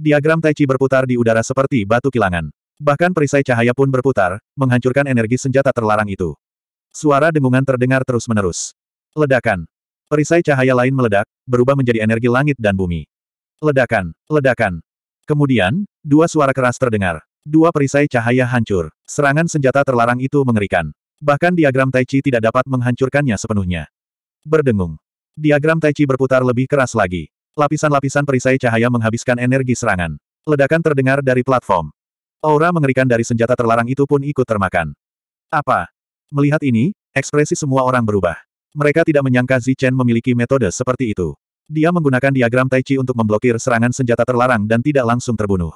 A: Diagram Tai Chi berputar di udara seperti batu kilangan. Bahkan perisai cahaya pun berputar, menghancurkan energi senjata terlarang itu. Suara dengungan terdengar terus-menerus. Ledakan. Perisai cahaya lain meledak, berubah menjadi energi langit dan bumi. Ledakan, ledakan. Kemudian, dua suara keras terdengar. Dua perisai cahaya hancur. Serangan senjata terlarang itu mengerikan. Bahkan diagram Tai Chi tidak dapat menghancurkannya sepenuhnya. Berdengung. Diagram Tai Chi berputar lebih keras lagi. Lapisan-lapisan perisai cahaya menghabiskan energi serangan. Ledakan terdengar dari platform. Aura mengerikan dari senjata terlarang itu pun ikut termakan. Apa? Melihat ini, ekspresi semua orang berubah. Mereka tidak menyangka Zichen memiliki metode seperti itu. Dia menggunakan diagram Tai Chi untuk memblokir serangan senjata terlarang dan tidak langsung terbunuh.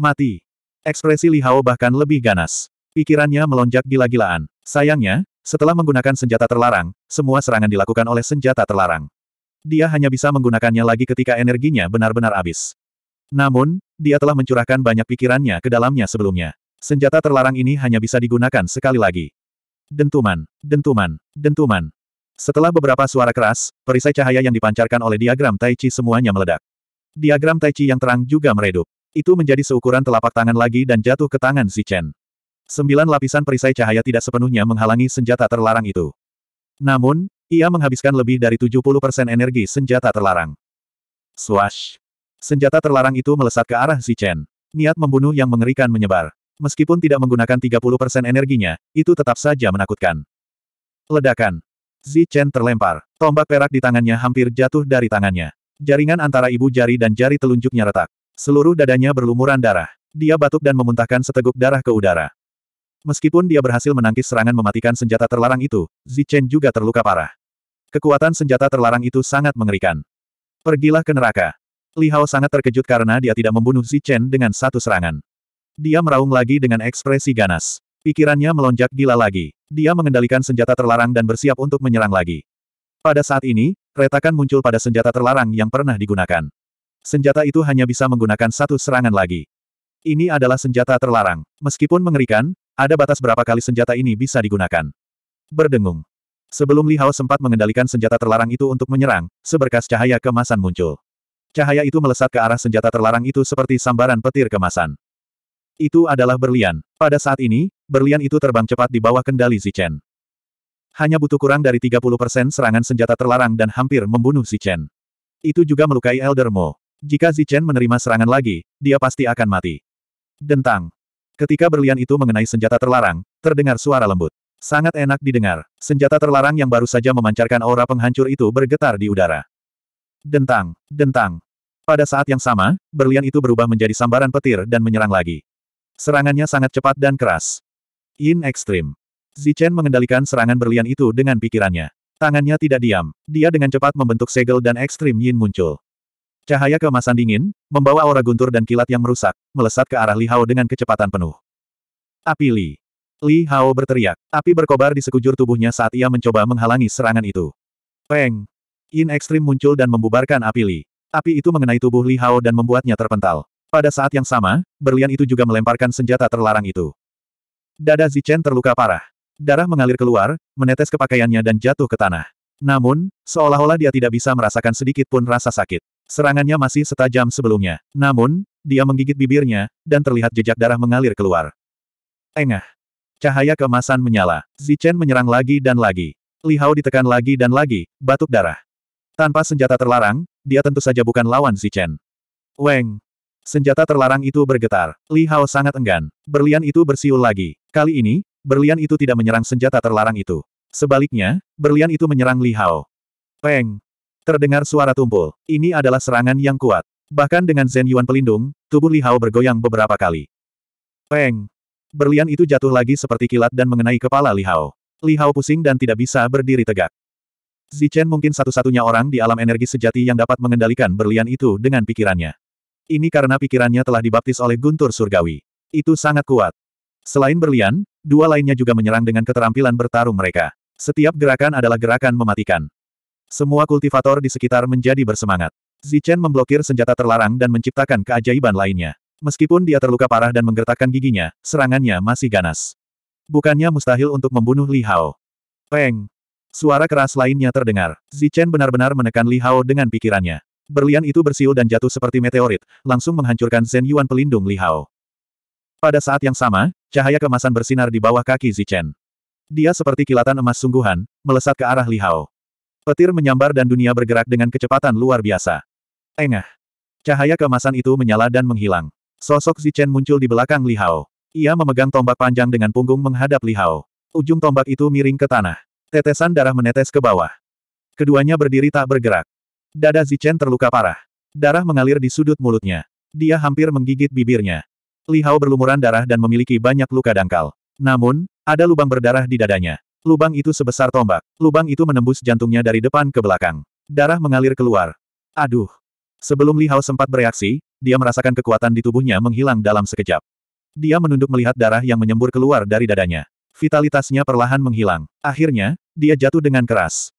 A: Mati. Ekspresi Li Hao bahkan lebih ganas. Pikirannya melonjak gila-gilaan. Sayangnya, setelah menggunakan senjata terlarang, semua serangan dilakukan oleh senjata terlarang. Dia hanya bisa menggunakannya lagi ketika energinya benar-benar habis. Namun, dia telah mencurahkan banyak pikirannya ke dalamnya sebelumnya. Senjata terlarang ini hanya bisa digunakan sekali lagi. Dentuman, dentuman, dentuman. Setelah beberapa suara keras, perisai cahaya yang dipancarkan oleh diagram Tai Chi semuanya meledak. Diagram Tai Chi yang terang juga meredup. Itu menjadi seukuran telapak tangan lagi dan jatuh ke tangan Si Chen. Sembilan lapisan perisai cahaya tidak sepenuhnya menghalangi senjata terlarang itu. Namun, ia menghabiskan lebih dari 70% energi senjata terlarang. Swash! Senjata terlarang itu melesat ke arah Si Chen. Niat membunuh yang mengerikan menyebar meskipun tidak menggunakan 30% energinya, itu tetap saja menakutkan. Ledakan. Zi Chen terlempar. Tombak perak di tangannya hampir jatuh dari tangannya. Jaringan antara ibu jari dan jari telunjuknya retak. Seluruh dadanya berlumuran darah. Dia batuk dan memuntahkan seteguk darah ke udara. Meskipun dia berhasil menangkis serangan mematikan senjata terlarang itu, Zi Chen juga terluka parah. Kekuatan senjata terlarang itu sangat mengerikan. Pergilah ke neraka. Li Hao sangat terkejut karena dia tidak membunuh Zi Chen dengan satu serangan. Dia meraung lagi dengan ekspresi ganas. Pikirannya melonjak gila lagi. Dia mengendalikan senjata terlarang dan bersiap untuk menyerang lagi. Pada saat ini, retakan muncul pada senjata terlarang yang pernah digunakan. Senjata itu hanya bisa menggunakan satu serangan lagi. Ini adalah senjata terlarang. Meskipun mengerikan, ada batas berapa kali senjata ini bisa digunakan. Berdengung. Sebelum Li Hao sempat mengendalikan senjata terlarang itu untuk menyerang, seberkas cahaya kemasan muncul. Cahaya itu melesat ke arah senjata terlarang itu seperti sambaran petir kemasan. Itu adalah berlian. Pada saat ini, berlian itu terbang cepat di bawah kendali Zichen. Hanya butuh kurang dari 30% serangan senjata terlarang dan hampir membunuh Zichen. Itu juga melukai Elder Mo. Jika Zichen menerima serangan lagi, dia pasti akan mati. Dentang. Ketika berlian itu mengenai senjata terlarang, terdengar suara lembut. Sangat enak didengar. Senjata terlarang yang baru saja memancarkan aura penghancur itu bergetar di udara. Dentang, dentang. Pada saat yang sama, berlian itu berubah menjadi sambaran petir dan menyerang lagi. Serangannya sangat cepat dan keras. In Extreme, Zichen mengendalikan serangan berlian itu dengan pikirannya. Tangannya tidak diam. Dia dengan cepat membentuk segel dan ekstrim Yin muncul. Cahaya keemasan dingin, membawa aura guntur dan kilat yang merusak, melesat ke arah Li Hao dengan kecepatan penuh. Api Li. Li Hao berteriak. Api berkobar di sekujur tubuhnya saat ia mencoba menghalangi serangan itu. Peng. Yin ekstrim muncul dan membubarkan api Li. Api itu mengenai tubuh Li Hao dan membuatnya terpental. Pada saat yang sama, berlian itu juga melemparkan senjata terlarang itu. Dada Zichen terluka parah. Darah mengalir keluar, menetes ke pakaiannya dan jatuh ke tanah. Namun, seolah-olah dia tidak bisa merasakan sedikit pun rasa sakit. Serangannya masih setajam sebelumnya. Namun, dia menggigit bibirnya, dan terlihat jejak darah mengalir keluar. Engah. Cahaya kemasan menyala. Zichen menyerang lagi dan lagi. Li Hao ditekan lagi dan lagi, batuk darah. Tanpa senjata terlarang, dia tentu saja bukan lawan Zichen. Weng. Senjata terlarang itu bergetar. Li Hao sangat enggan. Berlian itu bersiul lagi. Kali ini, berlian itu tidak menyerang senjata terlarang itu. Sebaliknya, berlian itu menyerang Li Hao. Peng! Terdengar suara tumpul. Ini adalah serangan yang kuat. Bahkan dengan Zen Yuan pelindung, tubuh Li Hao bergoyang beberapa kali. Peng! Berlian itu jatuh lagi seperti kilat dan mengenai kepala Li Hao. Li Hao pusing dan tidak bisa berdiri tegak. Zichen mungkin satu-satunya orang di alam energi sejati yang dapat mengendalikan berlian itu dengan pikirannya. Ini karena pikirannya telah dibaptis oleh guntur surgawi. Itu sangat kuat. Selain berlian, dua lainnya juga menyerang dengan keterampilan bertarung mereka. Setiap gerakan adalah gerakan mematikan. Semua kultivator di sekitar menjadi bersemangat. Zichen memblokir senjata terlarang dan menciptakan keajaiban lainnya. Meskipun dia terluka parah dan menggertakkan giginya, serangannya masih ganas. Bukannya mustahil untuk membunuh Li Hao. Peng! Suara keras lainnya terdengar. Zichen benar-benar menekan Li Hao dengan pikirannya. Berlian itu bersiul dan jatuh seperti meteorit, langsung menghancurkan Zen Yuan pelindung Li Hao. Pada saat yang sama, cahaya kemasan bersinar di bawah kaki Zichen. Dia seperti kilatan emas sungguhan, melesat ke arah Li Hao. Petir menyambar dan dunia bergerak dengan kecepatan luar biasa. Engah. Cahaya kemasan itu menyala dan menghilang. Sosok Zichen muncul di belakang Li Hao. Ia memegang tombak panjang dengan punggung menghadap Li Hao. Ujung tombak itu miring ke tanah. Tetesan darah menetes ke bawah. Keduanya berdiri tak bergerak. Dada Zichen terluka parah. Darah mengalir di sudut mulutnya. Dia hampir menggigit bibirnya. Li Hao berlumuran darah dan memiliki banyak luka dangkal. Namun, ada lubang berdarah di dadanya. Lubang itu sebesar tombak. Lubang itu menembus jantungnya dari depan ke belakang. Darah mengalir keluar. Aduh. Sebelum Li Hao sempat bereaksi, dia merasakan kekuatan di tubuhnya menghilang dalam sekejap. Dia menunduk melihat darah yang menyembur keluar dari dadanya. Vitalitasnya perlahan menghilang. Akhirnya, dia jatuh dengan keras.